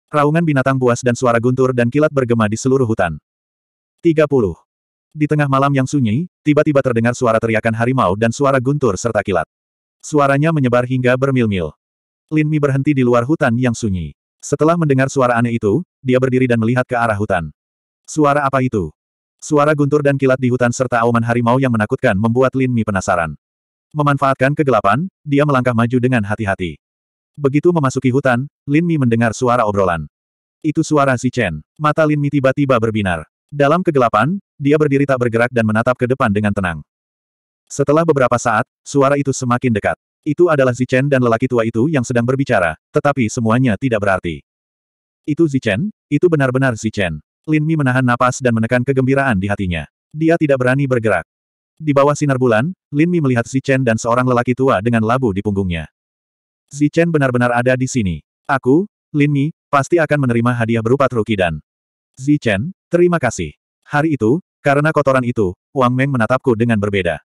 Raungan binatang buas dan suara guntur dan kilat bergema di seluruh hutan. 30. Di tengah malam yang sunyi, tiba-tiba terdengar suara teriakan harimau dan suara guntur serta kilat. Suaranya menyebar hingga bermil-mil. Lin Mi berhenti di luar hutan yang sunyi. Setelah mendengar suara aneh itu, dia berdiri dan melihat ke arah hutan. Suara apa itu? Suara guntur dan kilat di hutan serta auman harimau yang menakutkan membuat Lin Mi penasaran. Memanfaatkan kegelapan, dia melangkah maju dengan hati-hati. Begitu memasuki hutan, Lin Mi mendengar suara obrolan. Itu suara si Chen. Mata Lin Mi tiba-tiba berbinar. Dalam kegelapan, dia berdiri tak bergerak dan menatap ke depan dengan tenang. Setelah beberapa saat, suara itu semakin dekat. Itu adalah Zichen dan lelaki tua itu yang sedang berbicara, tetapi semuanya tidak berarti. Itu Zichen, itu benar-benar Zichen. Lin Mi menahan napas dan menekan kegembiraan di hatinya. Dia tidak berani bergerak. Di bawah sinar bulan, Lin Mi melihat Zichen dan seorang lelaki tua dengan labu di punggungnya. Zichen benar-benar ada di sini. Aku, Lin Mi, pasti akan menerima hadiah berupa truki dan... Zichen, terima kasih. Hari itu, karena kotoran itu, Wang Meng menatapku dengan berbeda.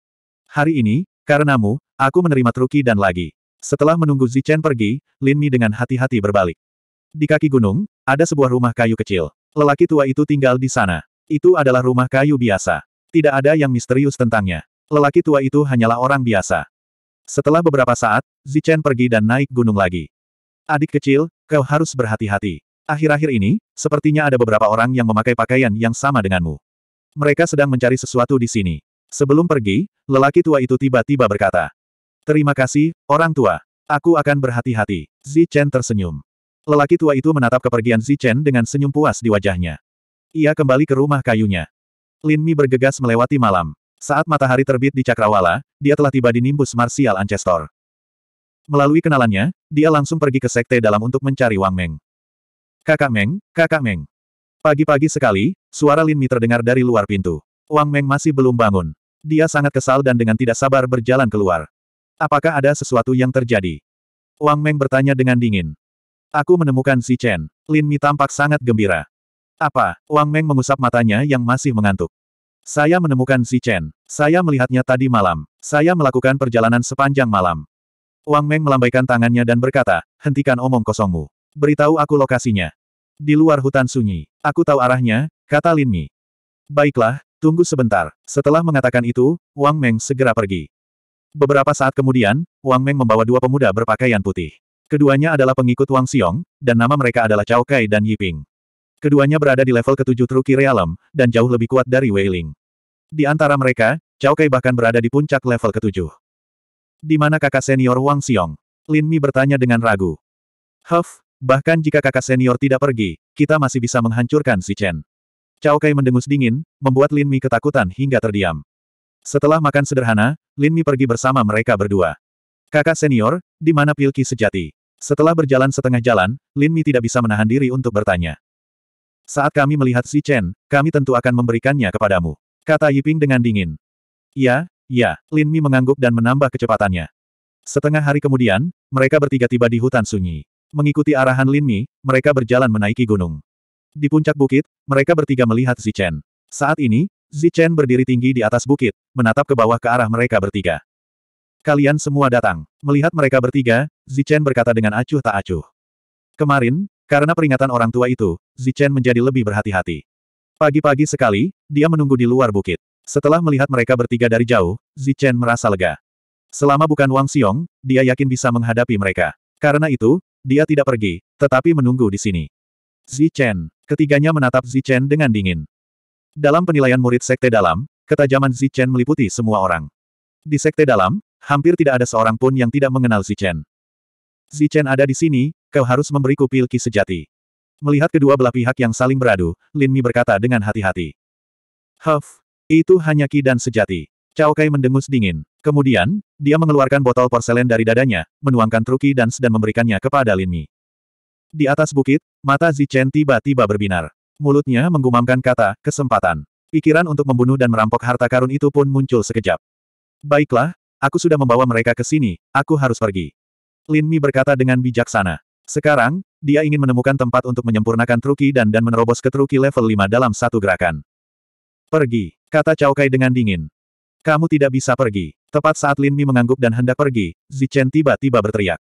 Hari ini, Karenamu, aku menerima truki dan lagi. Setelah menunggu Zichen pergi, Lin Mi dengan hati-hati berbalik. Di kaki gunung, ada sebuah rumah kayu kecil. Lelaki tua itu tinggal di sana. Itu adalah rumah kayu biasa. Tidak ada yang misterius tentangnya. Lelaki tua itu hanyalah orang biasa. Setelah beberapa saat, Zichen pergi dan naik gunung lagi. Adik kecil, kau harus berhati-hati. Akhir-akhir ini, sepertinya ada beberapa orang yang memakai pakaian yang sama denganmu. Mereka sedang mencari sesuatu di sini. Sebelum pergi, lelaki tua itu tiba-tiba berkata. Terima kasih, orang tua. Aku akan berhati-hati. Zi Chen tersenyum. Lelaki tua itu menatap kepergian Zi Chen dengan senyum puas di wajahnya. Ia kembali ke rumah kayunya. Lin Mi bergegas melewati malam. Saat matahari terbit di Cakrawala, dia telah tiba di nimbus Martial Ancestor. Melalui kenalannya, dia langsung pergi ke sekte dalam untuk mencari Wang Meng. Kakak Meng, kakak Meng. Pagi-pagi sekali, suara Lin Mi terdengar dari luar pintu. Wang Meng masih belum bangun. Dia sangat kesal dan dengan tidak sabar berjalan keluar. Apakah ada sesuatu yang terjadi? Wang Meng bertanya dengan dingin. Aku menemukan si Chen. Lin Mi tampak sangat gembira. Apa? Wang Meng mengusap matanya yang masih mengantuk. Saya menemukan si Chen. Saya melihatnya tadi malam. Saya melakukan perjalanan sepanjang malam. Wang Meng melambaikan tangannya dan berkata, hentikan omong kosongmu. Beritahu aku lokasinya. Di luar hutan sunyi. Aku tahu arahnya, kata Lin Mi. Baiklah, Tunggu sebentar. Setelah mengatakan itu, Wang Meng segera pergi. Beberapa saat kemudian, Wang Meng membawa dua pemuda berpakaian putih. Keduanya adalah pengikut Wang Xiong, dan nama mereka adalah Cao Kai dan Yiping. Keduanya berada di level ketujuh Truki Realm, dan jauh lebih kuat dari Wei Ling. Di antara mereka, Cao Kai bahkan berada di puncak level ketujuh. Di mana kakak senior Wang Xiong? Lin Mi bertanya dengan ragu. Huff, bahkan jika kakak senior tidak pergi, kita masih bisa menghancurkan si Chen. Cao Kai mendengus dingin, membuat Lin Mi ketakutan hingga terdiam. Setelah makan sederhana, Lin Mi pergi bersama mereka berdua. Kakak senior, di mana Pilki sejati? Setelah berjalan setengah jalan, Lin Mi tidak bisa menahan diri untuk bertanya. Saat kami melihat si Chen, kami tentu akan memberikannya kepadamu. Kata Yiping dengan dingin. Ya, ya, Lin Mi mengangguk dan menambah kecepatannya. Setengah hari kemudian, mereka bertiga tiba di hutan sunyi. Mengikuti arahan Lin Mi, mereka berjalan menaiki gunung. Di puncak bukit, mereka bertiga melihat Zichen. Saat ini, Zichen berdiri tinggi di atas bukit, menatap ke bawah ke arah mereka bertiga. Kalian semua datang. Melihat mereka bertiga, Zichen berkata dengan acuh tak acuh. Kemarin, karena peringatan orang tua itu, Zichen menjadi lebih berhati-hati. Pagi-pagi sekali, dia menunggu di luar bukit. Setelah melihat mereka bertiga dari jauh, Zichen merasa lega. Selama bukan Wang Xiong, dia yakin bisa menghadapi mereka. Karena itu, dia tidak pergi, tetapi menunggu di sini. Zichen, Ketiganya menatap Zichen dengan dingin. Dalam penilaian murid sekte dalam, ketajaman Zichen meliputi semua orang. Di sekte dalam, hampir tidak ada seorang pun yang tidak mengenal Zichen. Zichen ada di sini, kau harus memberiku pilki sejati. Melihat kedua belah pihak yang saling beradu, Lin Mi berkata dengan hati-hati. Huff, itu hanya ki dan sejati. Cao Kai mendengus dingin. Kemudian, dia mengeluarkan botol porselen dari dadanya, menuangkan truki dan dan memberikannya kepada Lin Mi. Di atas bukit, mata Zichen tiba-tiba berbinar. Mulutnya menggumamkan kata, kesempatan. Pikiran untuk membunuh dan merampok harta karun itu pun muncul sekejap. Baiklah, aku sudah membawa mereka ke sini, aku harus pergi. Lin Mi berkata dengan bijaksana. Sekarang, dia ingin menemukan tempat untuk menyempurnakan truki dan dan menerobos ke truki level 5 dalam satu gerakan. Pergi, kata Chao Kai dengan dingin. Kamu tidak bisa pergi. Tepat saat Lin Mi mengangguk dan hendak pergi, Zichen tiba-tiba berteriak.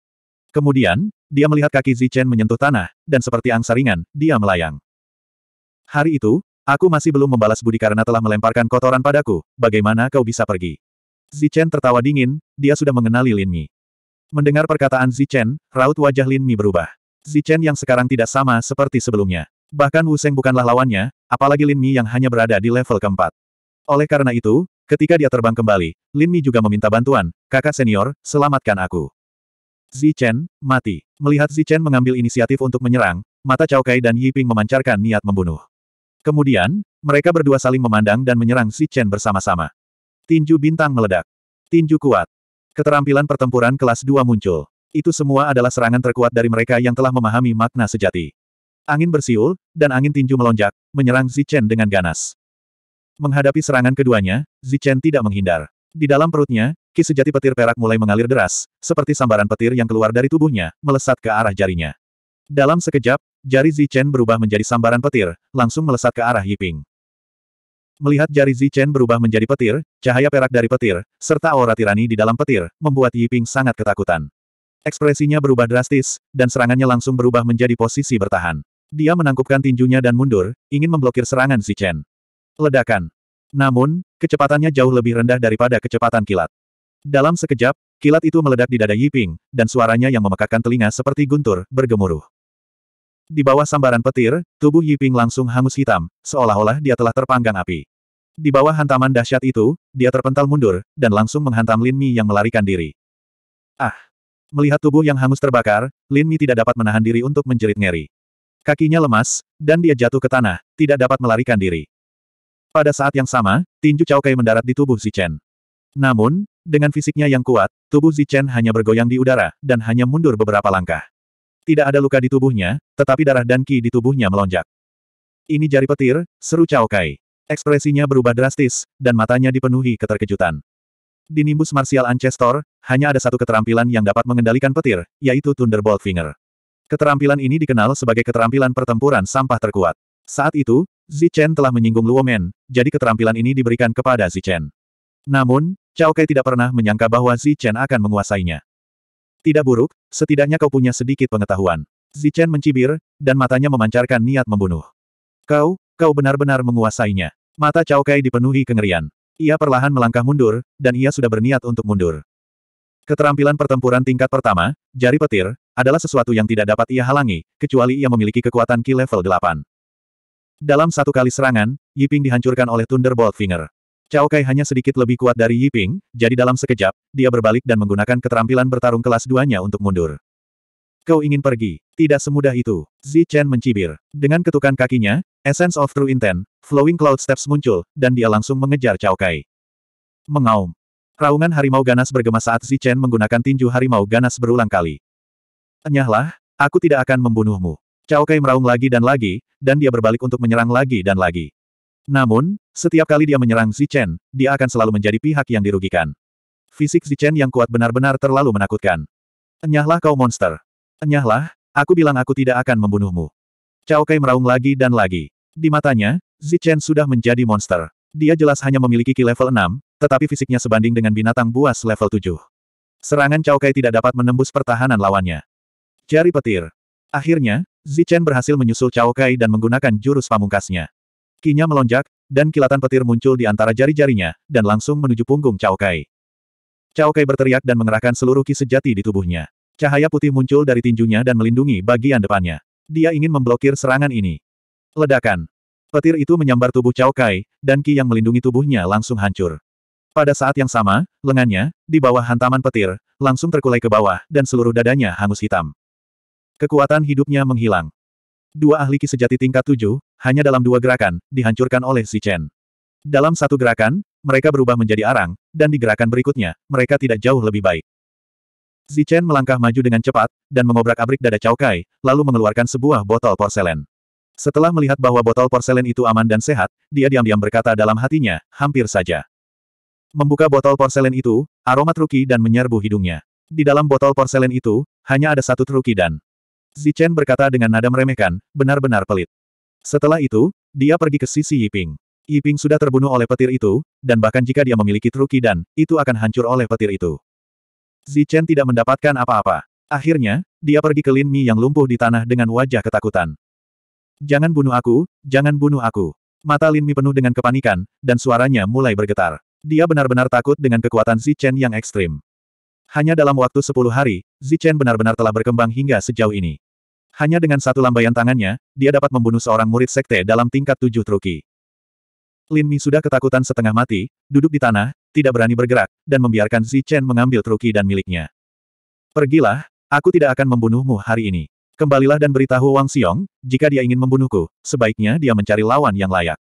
Kemudian, dia melihat kaki Zichen menyentuh tanah, dan seperti angsa ringan, dia melayang. Hari itu, aku masih belum membalas budi karena telah melemparkan kotoran padaku, bagaimana kau bisa pergi? Zichen tertawa dingin, dia sudah mengenali Lin Mi. Mendengar perkataan Zichen, raut wajah Lin Mi berubah. Zichen yang sekarang tidak sama seperti sebelumnya. Bahkan Wu Seng bukanlah lawannya, apalagi Lin Mi yang hanya berada di level keempat. Oleh karena itu, ketika dia terbang kembali, Lin Mi juga meminta bantuan, kakak senior, selamatkan aku. Zichen, mati. Melihat Zichen mengambil inisiatif untuk menyerang, mata Cao Kai dan Yiping memancarkan niat membunuh. Kemudian, mereka berdua saling memandang dan menyerang Zichen bersama-sama. Tinju bintang meledak. Tinju kuat. Keterampilan pertempuran kelas 2 muncul. Itu semua adalah serangan terkuat dari mereka yang telah memahami makna sejati. Angin bersiul, dan angin tinju melonjak, menyerang Zichen dengan ganas. Menghadapi serangan keduanya, Zichen tidak menghindar. Di dalam perutnya, Ki sejati petir perak mulai mengalir deras, seperti sambaran petir yang keluar dari tubuhnya, melesat ke arah jarinya. Dalam sekejap, jari Zichen berubah menjadi sambaran petir, langsung melesat ke arah Yiping. Melihat jari Zichen berubah menjadi petir, cahaya perak dari petir, serta aura tirani di dalam petir, membuat Yiping sangat ketakutan. Ekspresinya berubah drastis, dan serangannya langsung berubah menjadi posisi bertahan. Dia menangkupkan tinjunya dan mundur, ingin memblokir serangan Zichen. Ledakan. Namun, kecepatannya jauh lebih rendah daripada kecepatan kilat. Dalam sekejap, kilat itu meledak di dada Yiping, dan suaranya yang memekakkan telinga seperti guntur, bergemuruh. Di bawah sambaran petir, tubuh Yiping langsung hangus hitam, seolah-olah dia telah terpanggang api. Di bawah hantaman dahsyat itu, dia terpental mundur, dan langsung menghantam Lin Mi yang melarikan diri. Ah! Melihat tubuh yang hangus terbakar, Lin Mi tidak dapat menahan diri untuk menjerit ngeri. Kakinya lemas, dan dia jatuh ke tanah, tidak dapat melarikan diri. Pada saat yang sama, tinju Cao Kai mendarat di tubuh Si Namun, dengan fisiknya yang kuat, tubuh Zichen hanya bergoyang di udara, dan hanya mundur beberapa langkah. Tidak ada luka di tubuhnya, tetapi darah dan ki di tubuhnya melonjak. Ini jari petir, seru Cao Kai. Ekspresinya berubah drastis, dan matanya dipenuhi keterkejutan. Di nimbus martial Ancestor, hanya ada satu keterampilan yang dapat mengendalikan petir, yaitu Thunderbolt Finger. Keterampilan ini dikenal sebagai keterampilan pertempuran sampah terkuat. Saat itu, Zichen telah menyinggung Luomen, jadi keterampilan ini diberikan kepada Zichen. Namun, Cao Kai tidak pernah menyangka bahwa Chen akan menguasainya. Tidak buruk, setidaknya kau punya sedikit pengetahuan. Chen mencibir, dan matanya memancarkan niat membunuh. Kau, kau benar-benar menguasainya. Mata Cao Kai dipenuhi kengerian. Ia perlahan melangkah mundur, dan ia sudah berniat untuk mundur. Keterampilan pertempuran tingkat pertama, jari petir, adalah sesuatu yang tidak dapat ia halangi, kecuali ia memiliki kekuatan ki level 8. Dalam satu kali serangan, Yiping dihancurkan oleh Thunderbolt Finger. Cao Kai hanya sedikit lebih kuat dari Yiping, jadi dalam sekejap, dia berbalik dan menggunakan keterampilan bertarung kelas duanya untuk mundur. Kau ingin pergi? Tidak semudah itu. Zi Chen mencibir. Dengan ketukan kakinya, Essence of True Intent, Flowing Cloud Steps muncul, dan dia langsung mengejar Cao Kai. Mengaum. Raungan harimau ganas bergema saat Zi Chen menggunakan tinju harimau ganas berulang kali. Enyahlah, aku tidak akan membunuhmu. Cao Kai meraung lagi dan lagi, dan dia berbalik untuk menyerang lagi dan lagi. Namun, setiap kali dia menyerang Zichen, dia akan selalu menjadi pihak yang dirugikan. Fisik Zichen yang kuat benar-benar terlalu menakutkan. Enyahlah kau monster. Enyahlah, aku bilang aku tidak akan membunuhmu. Cao Kai meraung lagi dan lagi. Di matanya, Zichen sudah menjadi monster. Dia jelas hanya memiliki ki level 6, tetapi fisiknya sebanding dengan binatang buas level 7. Serangan Cao Kai tidak dapat menembus pertahanan lawannya. Jari petir. Akhirnya, Zichen berhasil menyusul Cao Kai dan menggunakan jurus pamungkasnya. Kinya melonjak, dan kilatan petir muncul di antara jari-jarinya, dan langsung menuju punggung Cao Kai. Cao Kai berteriak dan mengerahkan seluruh ki sejati di tubuhnya. Cahaya putih muncul dari tinjunya dan melindungi bagian depannya. Dia ingin memblokir serangan ini. Ledakan. Petir itu menyambar tubuh Cao Kai, dan ki yang melindungi tubuhnya langsung hancur. Pada saat yang sama, lengannya, di bawah hantaman petir, langsung terkulai ke bawah, dan seluruh dadanya hangus hitam. Kekuatan hidupnya menghilang dua ahli ki sejati tingkat tujuh, hanya dalam dua gerakan, dihancurkan oleh Si Chen. Dalam satu gerakan, mereka berubah menjadi arang, dan di gerakan berikutnya, mereka tidak jauh lebih baik. Si Chen melangkah maju dengan cepat, dan mengobrak-abrik dada Chao Kai, lalu mengeluarkan sebuah botol porselen. Setelah melihat bahwa botol porselen itu aman dan sehat, dia diam-diam berkata dalam hatinya, hampir saja. Membuka botol porselen itu, aroma truki dan menyerbu hidungnya. Di dalam botol porselen itu, hanya ada satu truki dan Zichen berkata dengan nada meremehkan, benar-benar pelit. Setelah itu, dia pergi ke sisi Yiping. Yiping sudah terbunuh oleh petir itu, dan bahkan jika dia memiliki truki dan, itu akan hancur oleh petir itu. Zichen tidak mendapatkan apa-apa. Akhirnya, dia pergi ke Lin Mi yang lumpuh di tanah dengan wajah ketakutan. Jangan bunuh aku, jangan bunuh aku. Mata Lin Mi penuh dengan kepanikan, dan suaranya mulai bergetar. Dia benar-benar takut dengan kekuatan Zichen yang ekstrim. Hanya dalam waktu 10 hari, Zichen benar-benar telah berkembang hingga sejauh ini. Hanya dengan satu lambaian tangannya, dia dapat membunuh seorang murid sekte dalam tingkat tujuh truki. Lin Mi sudah ketakutan setengah mati, duduk di tanah, tidak berani bergerak, dan membiarkan Zi Chen mengambil truki dan miliknya. Pergilah, aku tidak akan membunuhmu hari ini. Kembalilah dan beritahu Wang Xiong, jika dia ingin membunuhku, sebaiknya dia mencari lawan yang layak.